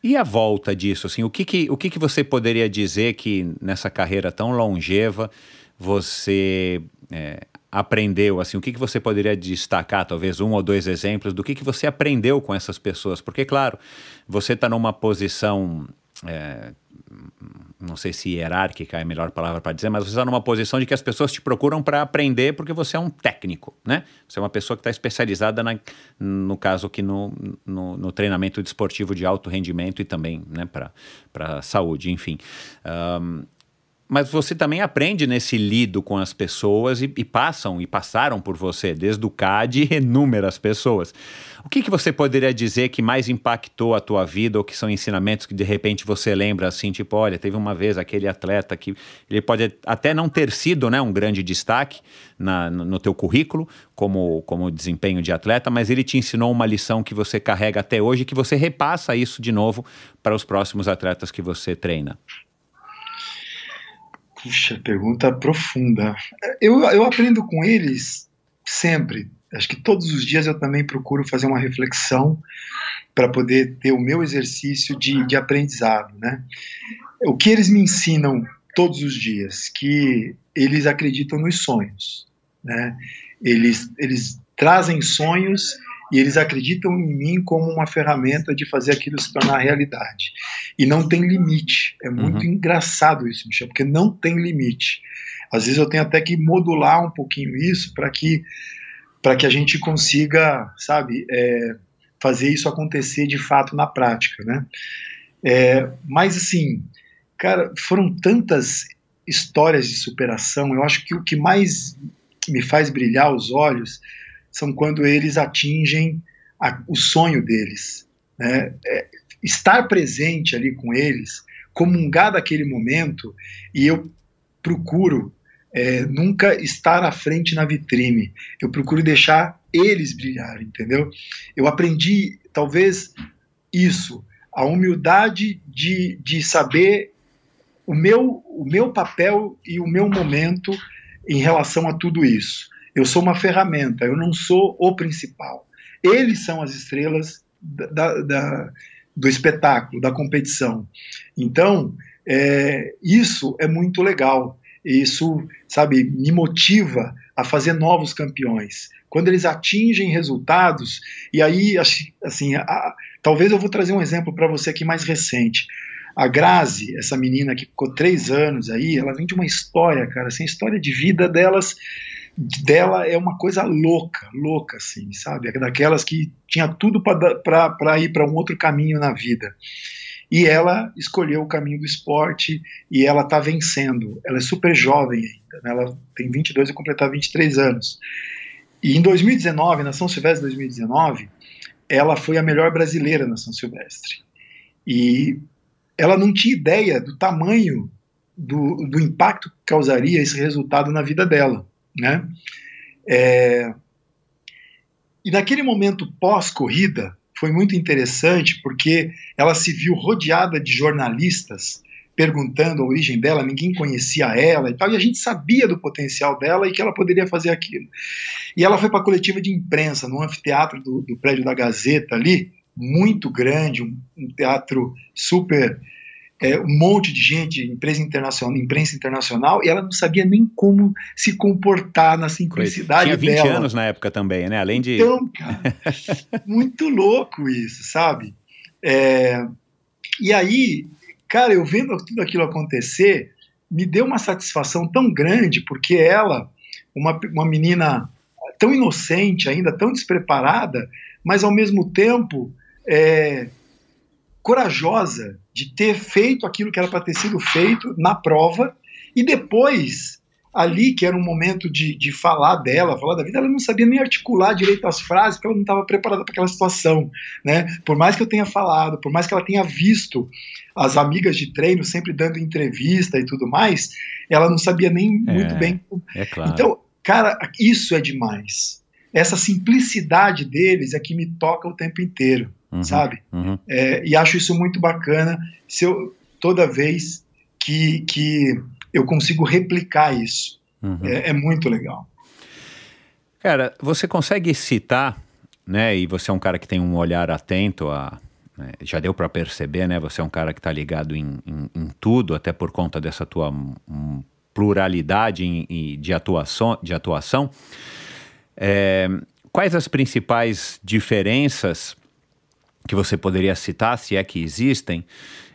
e a volta disso, assim, o que que o que que você poderia dizer que nessa carreira tão longeva você é, aprendeu? Assim, o que, que você poderia destacar, talvez um ou dois exemplos do que, que você aprendeu com essas pessoas? Porque, claro, você está numa posição é, não sei se hierárquica é a melhor palavra para dizer, mas você está numa posição de que as pessoas te procuram para aprender porque você é um técnico, né? Você é uma pessoa que está especializada, na, no caso aqui, no, no, no, treinamento desportivo de alto rendimento e também né, para a saúde, enfim. Um, mas você também aprende nesse lido com as pessoas e, e, passam e passaram por você, desde o CAD, inúmeras pessoas. O que, que você poderia dizer que mais impactou a tua vida ou que são ensinamentos que de repente você lembra assim, tipo, olha, teve uma vez aquele atleta que ele pode até não ter sido né, um grande destaque na, no teu currículo como, como desempenho de atleta, mas ele te ensinou uma lição que você carrega até hoje e que você repassa isso de novo para os próximos atletas que você treina. Puxa, pergunta profunda. Eu, eu aprendo com eles sempre. Acho que todos os dias eu também procuro fazer uma reflexão para poder ter o meu exercício de, de aprendizado, né? O que eles me ensinam todos os dias? Que eles acreditam nos sonhos, né? Eles, eles trazem sonhos e eles acreditam em mim como uma ferramenta de fazer aquilo se tornar realidade. E não tem limite. É muito uhum. engraçado isso, Michel, porque não tem limite. Às vezes eu tenho até que modular um pouquinho isso para que para que a gente consiga, sabe, é, fazer isso acontecer de fato na prática, né? É, mas assim, cara, foram tantas histórias de superação. Eu acho que o que mais me faz brilhar os olhos são quando eles atingem a, o sonho deles. Né? É, estar presente ali com eles, comungar daquele momento, e eu procuro é, nunca estar à frente na vitrine. Eu procuro deixar eles brilhar, entendeu? Eu aprendi, talvez, isso, a humildade de, de saber o meu, o meu papel e o meu momento em relação a tudo isso. Eu sou uma ferramenta, eu não sou o principal. Eles são as estrelas da, da, do espetáculo, da competição. Então, é, isso é muito legal. Isso, sabe, me motiva a fazer novos campeões. Quando eles atingem resultados, e aí, assim, a, talvez eu vou trazer um exemplo para você aqui mais recente. A Grazi, essa menina que ficou três anos aí, ela vem de uma história, cara, assim, a história de vida delas dela é uma coisa louca, louca, assim, sabe? É daquelas que tinha tudo para ir para um outro caminho na vida. E ela escolheu o caminho do esporte e ela está vencendo. Ela é super jovem ainda, né? ela tem 22 e completar 23 anos. E em 2019, na São Silvestre 2019, ela foi a melhor brasileira na São Silvestre. E ela não tinha ideia do tamanho do, do impacto que causaria esse resultado na vida dela. Né? É... E naquele momento pós-corrida foi muito interessante porque ela se viu rodeada de jornalistas perguntando a origem dela, ninguém conhecia ela e tal, e a gente sabia do potencial dela e que ela poderia fazer aquilo. E ela foi para a coletiva de imprensa, no anfiteatro do, do prédio da Gazeta ali, muito grande, um, um teatro super é, um monte de gente, empresa internacional, imprensa internacional, e ela não sabia nem como se comportar na simplicidade dela Tinha 20 dela. anos na época também, né? Além de. Então, cara, muito louco isso, sabe? É, e aí, cara, eu vendo tudo aquilo acontecer, me deu uma satisfação tão grande, porque ela, uma, uma menina tão inocente ainda, tão despreparada, mas ao mesmo tempo. É, corajosa de ter feito aquilo que era para ter sido feito na prova e depois ali que era um momento de, de falar dela, falar da vida, ela não sabia nem articular direito as frases, porque ela não estava preparada para aquela situação, né? Por mais que eu tenha falado, por mais que ela tenha visto as amigas de treino sempre dando entrevista e tudo mais, ela não sabia nem é, muito bem. É claro. Então, cara, isso é demais. Essa simplicidade deles é que me toca o tempo inteiro uhum, sabe? Uhum. É, e acho isso muito bacana. Se eu, toda vez que, que eu consigo replicar isso, uhum. é, é muito legal. Cara, você consegue citar, né? E você é um cara que tem um olhar atento a, né, já deu para perceber, né? Você é um cara que está ligado em, em, em, tudo, até por conta dessa tua um, pluralidade em, de atuação. De atuação. É, quais as principais diferenças que você poderia citar, se é que existem,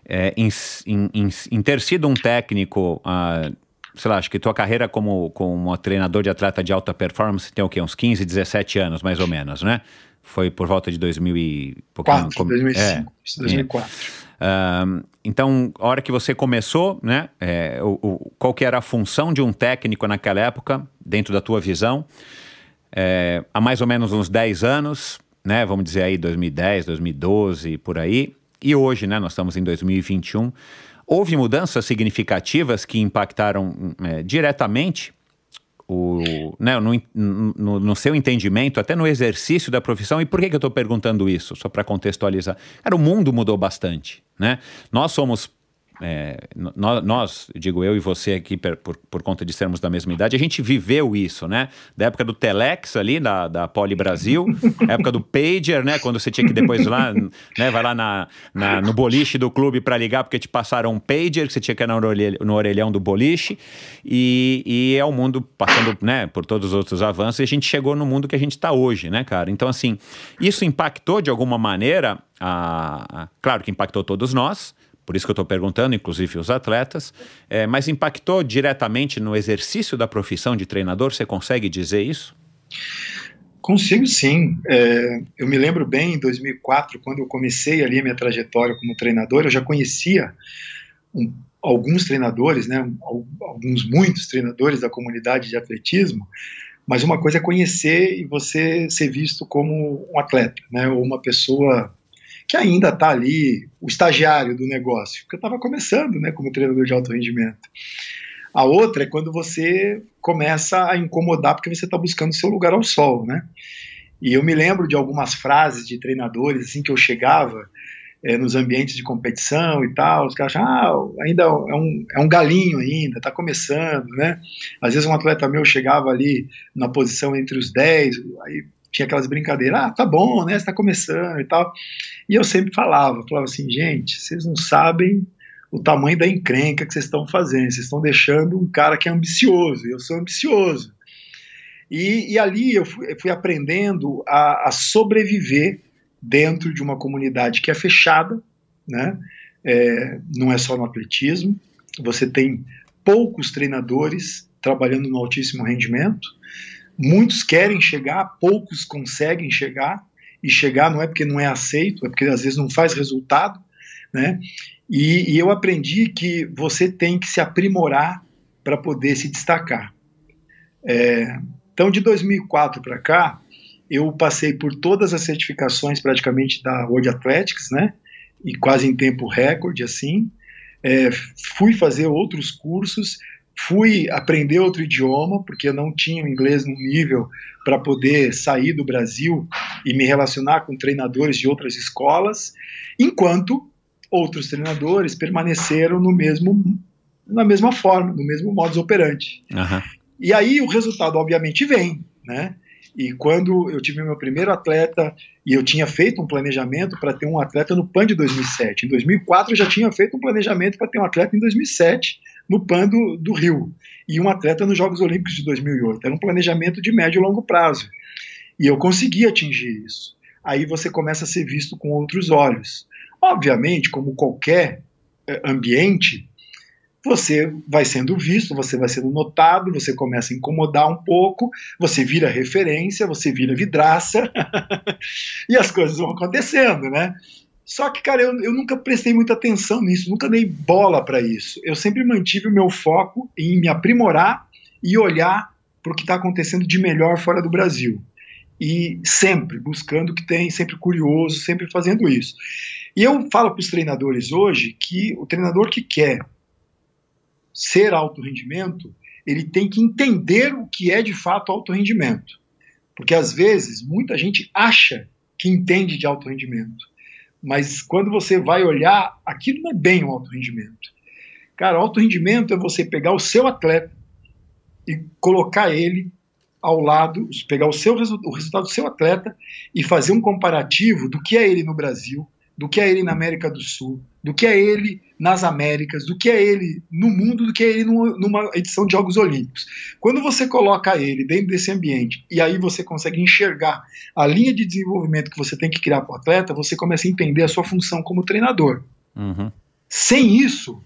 é, em, em, em, ter sido um técnico, ah, sei lá, acho que tua carreira como, como treinador de atleta de alta performance tem o quê? Uns 15, 17 anos, mais ou menos, né? Foi por volta de 2000 e... Pouquinho, 4, como, 2005, é, 2004. É. Um, então, a hora que você começou, né? É, o, o, qual que era a função de um técnico naquela época, dentro da tua visão? É, há mais ou menos uns 10 anos né, vamos dizer aí 2010, 2012, por aí, e hoje, né, nós estamos em 2021, houve mudanças significativas que impactaram é, diretamente o, né, no, no, no, seu entendimento, até no exercício da profissão. E por que, que eu estou perguntando isso? Só para contextualizar. Cara, o mundo mudou bastante. Né? Nós somos é, nós, nós, digo eu e você aqui, por, por conta de sermos da mesma idade, a gente viveu isso, né? Da época do Telex ali, da, da Poli Brasil, época do Pager, né? Quando você tinha que depois lá, né? Vai lá na, na no boliche do clube para ligar, porque te passaram um Pager, que você tinha que ir no orelhão do boliche. E, e é o um mundo passando, né? Por todos os outros avanços, e a gente chegou no mundo que a gente está hoje, né, cara? Então, assim, isso impactou de alguma maneira, a, a claro que impactou todos nós, por isso que eu estou perguntando, inclusive os atletas, é, mas impactou diretamente no exercício da profissão de treinador? Você consegue dizer isso? Consigo sim. É, eu me lembro bem, em 2004, quando eu comecei ali a minha trajetória como treinador, eu já conhecia um, alguns treinadores, né, alguns muitos treinadores da comunidade de atletismo, mas uma coisa é conhecer e você ser visto como um atleta, né, ou uma pessoa que ainda está ali o estagiário do negócio, porque eu estava começando né, como treinador de alto rendimento. A outra é quando você começa a incomodar porque você está buscando seu lugar ao sol, né? E eu me lembro de algumas frases de treinadores assim que eu chegava é, nos ambientes de competição e tal, os caras achavam, ah, ainda é um, é um galinho ainda, está começando, né? Às vezes um atleta meu chegava ali na posição entre os 10, aí tinha aquelas brincadeiras, ah, tá bom, né, está começando e tal. E eu sempre falava, falava assim, gente, vocês não sabem o tamanho da encrenca que vocês estão fazendo, vocês estão deixando um cara que é ambicioso, eu sou ambicioso. E, e ali eu fui, eu fui aprendendo a, a, sobreviver dentro de uma comunidade que é fechada, né? É, não é só no atletismo, você tem poucos treinadores trabalhando no altíssimo rendimento, muitos querem chegar, poucos conseguem chegar, e chegar não é porque não é aceito, é porque às vezes não faz resultado, né? E, e eu aprendi que você tem que se aprimorar para poder se destacar. É, então, de 2004 para cá, eu passei por todas as certificações praticamente da World Athletics, né? E quase em tempo recorde, assim. É, fui fazer outros cursos Fui aprender outro idioma, porque eu não tinha o inglês no nível para poder sair do Brasil e me relacionar com treinadores de outras escolas, enquanto outros treinadores permaneceram no mesmo, na mesma forma, no mesmo modus operandi. Uhum. E aí o resultado, obviamente, vem, né? E quando eu tive meu primeiro atleta, e eu tinha feito um planejamento para ter um atleta no PAN de 2007. Em 2004 eu já tinha feito um planejamento para ter um atleta em 2007 no pano do, do Rio e um atleta nos Jogos Olímpicos de 2008. Era um planejamento de médio e longo prazo. E eu consegui atingir isso. Aí você começa a ser visto com outros olhos. Obviamente, como qualquer eh, ambiente, você vai sendo visto, você vai sendo notado, você começa a incomodar um pouco, você vira referência, você vira vidraça e as coisas vão acontecendo, né? Só que, cara, eu, eu nunca prestei muita atenção nisso, nunca dei bola para isso. Eu sempre mantive o meu foco em me aprimorar e olhar para o que está acontecendo de melhor fora do Brasil. E sempre buscando o que tem, sempre curioso, sempre fazendo isso. E eu falo para os treinadores hoje que o treinador que quer ser alto rendimento, ele tem que entender o que é de fato alto rendimento. Porque às vezes muita gente acha que entende de alto rendimento. Mas quando você vai olhar, aquilo não é bem o alto rendimento. Cara, alto rendimento é você pegar o seu atleta e colocar ele ao lado, pegar o, seu, o resultado do seu atleta e fazer um comparativo do que é ele no Brasil, do que é ele na América do Sul, do que é ele nas Américas, do que é ele no mundo, do que é ele numa edição de Jogos Olímpicos. Quando você coloca ele dentro desse ambiente e aí você consegue enxergar a linha de desenvolvimento que você tem que criar para o atleta, você começa a entender a sua função como treinador. Uhum. Sem isso,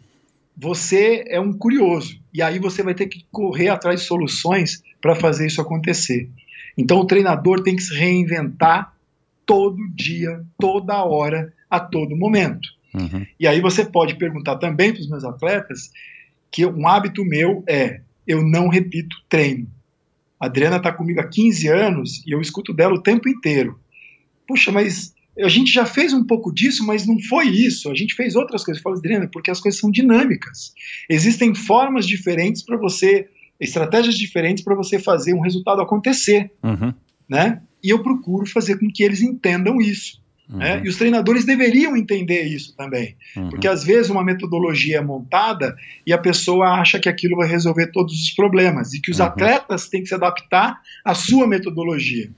você é um curioso e aí você vai ter que correr atrás de soluções para fazer isso acontecer. Então o treinador tem que se reinventar todo dia, toda hora, a todo momento. Uhum. E aí você pode perguntar também para os meus atletas que um hábito meu é eu não repito treino. A Adriana está comigo há 15 anos e eu escuto dela o tempo inteiro. Puxa, mas a gente já fez um pouco disso, mas não foi isso. A gente fez outras coisas. Eu falo, Adriana, porque as coisas são dinâmicas. Existem formas diferentes para você, estratégias diferentes para você fazer um resultado acontecer. Uhum. Né? E eu procuro fazer com que eles entendam isso. Uhum. Né? E os treinadores deveriam entender isso também, uhum. porque às vezes uma metodologia é montada e a pessoa acha que aquilo vai resolver todos os problemas e que os uhum. atletas têm que se adaptar à sua metodologia.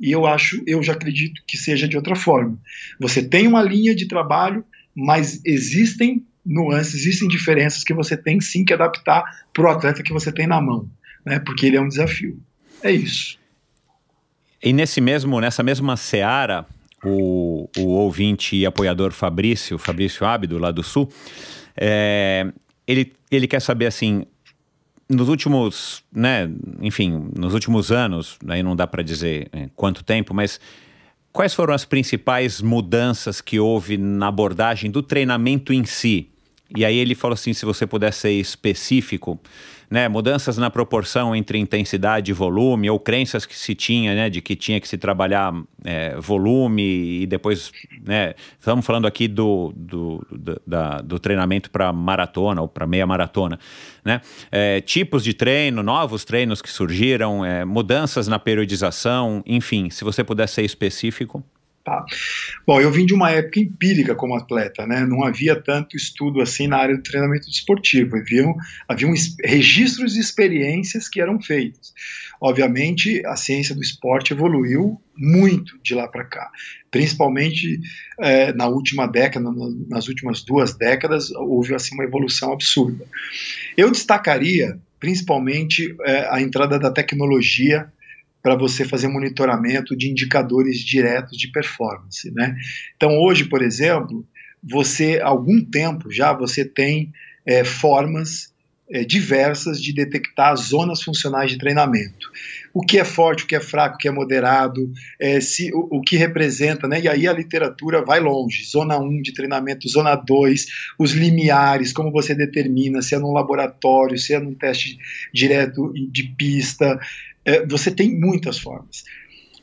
E eu acho, eu já acredito que seja de outra forma. Você tem uma linha de trabalho, mas existem nuances, existem diferenças que você tem sim que adaptar para o atleta que você tem na mão, né? porque ele é um desafio. É isso. E nesse mesmo, nessa mesma seara, o, o ouvinte e apoiador Fabrício, Fabrício Ábido, lá do Sul, é, ele, ele quer saber assim, nos últimos, né, enfim, nos últimos anos, aí não dá para dizer é, quanto tempo, mas quais foram as principais mudanças que houve na abordagem do treinamento em si? E aí ele falou assim, se você puder ser específico, né, mudanças na proporção entre intensidade e volume, ou crenças que se tinha, né, de que tinha que se trabalhar é, volume e depois, né, estamos falando aqui do, do, do, da, do treinamento para maratona ou para meia maratona, né, é, tipos de treino, novos treinos que surgiram, é, mudanças na periodização, enfim, se você puder ser específico. Tá. Bom, eu vim de uma época empírica como atleta, né? Não havia tanto estudo assim na área do treinamento desportivo. Haviam, havia registros de experiências que eram feitos. Obviamente, a ciência do esporte evoluiu muito de lá para cá, principalmente é, na última década, nas últimas duas décadas, houve assim uma evolução absurda. Eu destacaria principalmente é, a entrada da tecnologia para você fazer monitoramento de indicadores diretos de performance. Né? Então, hoje, por exemplo, você, algum tempo já, você tem é, formas é, diversas de detectar zonas funcionais de treinamento. O que é forte, o que é fraco, o que é moderado, é, se, o, o, que representa, né? E aí a literatura vai longe. Zona 1 de treinamento, zona 2, os limiares, como você determina, se é num laboratório, se é num teste direto de pista, é, você tem muitas formas.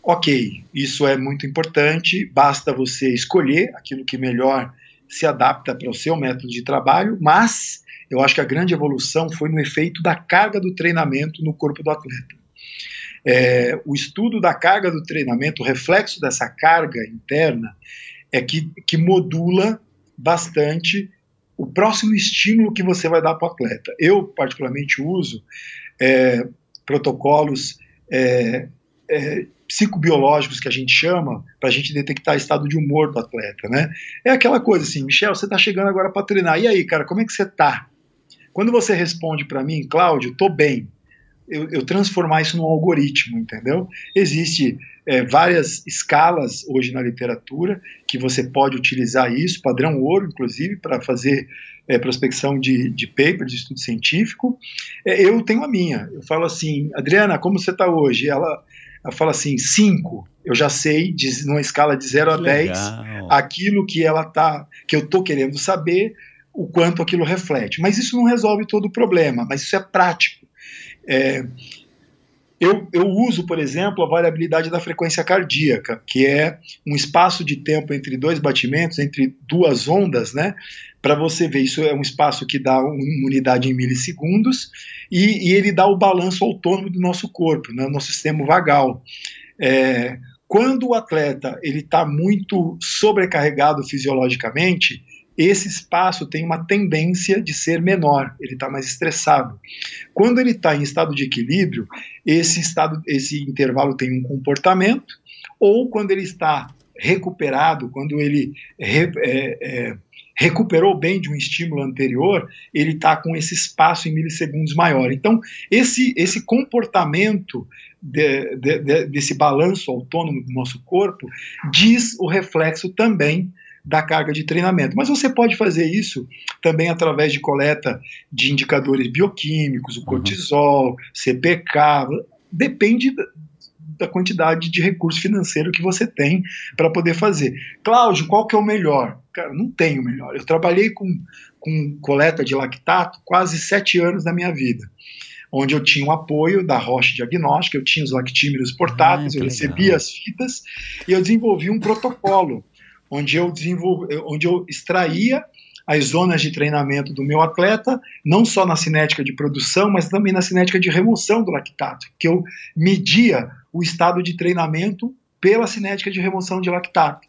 Ok, isso é muito importante, basta você escolher aquilo que melhor se adapta para o seu método de trabalho, mas eu acho que a grande evolução foi no efeito da carga do treinamento no corpo do atleta. É, o estudo da carga do treinamento, o reflexo dessa carga interna, é que, que modula bastante o próximo estímulo que você vai dar para o atleta. Eu, particularmente, uso é, protocolos é, é, psicobiológicos que a gente chama para a gente detectar estado de humor do atleta, né? É aquela coisa assim, Michel, você está chegando agora para treinar, e aí, cara, como é que você está? Quando você responde para mim, Cláudio, tô bem, eu, eu, transformar isso num algoritmo, entendeu? Existe é, várias escalas hoje na literatura que você pode utilizar isso, padrão ouro, inclusive, para fazer é, prospecção de, de papers, de estudo científico. É, eu tenho a minha. Eu falo assim, Adriana, como você está hoje? Ela, ela fala assim, 5. Eu já sei, de, numa escala de 0 a 10, aquilo que ela tá, que eu estou querendo saber, o quanto aquilo reflete. Mas isso não resolve todo o problema, mas isso é prático. É, eu, eu, uso, por exemplo, a variabilidade da frequência cardíaca, que é um espaço de tempo entre dois batimentos, entre duas ondas, né? para você ver, isso é um espaço que dá uma unidade em milissegundos e, e ele dá o balanço autônomo do nosso corpo, né, nosso sistema vagal. É, quando o atleta ele está muito sobrecarregado fisiologicamente, esse espaço tem uma tendência de ser menor, ele está mais estressado. Quando ele está em estado de equilíbrio, esse estado, esse intervalo tem um comportamento, ou quando ele está recuperado, quando ele é, é, recuperou bem de um estímulo anterior, ele está com esse espaço em milissegundos maior. Então, esse, esse comportamento de, de, de, desse balanço autônomo do nosso corpo diz o reflexo também da carga de treinamento. Mas você pode fazer isso também através de coleta de indicadores bioquímicos, o uhum. cortisol, CPK, depende da quantidade de recurso financeiro que você tem para poder fazer. Cláudio, qual que é o melhor? Cara, não tenho o melhor. Eu trabalhei com, com coleta de lactato quase sete anos da minha vida onde eu tinha o um apoio da Roche Diagnóstica, eu tinha os lactímetros portáteis, ah, eu recebia as fitas e eu desenvolvi um protocolo onde eu desenvolvi, onde eu extraía as zonas de treinamento do meu atleta, não só na cinética de produção, mas também na cinética de remoção do lactato, que eu media o estado de treinamento pela cinética de remoção de lactato.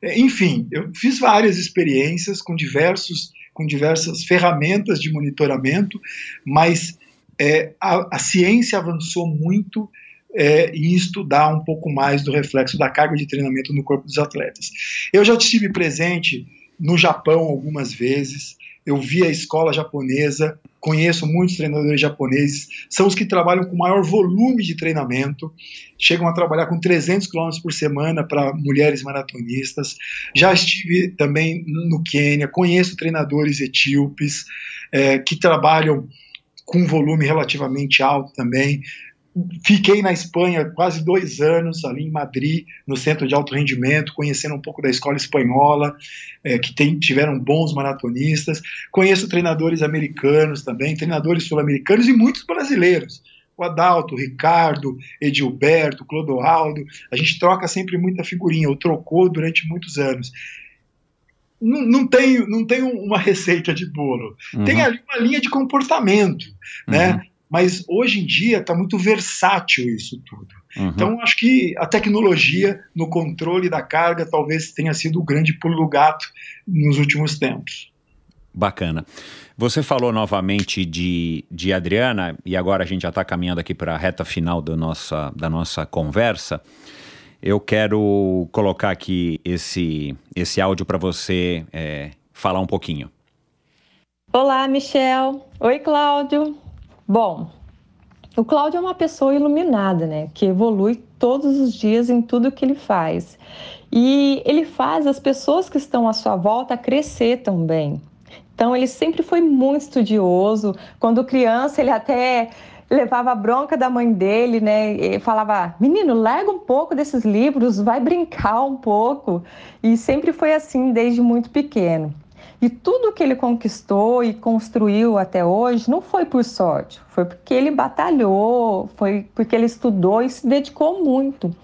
É, enfim, eu fiz várias experiências com diversos com diversas ferramentas de monitoramento, mas é, a, a, ciência avançou muito é, em estudar um pouco mais do reflexo da carga de treinamento no corpo dos atletas. Eu já estive presente no Japão algumas vezes, eu vi a escola japonesa conheço muitos treinadores japoneses, são os que trabalham com maior volume de treinamento, chegam a trabalhar com 300 km por semana para mulheres maratonistas. Já estive também no Quênia, conheço treinadores etíopes é, que trabalham com volume relativamente alto também. Fiquei na Espanha quase dois anos, ali em Madrid, no centro de alto rendimento, conhecendo um pouco da escola espanhola, é, que tem, tiveram bons maratonistas. Conheço treinadores americanos também, treinadores sul-americanos e muitos brasileiros. O Adalto, o Ricardo, Edilberto, Clodoaldo. A gente troca sempre muita figurinha, ou trocou durante muitos anos. Não, tem não tem uma receita de bolo. Uhum. Tem ali uma linha de comportamento, né? Uhum. Mas hoje em dia está muito versátil isso tudo. Uhum. Então, acho que a tecnologia no controle da carga talvez tenha sido o grande pulo do gato nos últimos tempos. Bacana. Você falou novamente de, de Adriana, e agora a gente já está caminhando aqui para a reta final do nossa, da nossa conversa. Eu quero colocar aqui esse, esse áudio para você é, falar um pouquinho. Olá, Michel. Oi, Cláudio. Bom, o Cláudio é uma pessoa iluminada, né? Que evolui todos os dias em tudo que ele faz. E ele faz as pessoas que estão à sua volta crescer também. Então, ele sempre foi muito estudioso. Quando criança, ele até levava a bronca da mãe dele, né? E falava: menino, larga um pouco desses livros, vai brincar um pouco. E sempre foi assim desde muito pequeno. E tudo que ele conquistou e construiu até hoje não foi por sorte, foi porque ele batalhou, foi porque ele estudou e se dedicou muito.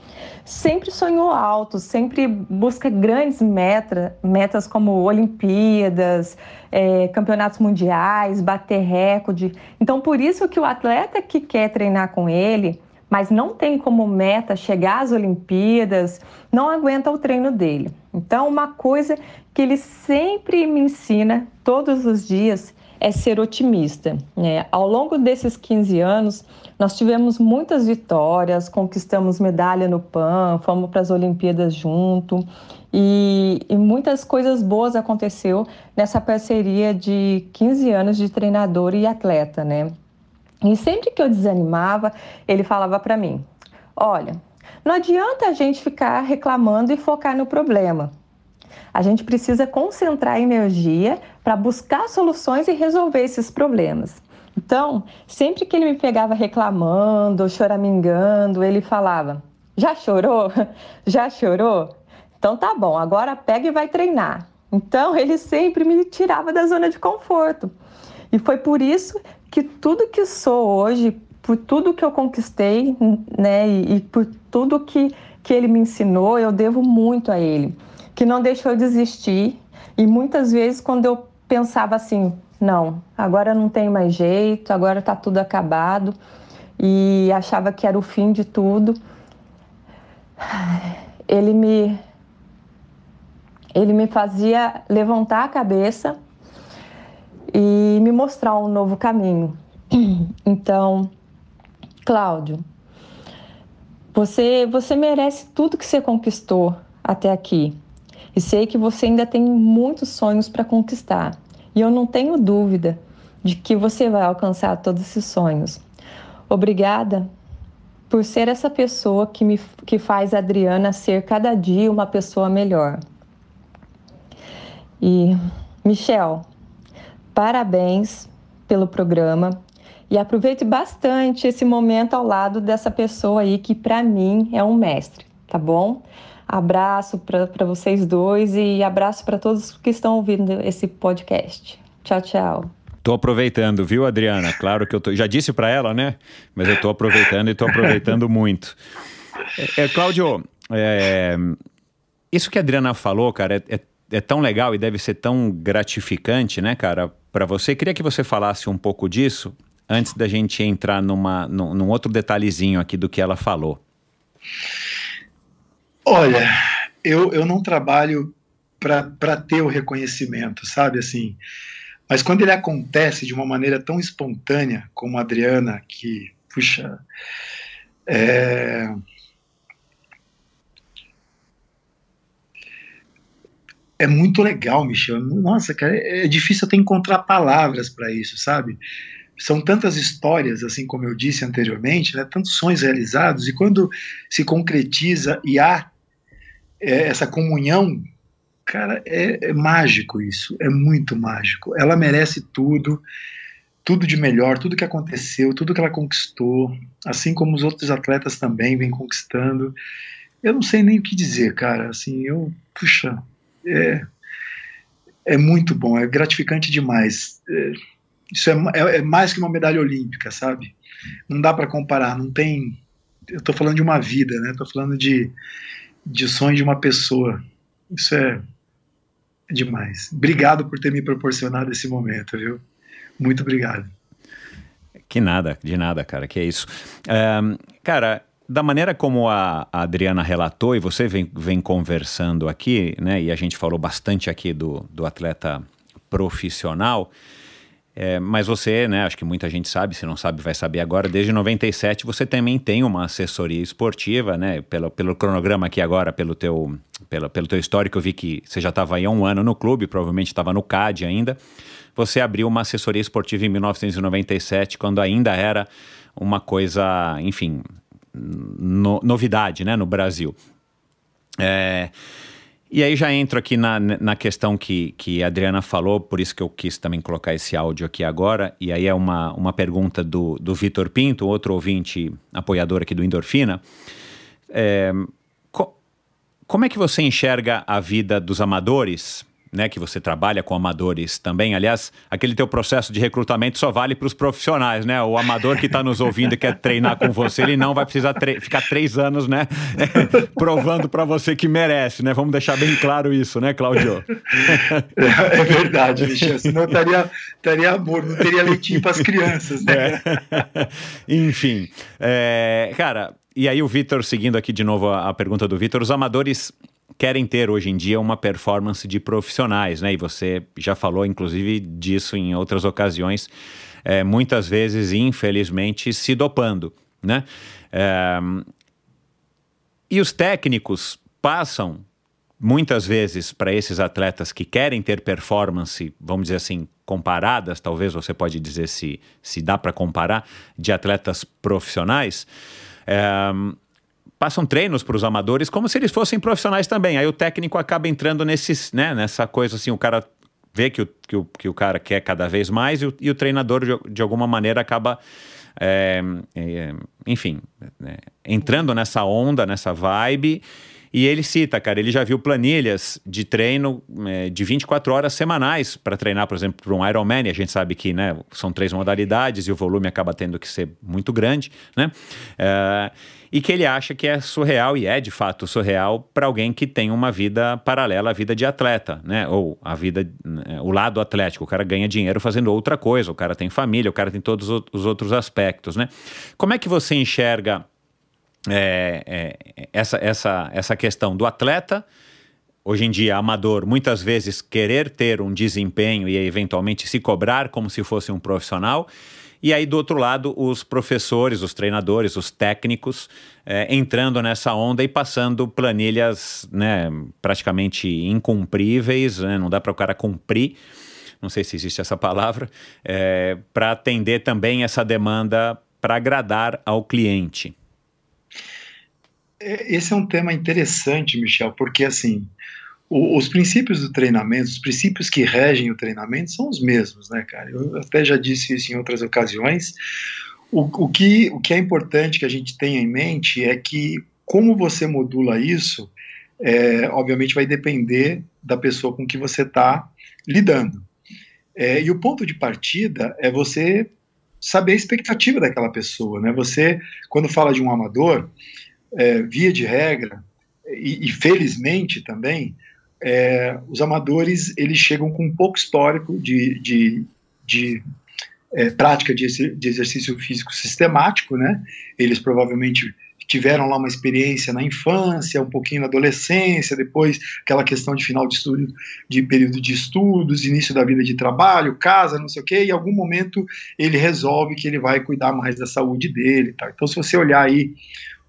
Sempre sonhou alto, sempre busca grandes metas, metas como Olimpíadas, é, campeonatos mundiais, bater recorde. Então, por isso que o atleta que quer treinar com ele, mas não tem como meta chegar às Olimpíadas, não aguenta o treino dele. Então, uma coisa que ele sempre me ensina todos os dias é ser otimista. Né? Ao longo desses 15 anos, nós tivemos muitas vitórias, conquistamos medalha no PAN, fomos para as Olimpíadas junto e, e, muitas coisas boas aconteceu nessa parceria de 15 anos de treinador e atleta, né? E sempre que eu desanimava, ele falava para mim: Olha, não adianta a gente ficar reclamando e focar no problema. A gente precisa concentrar a energia para buscar soluções e resolver esses problemas. Então, sempre que ele me pegava reclamando, choramingando, ele falava: Já chorou? Já chorou? Então tá bom, agora pega e vai treinar. Então, ele sempre me tirava da zona de conforto. E foi por isso que tudo que sou hoje, por tudo que eu conquistei, né, e, e por tudo que, que ele me ensinou, eu devo muito a ele. Que não deixou eu desistir. E muitas vezes, quando eu pensava assim, não, agora não tem mais jeito, agora está tudo acabado, e achava que era o fim de tudo, ele me, ele me fazia levantar a cabeça e me mostrar um novo caminho. Então, Cláudio, você, você merece tudo que você conquistou até aqui. E sei que você ainda tem muitos sonhos para conquistar. E eu não tenho dúvida de que você vai alcançar todos esses sonhos. Obrigada por ser essa pessoa que, me, que faz a Adriana ser cada dia uma pessoa melhor. E, Michel, Parabéns pelo programa e aproveite bastante esse momento ao lado dessa pessoa aí que para mim é um mestre, tá bom? Abraço para vocês dois e abraço para todos que estão ouvindo esse podcast. Tchau, tchau. Tô aproveitando, viu, Adriana? Claro que eu tô, já disse para ela, né? Mas eu tô aproveitando e tô aproveitando muito. É, é Cláudio, é, isso que a Adriana falou, cara, é, é é tão legal e deve ser tão gratificante, né, cara, para você. Queria que você falasse um pouco disso antes da gente entrar numa, num, num outro detalhezinho aqui do que ela falou. Olha, eu, eu não trabalho para ter o reconhecimento, sabe? Assim, mas quando ele acontece de uma maneira tão espontânea como a Adriana, que, puxa, é, é muito legal, Michel. Nossa, cara, é, é difícil até encontrar palavras para isso, sabe? São tantas histórias, assim como eu disse anteriormente, né? tantos sonhos realizados, e quando se concretiza e há é, essa comunhão, cara, é, é mágico isso, é muito mágico. Ela merece tudo, tudo de melhor, tudo que aconteceu, tudo que ela conquistou, assim como os outros atletas também vêm conquistando. Eu não sei nem o que dizer, cara. Assim, eu, puxa, é, é muito bom, é gratificante demais. É, isso é, é, é mais que uma medalha olímpica, sabe? Não dá para comparar, não tem. Eu estou falando de uma vida, né? Estou falando de, de sonho de uma pessoa. Isso é, é demais. Obrigado por ter me proporcionado esse momento, viu? Muito obrigado. Que nada, de nada, cara, que é isso. Um, cara, da maneira como a, Adriana relatou e você vem, vem conversando aqui, né? E a gente falou bastante aqui do, do atleta profissional. É, mas você, né, acho que muita gente sabe, se não sabe, vai saber agora. Desde 97 você também tem uma assessoria esportiva, né? Pelo, pelo cronograma aqui agora, pelo teu, pelo, pelo teu histórico, eu vi que você já estava aí há um ano no clube, provavelmente estava no CAD ainda. Você abriu uma assessoria esportiva em 1997, quando ainda era uma coisa, enfim, no, novidade né, no Brasil. É, e aí já entro aqui na, na questão que, que a Adriana falou, por isso que eu quis também colocar esse áudio aqui agora. E aí é uma, uma pergunta do, do Vitor Pinto, outro ouvinte apoiador aqui do Endorfina. É, co como é que você enxerga a vida dos amadores né, que você trabalha com amadores também. Aliás, aquele teu processo de recrutamento só vale para os profissionais, né? O amador que está nos ouvindo e quer treinar com você, ele não vai precisar ficar três anos, né, provando para você que merece, né? Vamos deixar bem claro isso, né, Claudio? é, verdade, Michel. Senão estaria, estaria morto, não teria leitinho para as crianças, né? É. Enfim, é, cara, e aí o Vitor, seguindo aqui de novo a, pergunta do Vitor, os amadores querem ter hoje em dia uma performance de profissionais, né? E você já falou, inclusive, disso em outras ocasiões, é, muitas vezes, infelizmente, se dopando, né? É, e os técnicos passam muitas vezes para esses atletas que querem ter performance, vamos dizer assim, comparadas, talvez você pode dizer se, se dá para comparar, de atletas profissionais, é, passam treinos para os amadores como se eles fossem profissionais também. Aí o técnico acaba entrando nesses, né, nessa coisa assim, o cara vê que o, que o, que o cara quer cada vez mais e o, e o treinador, de, de alguma maneira, acaba. É, é, enfim, né, entrando nessa onda, nessa vibe, e ele cita, cara, ele já viu planilhas de treino é, de 24 horas semanais para treinar, por exemplo, para um Ironman. a gente sabe que né, são três modalidades e o volume acaba tendo que ser muito grande, né? É, e que ele acha que é surreal e é de fato surreal para alguém que tem uma vida paralela à vida de atleta, né? Ou a vida, né, o lado atlético. O cara ganha dinheiro fazendo outra coisa, o cara tem família, o cara tem todos os outros aspectos, né? Como é que você enxerga é, é, essa, essa, essa questão do atleta, hoje em dia amador, muitas vezes querer ter um desempenho e eventualmente se cobrar como se fosse um profissional. E aí, do outro lado, os professores, os treinadores, os técnicos é, entrando nessa onda e passando planilhas né, praticamente incumpríveis, né, não dá para o cara cumprir, não sei se existe essa palavra, é, para atender também essa demanda para agradar ao cliente. É, esse é um tema interessante, Michel, porque assim, o, os princípios do treinamento, os princípios que regem o treinamento são os mesmos, né, cara? Eu até já disse isso em outras ocasiões. O, o, que, o que é importante que a gente tenha em mente é que como você modula isso, é, obviamente vai depender da pessoa com que você está lidando. É, e o ponto de partida é você saber a expectativa daquela pessoa, né? Você, quando fala de um amador, é, via de regra, e, e felizmente também, é, os amadores eles chegam com um pouco histórico de, de, de é, prática de, de, exercício físico sistemático, né? Eles provavelmente tiveram lá uma experiência na infância, um pouquinho na adolescência, depois aquela questão de final de estudo, de período de estudos, início da vida de trabalho, casa, não sei o quê, e em algum momento ele resolve que ele vai cuidar mais da saúde dele, tá? Então se você olhar aí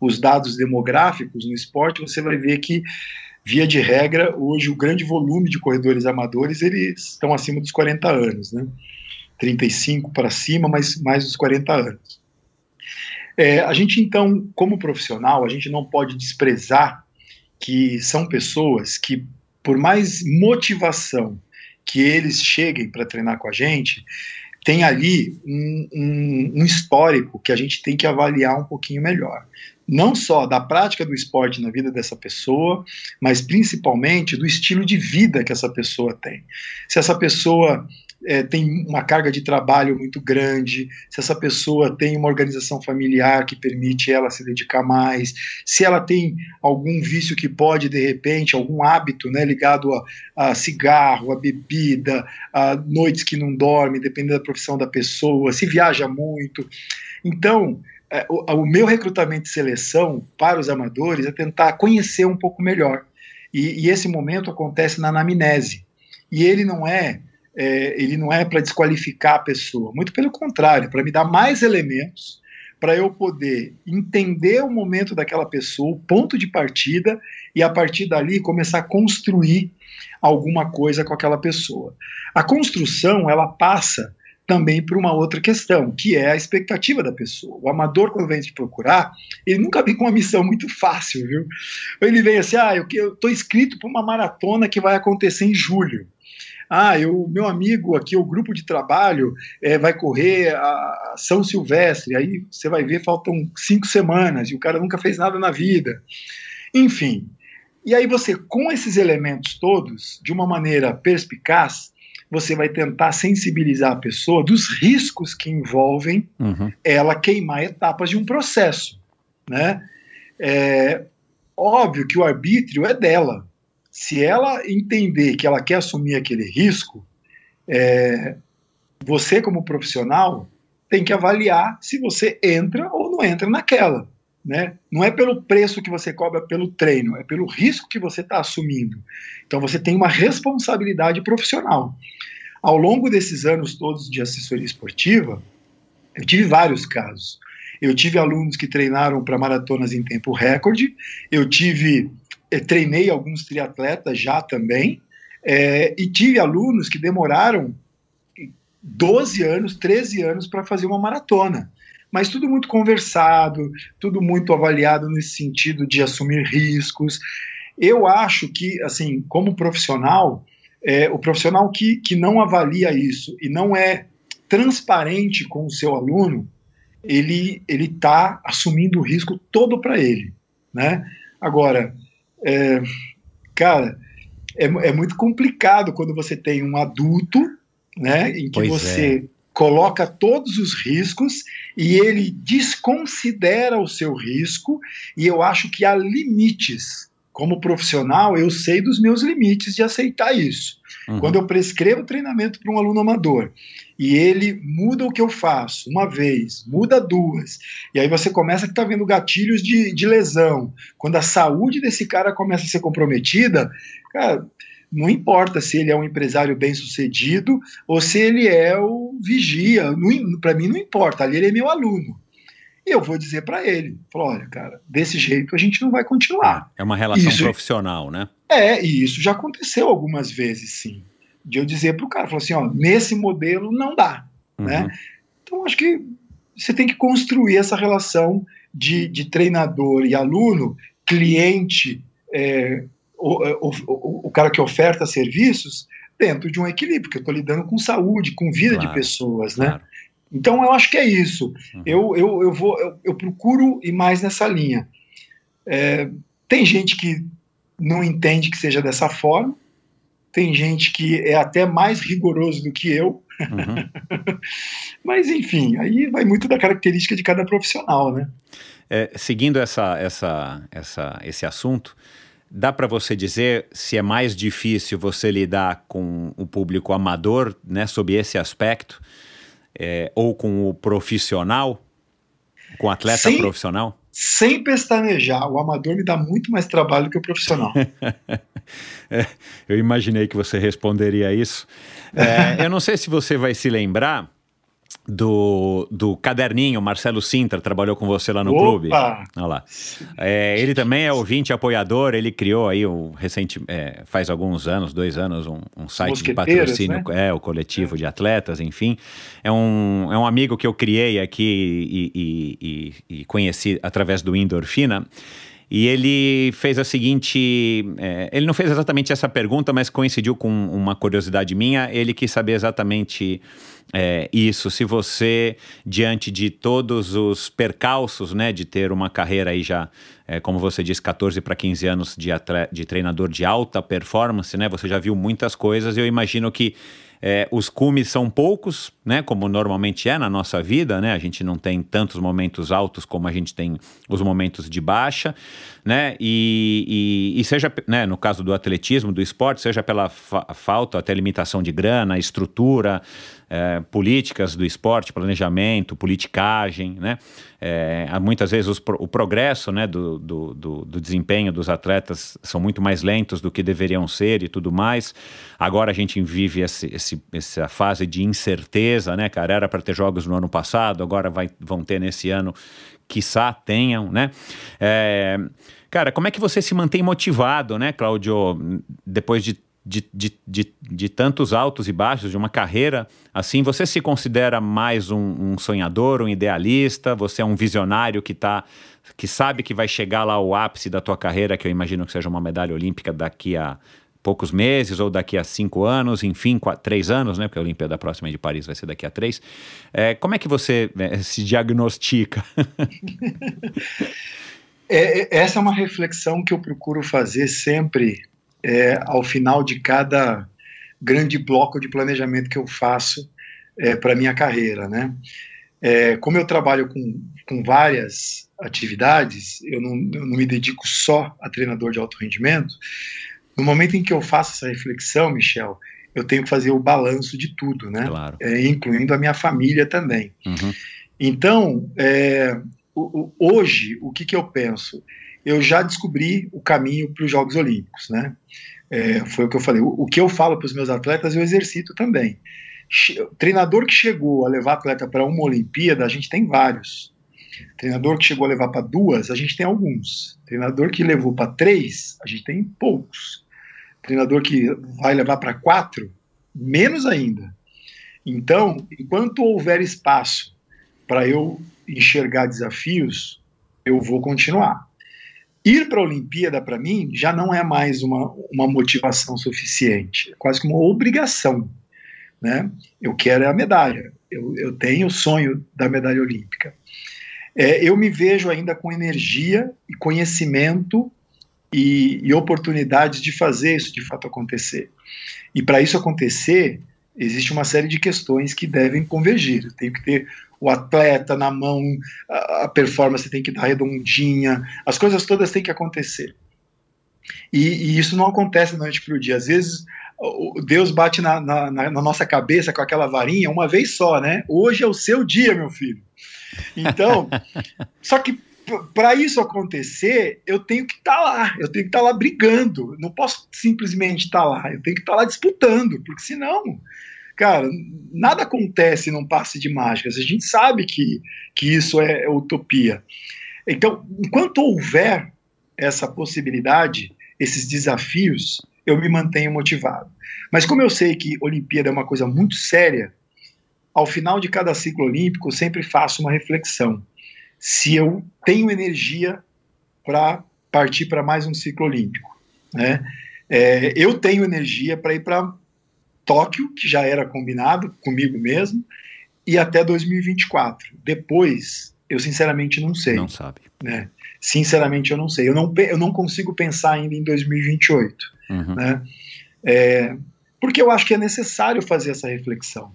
os dados demográficos no esporte, você vai ver que, via de regra, hoje o grande volume de corredores amadores, eles estão acima dos 40 anos, né? 35 para cima, mas mais dos 40 anos. É, a gente, então, como profissional, a gente não pode desprezar que são pessoas que, por mais motivação que eles cheguem para treinar com a gente, tem ali um, um, um, histórico que a gente tem que avaliar um pouquinho melhor não só da prática do esporte na vida dessa pessoa, mas principalmente do estilo de vida que essa pessoa tem. Se essa pessoa é, tem uma carga de trabalho muito grande, se essa pessoa tem uma organização familiar que permite ela se dedicar mais, se ela tem algum vício que pode, de repente, algum hábito né, ligado a, a cigarro, a bebida, a noites que não dorme, dependendo da profissão da pessoa, se viaja muito. Então, é, o, o meu recrutamento e seleção para os amadores é tentar conhecer um pouco melhor. E, e esse momento acontece na anamnese. E ele não é, é ele não é para desqualificar a pessoa, muito pelo contrário, para me dar mais elementos para eu poder entender o momento daquela pessoa, o ponto de partida, e a partir dali começar a construir alguma coisa com aquela pessoa. A construção, ela passa também para uma outra questão, que é a expectativa da pessoa. O amador, quando vem te procurar, ele nunca vem com uma missão muito fácil, viu? Ele vem assim, ah, eu estou inscrito para uma maratona que vai acontecer em julho. Ah, eu, meu amigo aqui, o grupo de trabalho é, vai correr a São Silvestre, aí você vai ver, faltam cinco semanas e o cara nunca fez nada na vida. Enfim, e aí você, com esses elementos todos, de uma maneira perspicaz, você vai tentar sensibilizar a pessoa dos riscos que envolvem uhum. ela queimar etapas de um processo. Né? É óbvio que o arbítrio é dela. Se ela entender que ela quer assumir aquele risco, é, você, como profissional, tem que avaliar se você entra ou não entra naquela. Né? Não é pelo preço que você cobra pelo treino, é pelo risco que você está assumindo. Então você tem uma responsabilidade profissional. Ao longo desses anos todos de assessoria esportiva, eu tive vários casos. Eu tive alunos que treinaram para maratonas em tempo recorde, eu tive, eu eh, treinei alguns triatletas já também, é, e tive alunos que demoraram 12 anos, 13 anos para fazer uma maratona mas tudo muito conversado, tudo muito avaliado nesse sentido de assumir riscos. Eu acho que, assim, como profissional, é, o profissional que, que não avalia isso e não é transparente com o seu aluno, ele ele está assumindo o risco todo para ele, né? Agora, é, cara, é, é, muito complicado quando você tem um adulto, né, em que pois é. você coloca todos os riscos e ele desconsidera o seu risco, e eu acho que há limites. Como profissional, eu sei dos meus limites de aceitar isso. Uhum. Quando eu prescrevo treinamento para um aluno amador e ele muda o que eu faço uma vez, muda duas, e aí você começa que está vendo gatilhos de, de lesão. Quando a saúde desse cara começa a ser comprometida, cara, não importa se ele é um empresário bem sucedido ou se ele é o vigia. Para mim não importa. Ali ele é meu aluno. E eu vou dizer para ele: olha, cara, desse jeito a gente não vai continuar. É, é uma relação isso, é profissional, né? É, e isso já aconteceu algumas vezes, sim. De eu dizer para o cara: assim, ó, nesse modelo não dá. Uhum. Né? Então acho que você tem que construir essa relação de, de treinador e aluno, cliente. É, o, o, o, cara que oferta serviços dentro de um equilíbrio, porque eu estou lidando com saúde, com vida claro, de pessoas, né? Claro. Então eu acho que é isso. Uhum. Eu, eu, eu, vou, eu, eu, procuro ir mais nessa linha. É, tem gente que não entende que seja dessa forma, tem gente que é até mais rigoroso do que eu. Uhum. Mas enfim, aí vai muito da característica de cada profissional, né? É, seguindo essa, essa, essa, esse assunto, Dá para você dizer se é mais difícil você lidar com o público amador, né, sob esse aspecto, é, ou com o profissional, com o atleta sem, profissional? Sem pestanejar, o amador me dá muito mais trabalho que o profissional. é, eu imaginei que você responderia isso. É, eu não sei se você vai se lembrar do, do caderninho, Marcelo Sintra, trabalhou com você lá no Opa! clube. Olha lá. É, ele também é ouvinte apoiador, ele criou aí um recente, é, faz alguns anos, dois anos, um, um site de patrocínio, né? é, o coletivo é. de atletas, enfim. É um, é um amigo que eu criei aqui e, e, e, e conheci através do Endorfina. E ele fez a seguinte. É, ele não fez exatamente essa pergunta, mas coincidiu com uma curiosidade minha. Ele quis saber exatamente é, isso, se você, diante de todos os percalços, né, de ter uma carreira aí já, é, como você disse, 14 para 15 anos de, de treinador de alta performance, né, você já viu muitas coisas, eu imagino que é, os cumes são poucos, né, como normalmente é na nossa vida, né, a gente não tem tantos momentos altos como a gente tem os momentos de baixa, né, e, e, e seja, né, no caso do atletismo, do esporte, seja pela fa falta, até limitação de grana, estrutura, é, políticas do esporte, planejamento, politicagem, né? É, muitas vezes o progresso né, do, do, do, do, desempenho dos atletas são muito mais lentos do que deveriam ser e tudo mais. Agora a gente vive esse, esse, essa fase de incerteza, né, cara? Era para ter jogos no ano passado, agora vai, vão ter nesse ano, quiçá tenham, né? É, cara, como é que você se mantém motivado, né, Cláudio, depois de de, de, de, de, tantos altos e baixos, de uma carreira, assim, você se considera mais um, um sonhador, um idealista? Você é um visionário que tá, que sabe que vai chegar lá ao ápice da tua carreira, que eu imagino que seja uma medalha olímpica daqui a poucos meses ou daqui a cinco anos, enfim, quatro, três anos, né? Porque a Olimpíada próxima de Paris vai ser daqui a três. É, como é que você é, se diagnostica? É, é, essa é uma reflexão que eu procuro fazer sempre é, ao final de cada grande bloco de planejamento que eu faço é, para minha carreira, né? É, como eu trabalho com, com várias atividades, eu não, eu não me dedico só a treinador de alto rendimento. No momento em que eu faço essa reflexão, Michel, eu tenho que fazer o balanço de tudo, né? Claro. É, incluindo a minha família também. Uhum. Então, é, hoje, o que, que eu penso? eu já descobri o caminho para os Jogos Olímpicos, né? É, foi o que eu falei. O, o que eu falo para os meus atletas, eu exercito também. Che treinador que chegou a levar atleta para uma Olimpíada, a gente tem vários. Treinador que chegou a levar para duas, a gente tem alguns. Treinador que levou para três, a gente tem poucos. Treinador que vai levar para quatro, menos ainda. Então, enquanto houver espaço para eu enxergar desafios, eu vou continuar ir para a Olimpíada, para mim, já não é mais uma, uma motivação suficiente, é quase que uma obrigação. Né? Eu quero é a medalha, eu, eu tenho o sonho da medalha olímpica. É, eu me vejo ainda com energia e conhecimento e, e oportunidades de fazer isso de fato acontecer. E para isso acontecer, existe uma série de questões que devem convergir. Eu tenho que ter o atleta na mão, a, performance tem que dar redondinha, as coisas todas têm que acontecer. E, e isso não acontece da noite para o dia. Às vezes Deus bate na, na, na, nossa cabeça com aquela varinha uma vez só, né? Hoje é o seu dia, meu filho. Então, só que para isso acontecer, eu tenho que estar tá lá, eu tenho que estar tá lá brigando. Não posso simplesmente estar tá lá, eu tenho que estar tá lá disputando, porque senão cara, nada acontece num passe de mágicas. A gente sabe que, que isso é utopia. Então, enquanto houver essa possibilidade, esses desafios, eu me mantenho motivado. Mas como eu sei que Olimpíada é uma coisa muito séria, ao final de cada ciclo olímpico eu sempre faço uma reflexão. Se eu tenho energia para partir para mais um ciclo olímpico, né? É, eu tenho energia para ir para Tóquio, que já era combinado comigo mesmo, e até 2024. Depois, eu sinceramente não sei. Não sabe. Né? Sinceramente, eu não sei. Eu não, eu não consigo pensar ainda em 2028. Uhum. Né? É, porque eu acho que é necessário fazer essa reflexão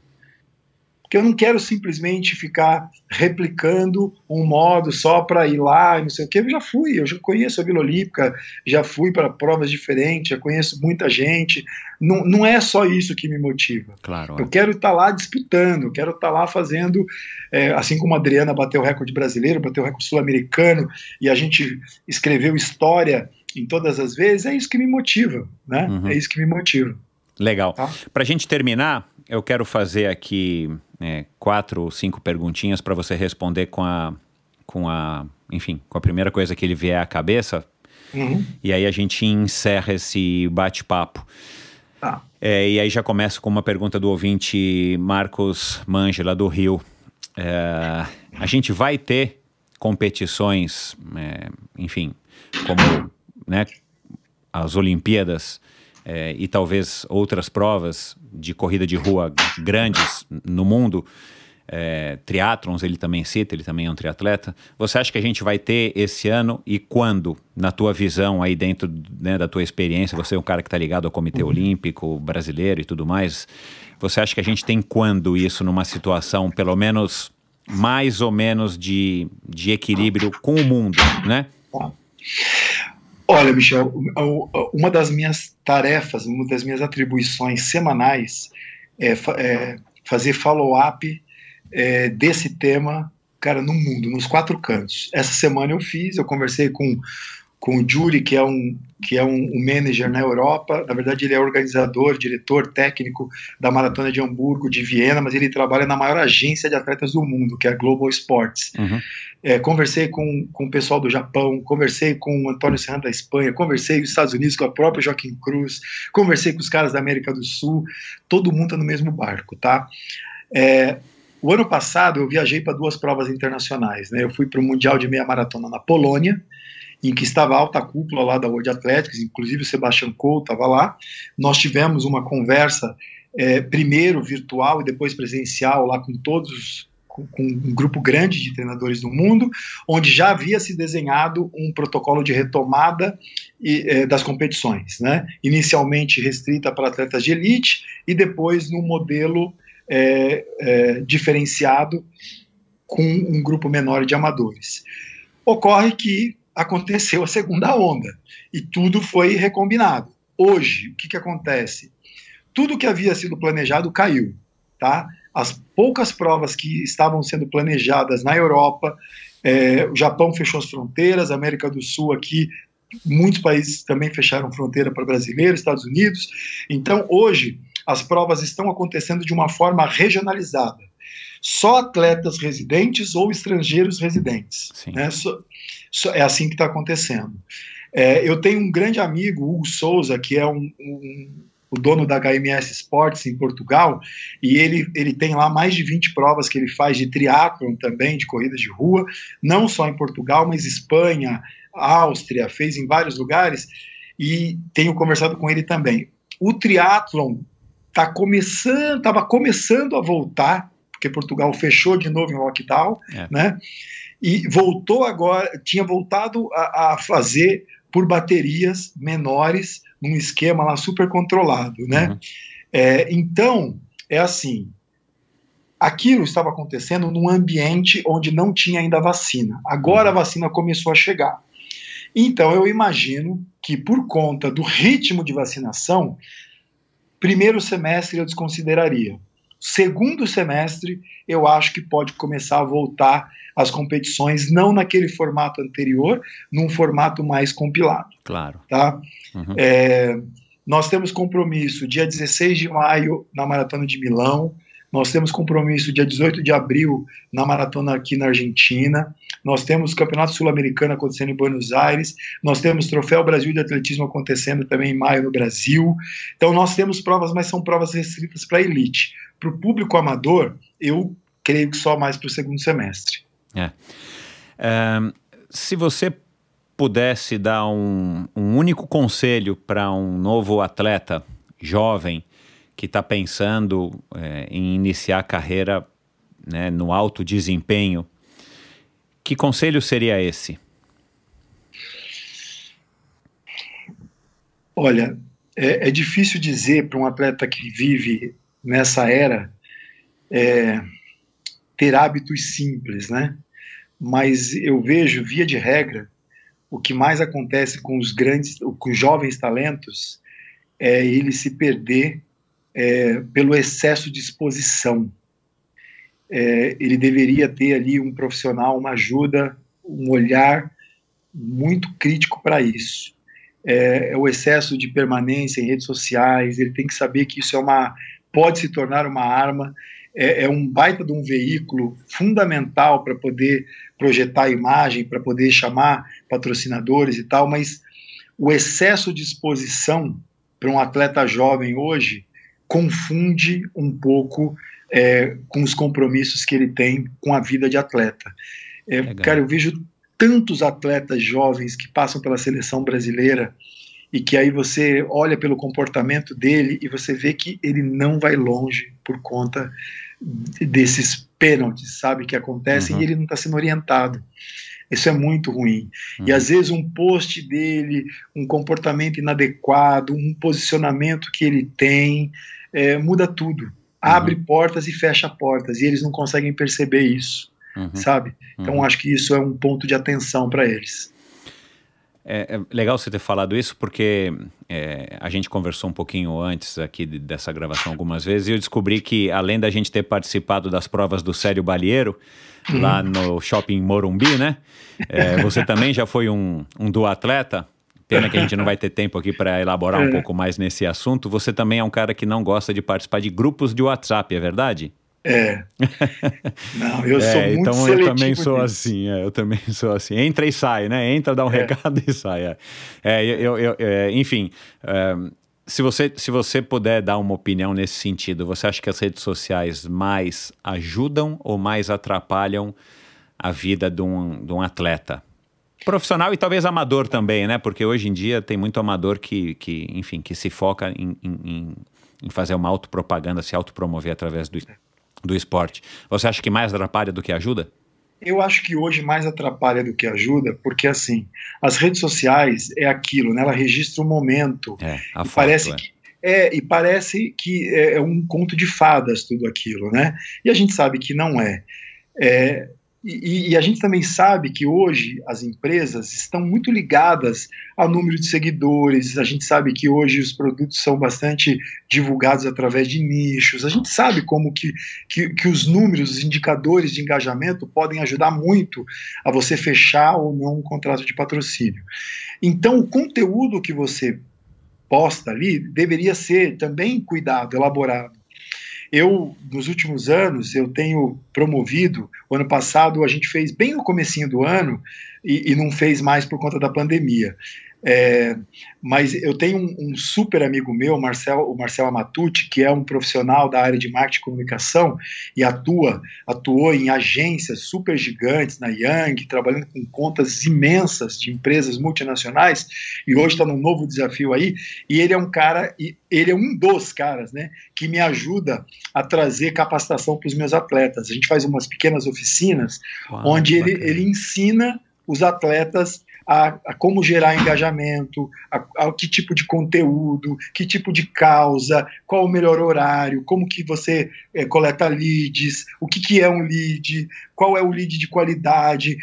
porque eu não quero simplesmente ficar replicando um modo só para ir lá e não sei o que. Eu já fui, eu já conheço a Vila Olímpica, já fui para provas diferentes, já conheço muita gente. Não, não é só isso que me motiva. Claro, eu é. quero estar tá lá disputando, quero estar tá lá fazendo, é, assim como a Adriana bateu o recorde brasileiro, bateu o recorde sul-americano, e a gente escreveu história em todas as vezes, é isso que me motiva, né? Uhum. É isso que me motiva. Legal. Tá? Para a gente terminar, eu quero fazer aqui é, quatro ou cinco perguntinhas para você responder com a, com a, enfim, com a primeira coisa que ele vier à cabeça. Uhum. E aí a gente encerra esse bate-papo. Tá. É, e aí já começa com uma pergunta do ouvinte Marcos Mangela do Rio. É, a gente vai ter competições, é, enfim, como né, as Olimpíadas é, e talvez outras provas de corrida de rua grandes no mundo, é, triatlons, ele também cita, ele também é um triatleta. Você acha que a gente vai ter esse ano e quando, na tua visão aí dentro né, da tua experiência, você é um cara que está ligado ao Comitê uhum. Olímpico Brasileiro e tudo mais, você acha que a gente tem quando isso numa situação, pelo menos mais ou menos de, de equilíbrio com o mundo, né? Tá. Olha, Michel, uma das minhas tarefas, uma das minhas atribuições semanais é, é fazer follow-up é, desse tema, cara, no mundo, nos quatro cantos. Essa semana eu fiz, eu conversei com com o Julie, que é um que é um, um, manager na Europa. Na verdade, ele é organizador, diretor técnico da Maratona de Hamburgo, de Viena, mas ele trabalha na maior agência de atletas do mundo, que é a Global Sports. Uhum. É, conversei com, com o pessoal do Japão, conversei com o Antônio Serrano da Espanha, conversei nos Estados Unidos com a própria Joaquim Cruz, conversei com os caras da América do Sul. Todo mundo está no mesmo barco, tá? É, o ano passado eu viajei para duas provas internacionais, né? Eu fui para o Mundial de Meia Maratona na Polônia, em que estava a alta cúpula lá da World Athletics, inclusive o Sebastian Coe estava lá. Nós tivemos uma conversa, é, primeiro virtual e depois presencial, lá com todos com um grupo grande de treinadores do mundo, onde já havia se desenhado um protocolo de retomada e, é, das competições, né? inicialmente restrita para atletas de elite e depois num modelo é, é, diferenciado com um grupo menor de amadores. Ocorre que aconteceu a segunda onda e tudo foi recombinado. Hoje, o que, que acontece? Tudo que havia sido planejado caiu, tá? As poucas provas que estavam sendo planejadas na Europa, é, o Japão fechou as fronteiras, a América do Sul aqui, muitos países também fecharam fronteira para brasileiros, Estados Unidos. Então, hoje, as provas estão acontecendo de uma forma regionalizada só atletas residentes ou estrangeiros residentes. Né? So, so, é assim que está acontecendo. É, eu tenho um grande amigo, Hugo Souza, que é um, um, o dono da HMS Sports em Portugal, e ele, ele tem lá mais de 20 provas que ele faz de triatlon também, de corridas de rua, não só em Portugal, mas Espanha, Áustria, fez em vários lugares, e tenho conversado com ele também. O triatlon tá começando, estava começando a voltar porque Portugal fechou de novo em lockdown, é. né? E voltou agora, tinha voltado a, a fazer por baterias menores, num esquema lá super controlado, né? Uhum. É, então, é assim, aquilo estava acontecendo num ambiente onde não tinha ainda vacina. Agora a uhum. vacina começou a chegar. Então, eu imagino que por conta do ritmo de vacinação, primeiro semestre eu desconsideraria segundo semestre, eu acho que pode começar a voltar as competições, não naquele formato anterior, num formato mais compilado. Claro. Tá? Uhum. É, nós temos compromisso dia 16 de maio na Maratona de Milão, nós temos compromisso dia 18 de abril na Maratona aqui na Argentina, nós temos o Campeonato Sul-Americano acontecendo em Buenos Aires, nós temos o Troféu Brasil de Atletismo acontecendo também em maio no Brasil. Então nós temos provas, mas são provas restritas para a elite. Para o público amador, eu creio que só mais para o segundo semestre. É. Um, se você pudesse dar um, um único conselho para um novo atleta jovem que está pensando é, em iniciar a carreira né, no alto desempenho que conselho seria esse? Olha, é, é difícil dizer para um atleta que vive nessa era é, ter hábitos simples, né? Mas eu vejo, via de regra, o que mais acontece com os grandes, com os jovens talentos, é ele se perder é, pelo excesso de exposição é, ele deveria ter ali um profissional, uma ajuda, um olhar muito crítico para isso. É, é, o excesso de permanência em redes sociais, ele tem que saber que isso é uma pode se tornar uma arma, é, é um baita de um veículo fundamental para poder projetar a imagem, para poder chamar patrocinadores e tal, mas o excesso de exposição para um atleta jovem hoje confunde um pouco é, com os compromissos que ele tem com a vida de atleta. É, cara, eu vejo tantos atletas jovens que passam pela seleção brasileira e que aí você olha pelo comportamento dele e você vê que ele não vai longe por conta desses pênaltis, sabe, que acontecem uhum. e ele não está sendo orientado. Isso é muito ruim. Uhum. E às vezes um post dele, um comportamento inadequado, um posicionamento que ele tem, é, muda tudo abre uhum. portas e fecha portas, e eles não conseguem perceber isso, uhum. sabe? Então uhum. acho que isso é um ponto de atenção para eles. É, é, legal você ter falado isso, porque é, a gente conversou um pouquinho antes aqui de, dessa gravação algumas vezes, e eu descobri que, além da gente ter participado das provas do Sério Balieiro, uhum. lá hum. no shopping Morumbi, né? É, você também já foi um, um atleta Pena que a gente não vai ter tempo aqui para elaborar um é. pouco mais nesse assunto. Você também é um cara que não gosta de participar de grupos de WhatsApp, é verdade? É. Não, eu sou é, muito então Então eu também sou nisso. assim, é, eu também sou assim. Entra e sai, né? Entra, dá um é. recado e sai. É, é eu, eu, eu enfim, eh, se, você, se você puder dar uma opinião nesse sentido, você acha que as redes sociais mais ajudam ou mais atrapalham a vida de um, de um atleta? Profissional e talvez amador também, né? Porque hoje em dia tem muito amador que, que enfim, que se foca em, em, em fazer uma autopropaganda, se autopromover através do, do esporte. Você acha que mais atrapalha do que ajuda? Eu acho que hoje mais atrapalha do que ajuda, porque assim, as redes sociais é aquilo, né? Ela registra o um momento. É, a foto, parece é. que é, e parece que é, é um conto de fadas tudo aquilo, né? E a gente sabe que não é. é e, e, a gente também sabe que hoje as empresas estão muito ligadas ao número de seguidores, a gente sabe que hoje os produtos são bastante divulgados através de nichos, a gente sabe como que, que, que os números, os indicadores de engajamento podem ajudar muito a você fechar ou não um contrato de patrocínio. Então, o conteúdo que você posta ali deveria ser também cuidado, elaborado. Eu, nos últimos anos, eu tenho promovido, o ano passado a gente fez bem no comecinho do ano e, e não fez mais por conta da pandemia. É, mas eu tenho um, um, super amigo meu, Marcel, o Marcelo Amatucci, que é um profissional da área de marketing e comunicação e atua, atuou em agências super gigantes na Yang, trabalhando com contas imensas de empresas multinacionais e hoje está num novo desafio aí. E ele é um cara, ele é um dos caras, né, que me ajuda a trazer capacitação para os meus atletas. A gente faz umas pequenas oficinas Uau, onde ele, ele ensina os atletas a, a como gerar engajamento, a, a, que tipo de conteúdo, que tipo de causa, qual o melhor horário, como que você é, coleta leads, o que, que é um lead, qual é o lead de qualidade,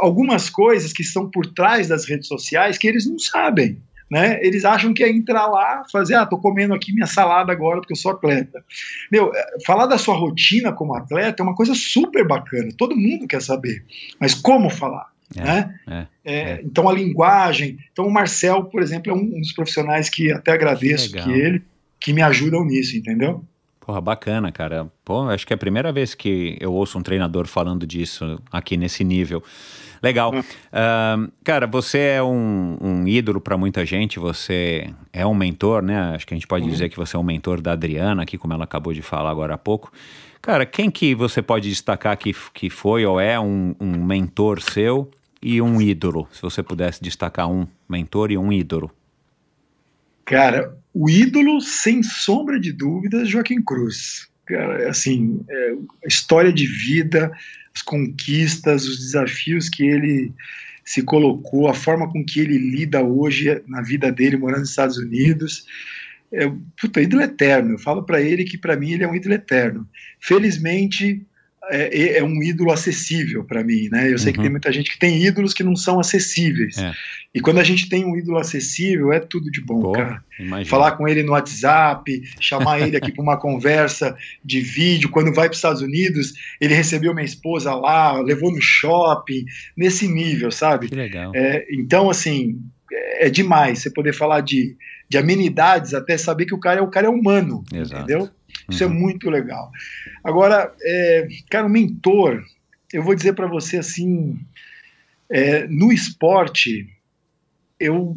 algumas coisas que estão por trás das redes sociais que eles não sabem. Né? Eles acham que é entrar lá, fazer, ah, tô comendo aqui minha salada agora porque eu sou atleta. Meu, eh, falar da sua rotina como atleta é uma coisa super bacana, todo mundo quer saber. Mas como falar? É, né? É, é, é, então a linguagem. Então o Marcel, por exemplo, é um dos profissionais que até agradeço que, que ele, que me ajudam nisso, entendeu? Porra, bacana, cara. Pô, acho que é a primeira vez que eu ouço um treinador falando disso aqui nesse nível. Legal. Uh, cara, você é um, um ídolo para muita gente, você é um mentor, né? Acho que a gente pode uhum. dizer que você é um mentor da Adriana, aqui, como ela acabou de falar agora há pouco. Cara, quem que você pode destacar que, que foi ou é um, um mentor seu e um ídolo? Se você pudesse destacar um mentor e um ídolo. Cara, o ídolo, sem sombra de dúvidas, Joaquim Cruz. Cara, assim, é, a história de vida, as conquistas, os desafios que ele se colocou, a forma com que ele lida hoje na vida dele morando nos Estados Unidos. É, puta, ídolo eterno. Eu falo para ele que para mim ele é um ídolo eterno. Felizmente, é, é, é um ídolo acessível para mim, né? Eu sei uhum. que tem uhum. muita gente que tem ídolos que não são acessíveis. É. E quando a gente tem um ídolo acessível, é tudo de bom, Pô, cara. Imagina. Falar com ele no WhatsApp, chamar ele aqui para uma conversa de vídeo. Quando vai para os Estados Unidos, ele recebeu minha esposa lá, levou no shopping, nesse nível, sabe? Que legal. É, então, assim, é, é demais você poder falar de, de amenidades até saber que o cara é o cara é humano, Exato. entendeu? Isso é uhum. é muito legal. Agora, é, cara, um mentor, eu vou dizer para você assim, é, no esporte, eu,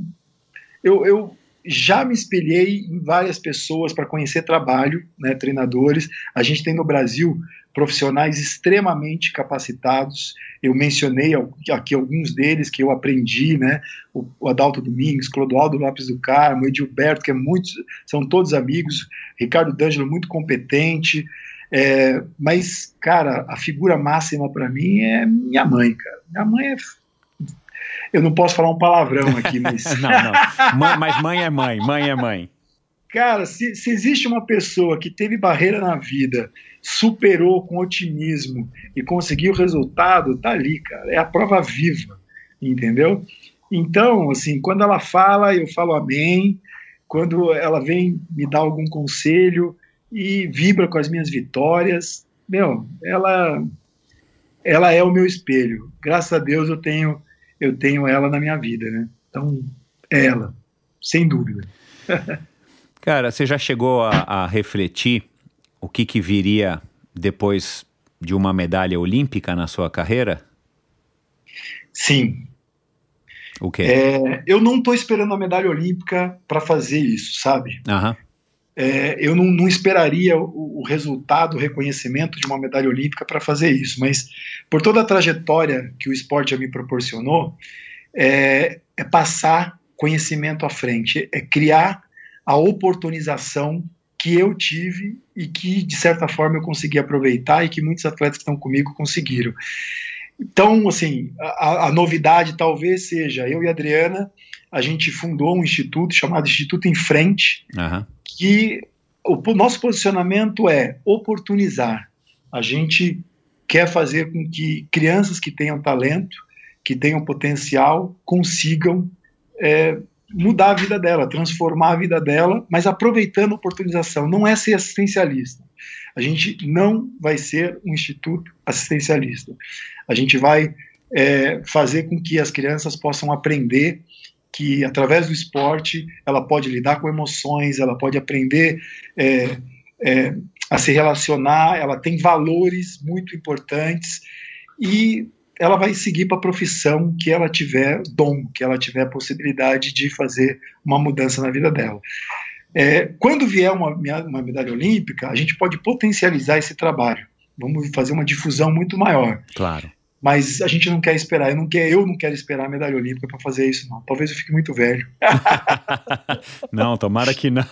eu, eu já me espelhei em várias pessoas para conhecer trabalho, né, treinadores. A gente tem no Brasil profissionais extremamente capacitados. Eu mencionei aqui alguns deles que eu aprendi, né? O Adalto Domingues, Clodoaldo Lopes do Carmo, Edilberto, que é muito, são todos amigos, Ricardo D'Angelo, muito competente. É, mas, cara, a figura máxima para mim é minha mãe, cara. Minha mãe é eu não posso falar um palavrão aqui, mas. não, não. Mãe, mas mãe é mãe, mãe é mãe. Cara, se, se, existe uma pessoa que teve barreira na vida, superou com otimismo e conseguiu o resultado, tá ali, cara. É a prova viva, entendeu? Então, assim, quando ela fala, eu falo amém. Quando ela vem me dar algum conselho e vibra com as minhas vitórias, meu, ela ela é o meu espelho. Graças a Deus eu tenho eu tenho ela na minha vida, né? Então, é ela, sem dúvida. Cara, você já chegou a, a refletir o que, que viria depois de uma medalha olímpica na sua carreira? Sim. O quê? É, eu não estou esperando a medalha olímpica para fazer isso, sabe? Aham. É, eu não, não esperaria o, o, resultado, o reconhecimento de uma medalha olímpica para fazer isso, mas por toda a trajetória que o esporte já me proporcionou, é, é, passar conhecimento à frente, é criar a oportunização que eu tive e que, de certa forma, eu consegui aproveitar e que muitos atletas que estão comigo conseguiram. Então, assim, a, a, novidade talvez seja, eu e a Adriana, a gente fundou um instituto chamado Instituto em Frente, uhum. que o, o nosso posicionamento é oportunizar. A gente quer fazer com que crianças que tenham talento, que tenham potencial, consigam é, mudar a vida dela, transformar a vida dela, mas aproveitando a oportunização. Não é ser assistencialista. A gente não vai ser um instituto assistencialista. A gente vai é, fazer com que as crianças possam aprender que através do esporte ela pode lidar com emoções, ela pode aprender é, é, a se relacionar, ela tem valores muito importantes e ela vai seguir para a profissão que ela tiver dom, que ela tiver a possibilidade de fazer uma mudança na vida dela. É, quando vier uma, uma medalha olímpica, a gente pode potencializar esse trabalho. Vamos fazer uma difusão muito maior. Claro mas a gente não quer esperar. Eu não quero, eu não quero esperar a medalha olímpica para fazer isso, não. Talvez eu fique muito velho. não, tomara que não.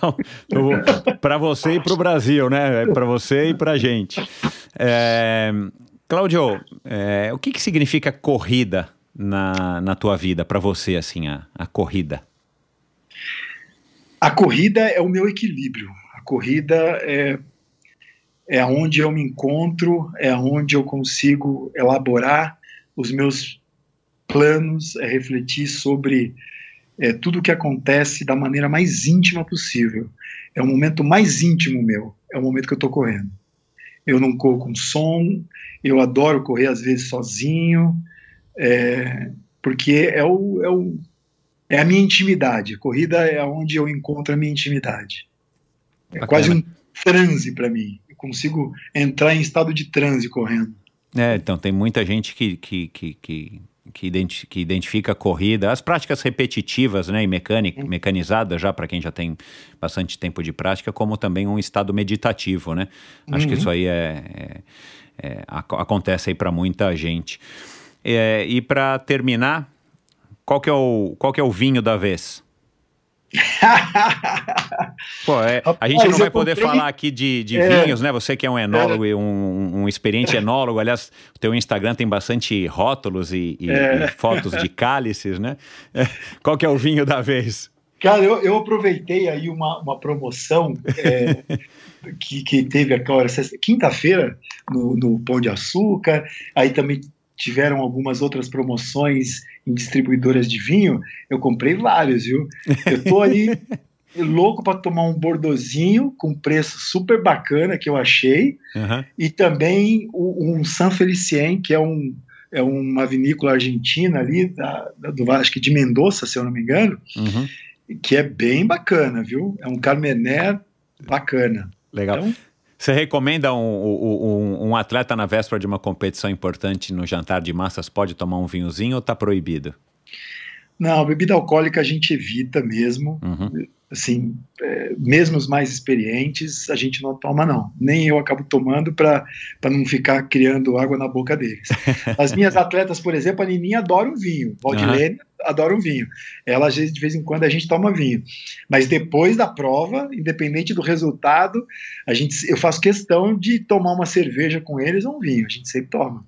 Para você e para o Brasil, né? É para você e para a gente. É, Cláudio, é, o que, que significa corrida na, na tua vida, para você, assim, a, a corrida? A corrida é o meu equilíbrio. A corrida é, é onde eu me encontro, é onde eu consigo elaborar os meus planos, é refletir sobre é, tudo o que acontece da maneira mais íntima possível. É o momento mais íntimo meu, é o momento que eu estou correndo eu não corro com som, eu adoro correr às vezes sozinho, é, porque é, o, é, o, é a minha intimidade. A corrida é onde eu encontro a minha intimidade. É Bacana. quase um transe para mim. Eu consigo entrar em estado de transe correndo. É, então tem muita gente que, que, que, que que, identi que identifica a corrida, as práticas repetitivas né, e mecânica, mecanizadas, já para quem já tem bastante tempo de prática, como também um estado meditativo. Né? Acho uhum. que isso aí é, é, é ac acontece aí para muita gente. É, e para terminar, qual que, é o, qual que é o vinho da vez? Pô, é, a gente não vai poder comprei... falar aqui de, de é. vinhos, né? Você que é um enólogo, é. um, um experiente enólogo, aliás, o teu Instagram tem bastante rótulos e, e, é. e fotos de cálices, né? Qual que é o vinho da vez? Cara, eu, eu aproveitei aí uma, uma promoção é, que, que teve agora quinta-feira no, no Pão de Açúcar, aí também tiveram algumas outras promoções em distribuidoras de vinho, eu comprei vários, viu? Eu tô ali louco para tomar um bordozinho com preço super bacana que eu achei uhum. e também um, San Felicien que é um é uma vinícola argentina ali da, da do acho que de Mendoza se eu não me engano uhum. que é bem bacana viu é um Carmener bacana legal então, você recomenda um, um, um, atleta na véspera de uma competição importante no jantar de massas pode tomar um vinhozinho ou está proibido? Não, bebida alcoólica a gente evita mesmo. Uhum. Assim, é, mesmo os mais experientes, a gente não toma, não. Nem eu acabo tomando para não ficar criando água na boca deles. As minhas atletas, por exemplo, a Nininha adora um vinho. Valdilene uhum adoro vinho. Ela, de vez em quando, a gente toma vinho. Mas depois da prova, independente do resultado, a gente, eu faço questão de tomar uma cerveja com eles ou um vinho. A gente sempre toma.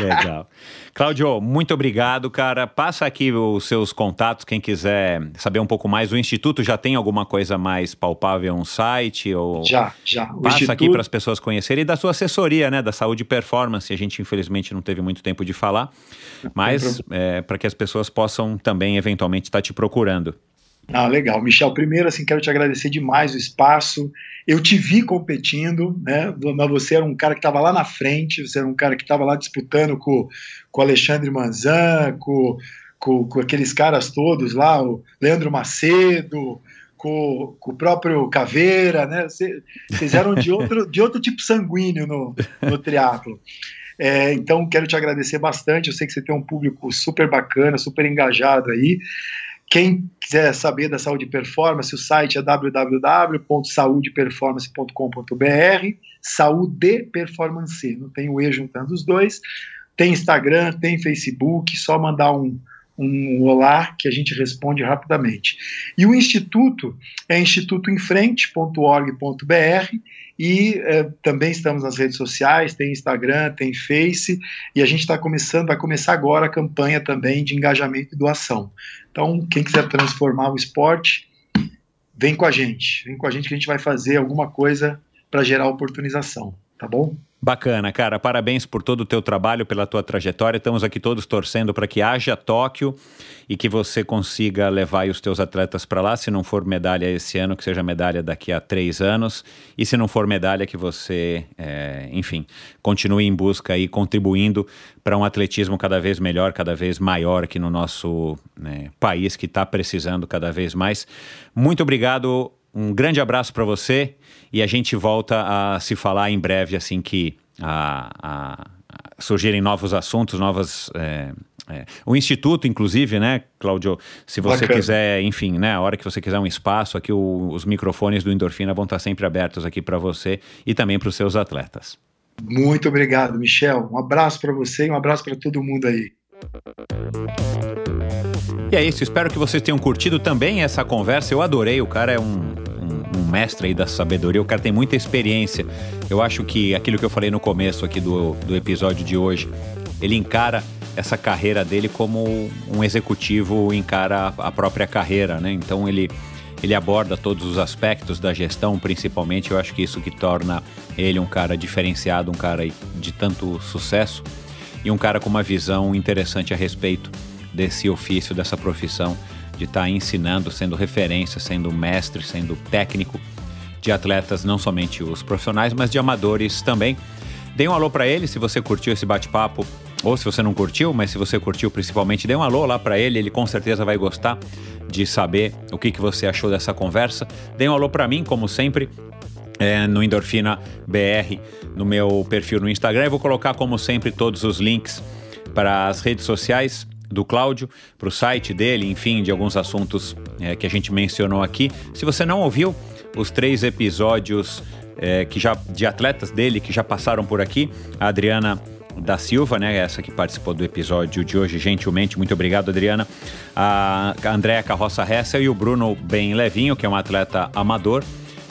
Legal. Cláudio, muito obrigado, cara. Passa aqui os seus contatos, quem quiser saber um pouco mais. O Instituto já tem alguma coisa mais palpável, um site? Ou... Já, já. O Passa Instituto... aqui para as pessoas conhecerem e da sua assessoria, né? Da saúde e performance. A gente, infelizmente, não teve muito tempo de falar, mas é, eh, para que as pessoas possam também, eventualmente, estar tá te procurando. Ah, legal. Michel, primeiro, assim, quero te agradecer demais o espaço. Eu te vi competindo, né? Mas você era um cara que estava lá na frente, você era um cara que estava lá disputando com o Alexandre Manzan, com, com, com, aqueles caras todos lá, o Leandro Macedo, com, com o próprio Caveira, né? Você, vocês eram de outro, de outro tipo sanguíneo no, no triatlo. É, então, quero te agradecer bastante. Eu sei que você tem um público super bacana, super engajado aí. Quem quiser saber da saúde e performance, o site é www.saudeperformance.com.br, saúde performance, não tem o E juntando os dois. Tem Instagram, tem Facebook, só mandar um, um olá que a gente responde rapidamente. E o Instituto é institutoemfrente.org.br e é, também estamos nas redes sociais, tem Instagram, tem Face, e a gente está começando, vai começar agora a campanha também de engajamento e doação. Então, quem quiser transformar o esporte, vem com a gente. Vem com a gente que a gente vai fazer alguma coisa para gerar oportunização, tá bom? Bacana, cara. Parabéns por todo o teu trabalho, pela tua trajetória. Estamos aqui todos torcendo para que haja Tóquio e que você consiga levar os teus atletas para lá. Se não for medalha esse ano, que seja medalha daqui a três anos. E se não for medalha, que você, é, enfim, continue em busca e contribuindo para um atletismo cada vez melhor, cada vez maior aqui no nosso né, país, que está precisando cada vez mais. Muito obrigado. Um grande abraço para você e a gente volta a se falar em breve, assim que a, a surgirem novos assuntos, novas. É, é. O Instituto, inclusive, né, Cláudio, se você Bacana. quiser, enfim, né, a hora que você quiser um espaço, aqui o, os microfones do Endorfina vão estar sempre abertos aqui para você e também para os seus atletas. Muito obrigado, Michel. Um abraço para você e um abraço para todo mundo aí. E é isso, espero que vocês tenham curtido também essa conversa. Eu adorei, o cara é um um mestre aí da sabedoria, o cara tem muita experiência. Eu acho que aquilo que eu falei no começo aqui do, do episódio de hoje, ele encara essa carreira dele como um executivo encara a própria carreira, né? Então ele, ele aborda todos os aspectos da gestão, principalmente. Eu acho que isso que torna ele um cara diferenciado, um cara de tanto sucesso e um cara com uma visão interessante a respeito desse ofício, dessa profissão de estar tá ensinando, sendo referência, sendo mestre, sendo técnico de atletas, não somente os profissionais, mas de amadores também. Dê um alô para ele se você curtiu esse bate-papo ou se você não curtiu, mas se você curtiu principalmente, dê um alô lá para ele, ele com certeza vai gostar de saber o que, que você achou dessa conversa. Dê um alô para mim, como sempre, é, no Endorfina BR, no meu perfil no Instagram. Eu vou colocar, como sempre, todos os links para as redes sociais do Cláudio, para o site dele, enfim, de alguns assuntos é, que a gente mencionou aqui. Se você não ouviu os três episódios é, que já, de atletas dele que já passaram por aqui, a Adriana da Silva, né? Essa que participou do episódio de hoje, gentilmente. Muito obrigado, Adriana. A Andréa Carroça Hessel e o Bruno Ben Levinho, que é um atleta amador.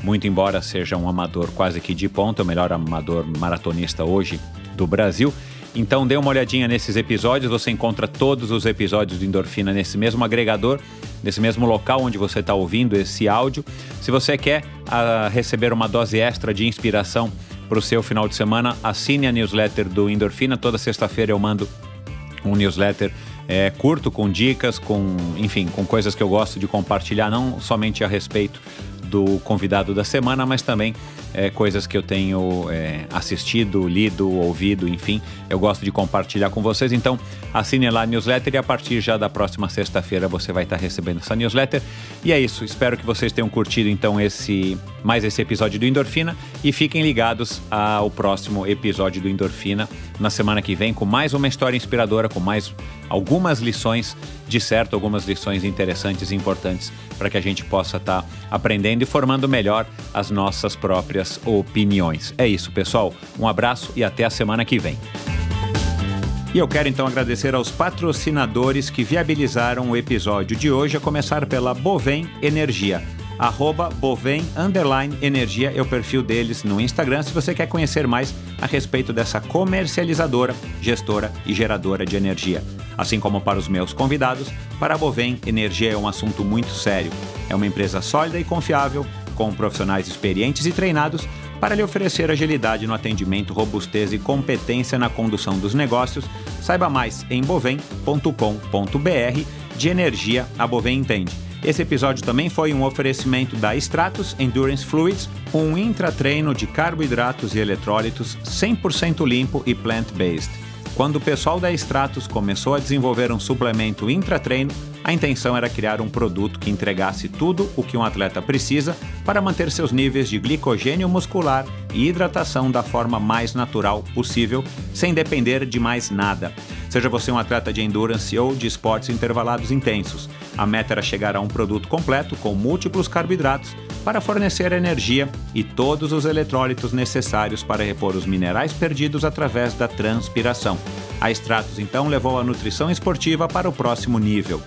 Muito embora seja um amador quase que de ponta, o melhor amador maratonista hoje do Brasil. Então dê uma olhadinha nesses episódios, você encontra todos os episódios do Endorfina nesse mesmo agregador, nesse mesmo local onde você está ouvindo esse áudio. Se você quer a, ah, receber uma dose extra de inspiração para o seu final de semana, assine a newsletter do Endorfina. Toda sexta-feira eu mando um newsletter é, curto com dicas, com enfim, com coisas que eu gosto de compartilhar, não somente a respeito do convidado da semana, mas também é, coisas que eu tenho é, assistido, lido, ouvido, enfim. Eu gosto de compartilhar com vocês. Então, assine lá a newsletter e a partir já da próxima sexta-feira você vai estar recebendo essa newsletter. E é isso. Espero que vocês tenham curtido então esse mais esse episódio do Endorfina e fiquem ligados ao próximo episódio do Endorfina na semana que vem com mais uma história inspiradora, com mais algumas lições de certo, algumas lições interessantes e importantes para que a gente possa estar tá aprendendo e formando melhor as nossas próprias opiniões. É isso, pessoal. Um abraço e até a semana que vem. E eu quero então agradecer aos patrocinadores que viabilizaram o episódio de hoje, a começar pela Bovem Energia. Arroba Bovem Underline Energia é o perfil deles no Instagram se você quer conhecer mais a respeito dessa comercializadora, gestora e geradora de energia. Assim como para os meus convidados, para a Bovem, energia é um assunto muito sério. É uma empresa sólida e confiável, com profissionais experientes e treinados para lhe oferecer agilidade no atendimento, robustez e competência na condução dos negócios. Saiba mais em bovem.com.br. De energia, a Bovem entende. Esse episódio também foi um oferecimento da Stratus Endurance Fluids, um intratreino de carboidratos e eletrólitos 100% limpo e plant-based. Quando o pessoal da Stratos começou a desenvolver um suplemento intratreino, a intenção era criar um produto que entregasse tudo o que um atleta precisa para manter seus níveis de glicogênio muscular e hidratação da forma mais natural possível, sem depender de mais nada. Seja você um atleta de endurance ou de esportes intervalados intensos, a meta era chegar a um produto completo com múltiplos carboidratos para fornecer energia e todos os eletrólitos necessários para repor os minerais perdidos através da transpiração. A Stratos então levou a nutrição esportiva para o próximo nível.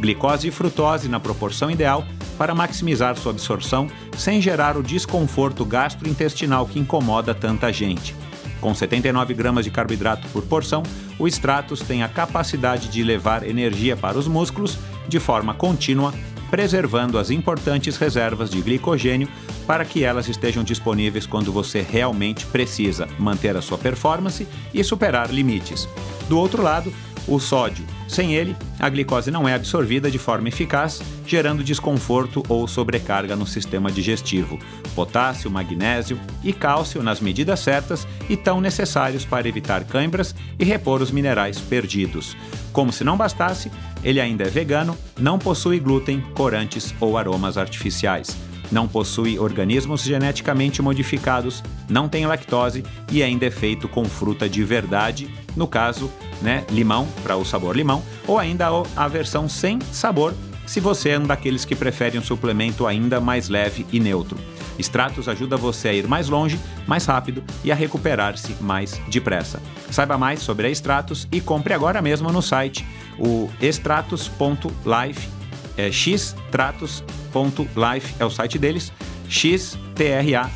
Glicose e frutose na proporção ideal para maximizar sua absorção sem gerar o desconforto gastrointestinal que incomoda tanta gente. Com 79 gramas de carboidrato por porção, o Stratos tem a capacidade de levar energia para os músculos de forma contínua, preservando as importantes reservas de glicogênio para que elas estejam disponíveis quando você realmente precisa manter a sua performance e superar limites. Do outro lado, o sódio sem ele, a glicose não é absorvida de forma eficaz, gerando desconforto ou sobrecarga no sistema digestivo. Potássio, magnésio e cálcio, nas medidas certas e tão necessários para evitar cãibras e repor os minerais perdidos. Como se não bastasse, ele ainda é vegano, não possui glúten, corantes ou aromas artificiais não possui organismos geneticamente modificados, não tem lactose e ainda é feito com fruta de verdade no caso, né, limão para o sabor limão, ou ainda a versão sem sabor, se você é um daqueles que prefere um suplemento ainda mais leve e neutro. Extratos ajuda você a ir mais longe, mais rápido e a recuperar-se mais depressa. Saiba mais sobre a Extratos e compre agora mesmo no site o extratos.life, é xtratos.life é o site deles, X T T R A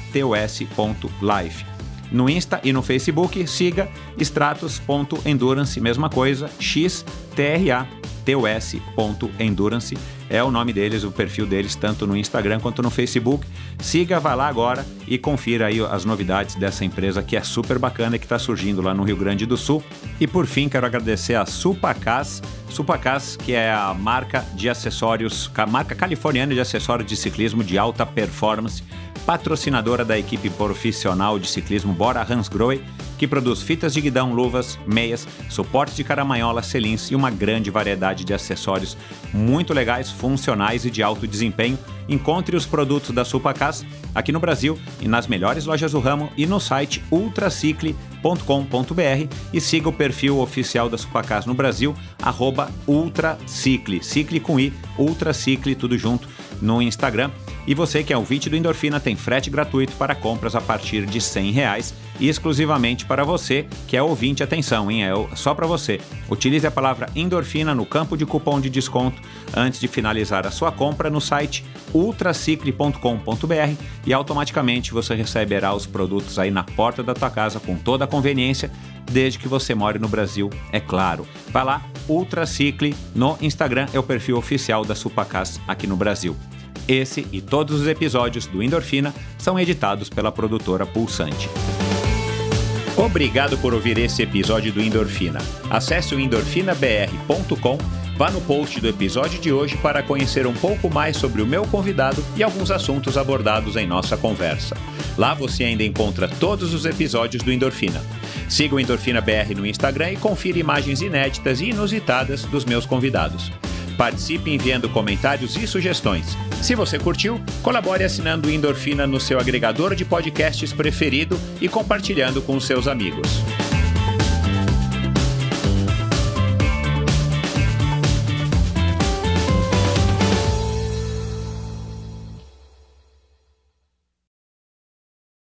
s.life. No Insta e no Facebook, siga stratus.endurance, mesma coisa, X T T R A Endurance é o nome deles, o perfil deles, tanto no Instagram quanto no Facebook. Siga, vá lá agora e confira aí as novidades dessa empresa que é super bacana e que está surgindo lá no Rio Grande do Sul. E por fim, quero agradecer a Supacas, Supacas, que é a marca de acessórios, a marca californiana de acessórios de ciclismo de alta performance, patrocinadora da equipe profissional de ciclismo Bora Hansgrohe que produz fitas de guidão, luvas, meias, suportes de caramanhola, selins e uma grande variedade de acessórios muito legais, funcionais e de alto desempenho. Encontre os produtos da Supacas aqui no Brasil e nas melhores lojas do ramo e no site ultracicle.com.br e siga o perfil oficial da Supacas no Brasil, ultracicle, cicle com i, ultracicle tudo junto no Instagram. E você que é ouvinte do Endorfina tem frete gratuito para compras a partir de R$ reais e exclusivamente para você que é ouvinte, atenção, hein? É só para você. Utilize a palavra endorfina no campo de cupom de desconto antes de finalizar a sua compra no site ultracicle.com.br e automaticamente você receberá os produtos aí na porta da tua casa com toda a conveniência, desde que você more no Brasil, é claro. Vai lá, Ultracicle no Instagram é o perfil oficial da Supacas aqui no Brasil. Esse e todos os episódios do Endorfina são editados pela produtora Pulsante. Obrigado por ouvir esse episódio do Endorfina. Acesse o endorfinabr.com, vá no post do episódio de hoje para conhecer um pouco mais sobre o meu convidado e alguns assuntos abordados em nossa conversa. Lá você ainda encontra todos os episódios do Endorfina. Siga o Endorfina BR no Instagram e confira imagens inéditas e inusitadas dos meus convidados. Participe enviando comentários e sugestões. Se você curtiu, colabore assinando Endorfina no seu agregador de podcasts preferido e compartilhando com seus amigos.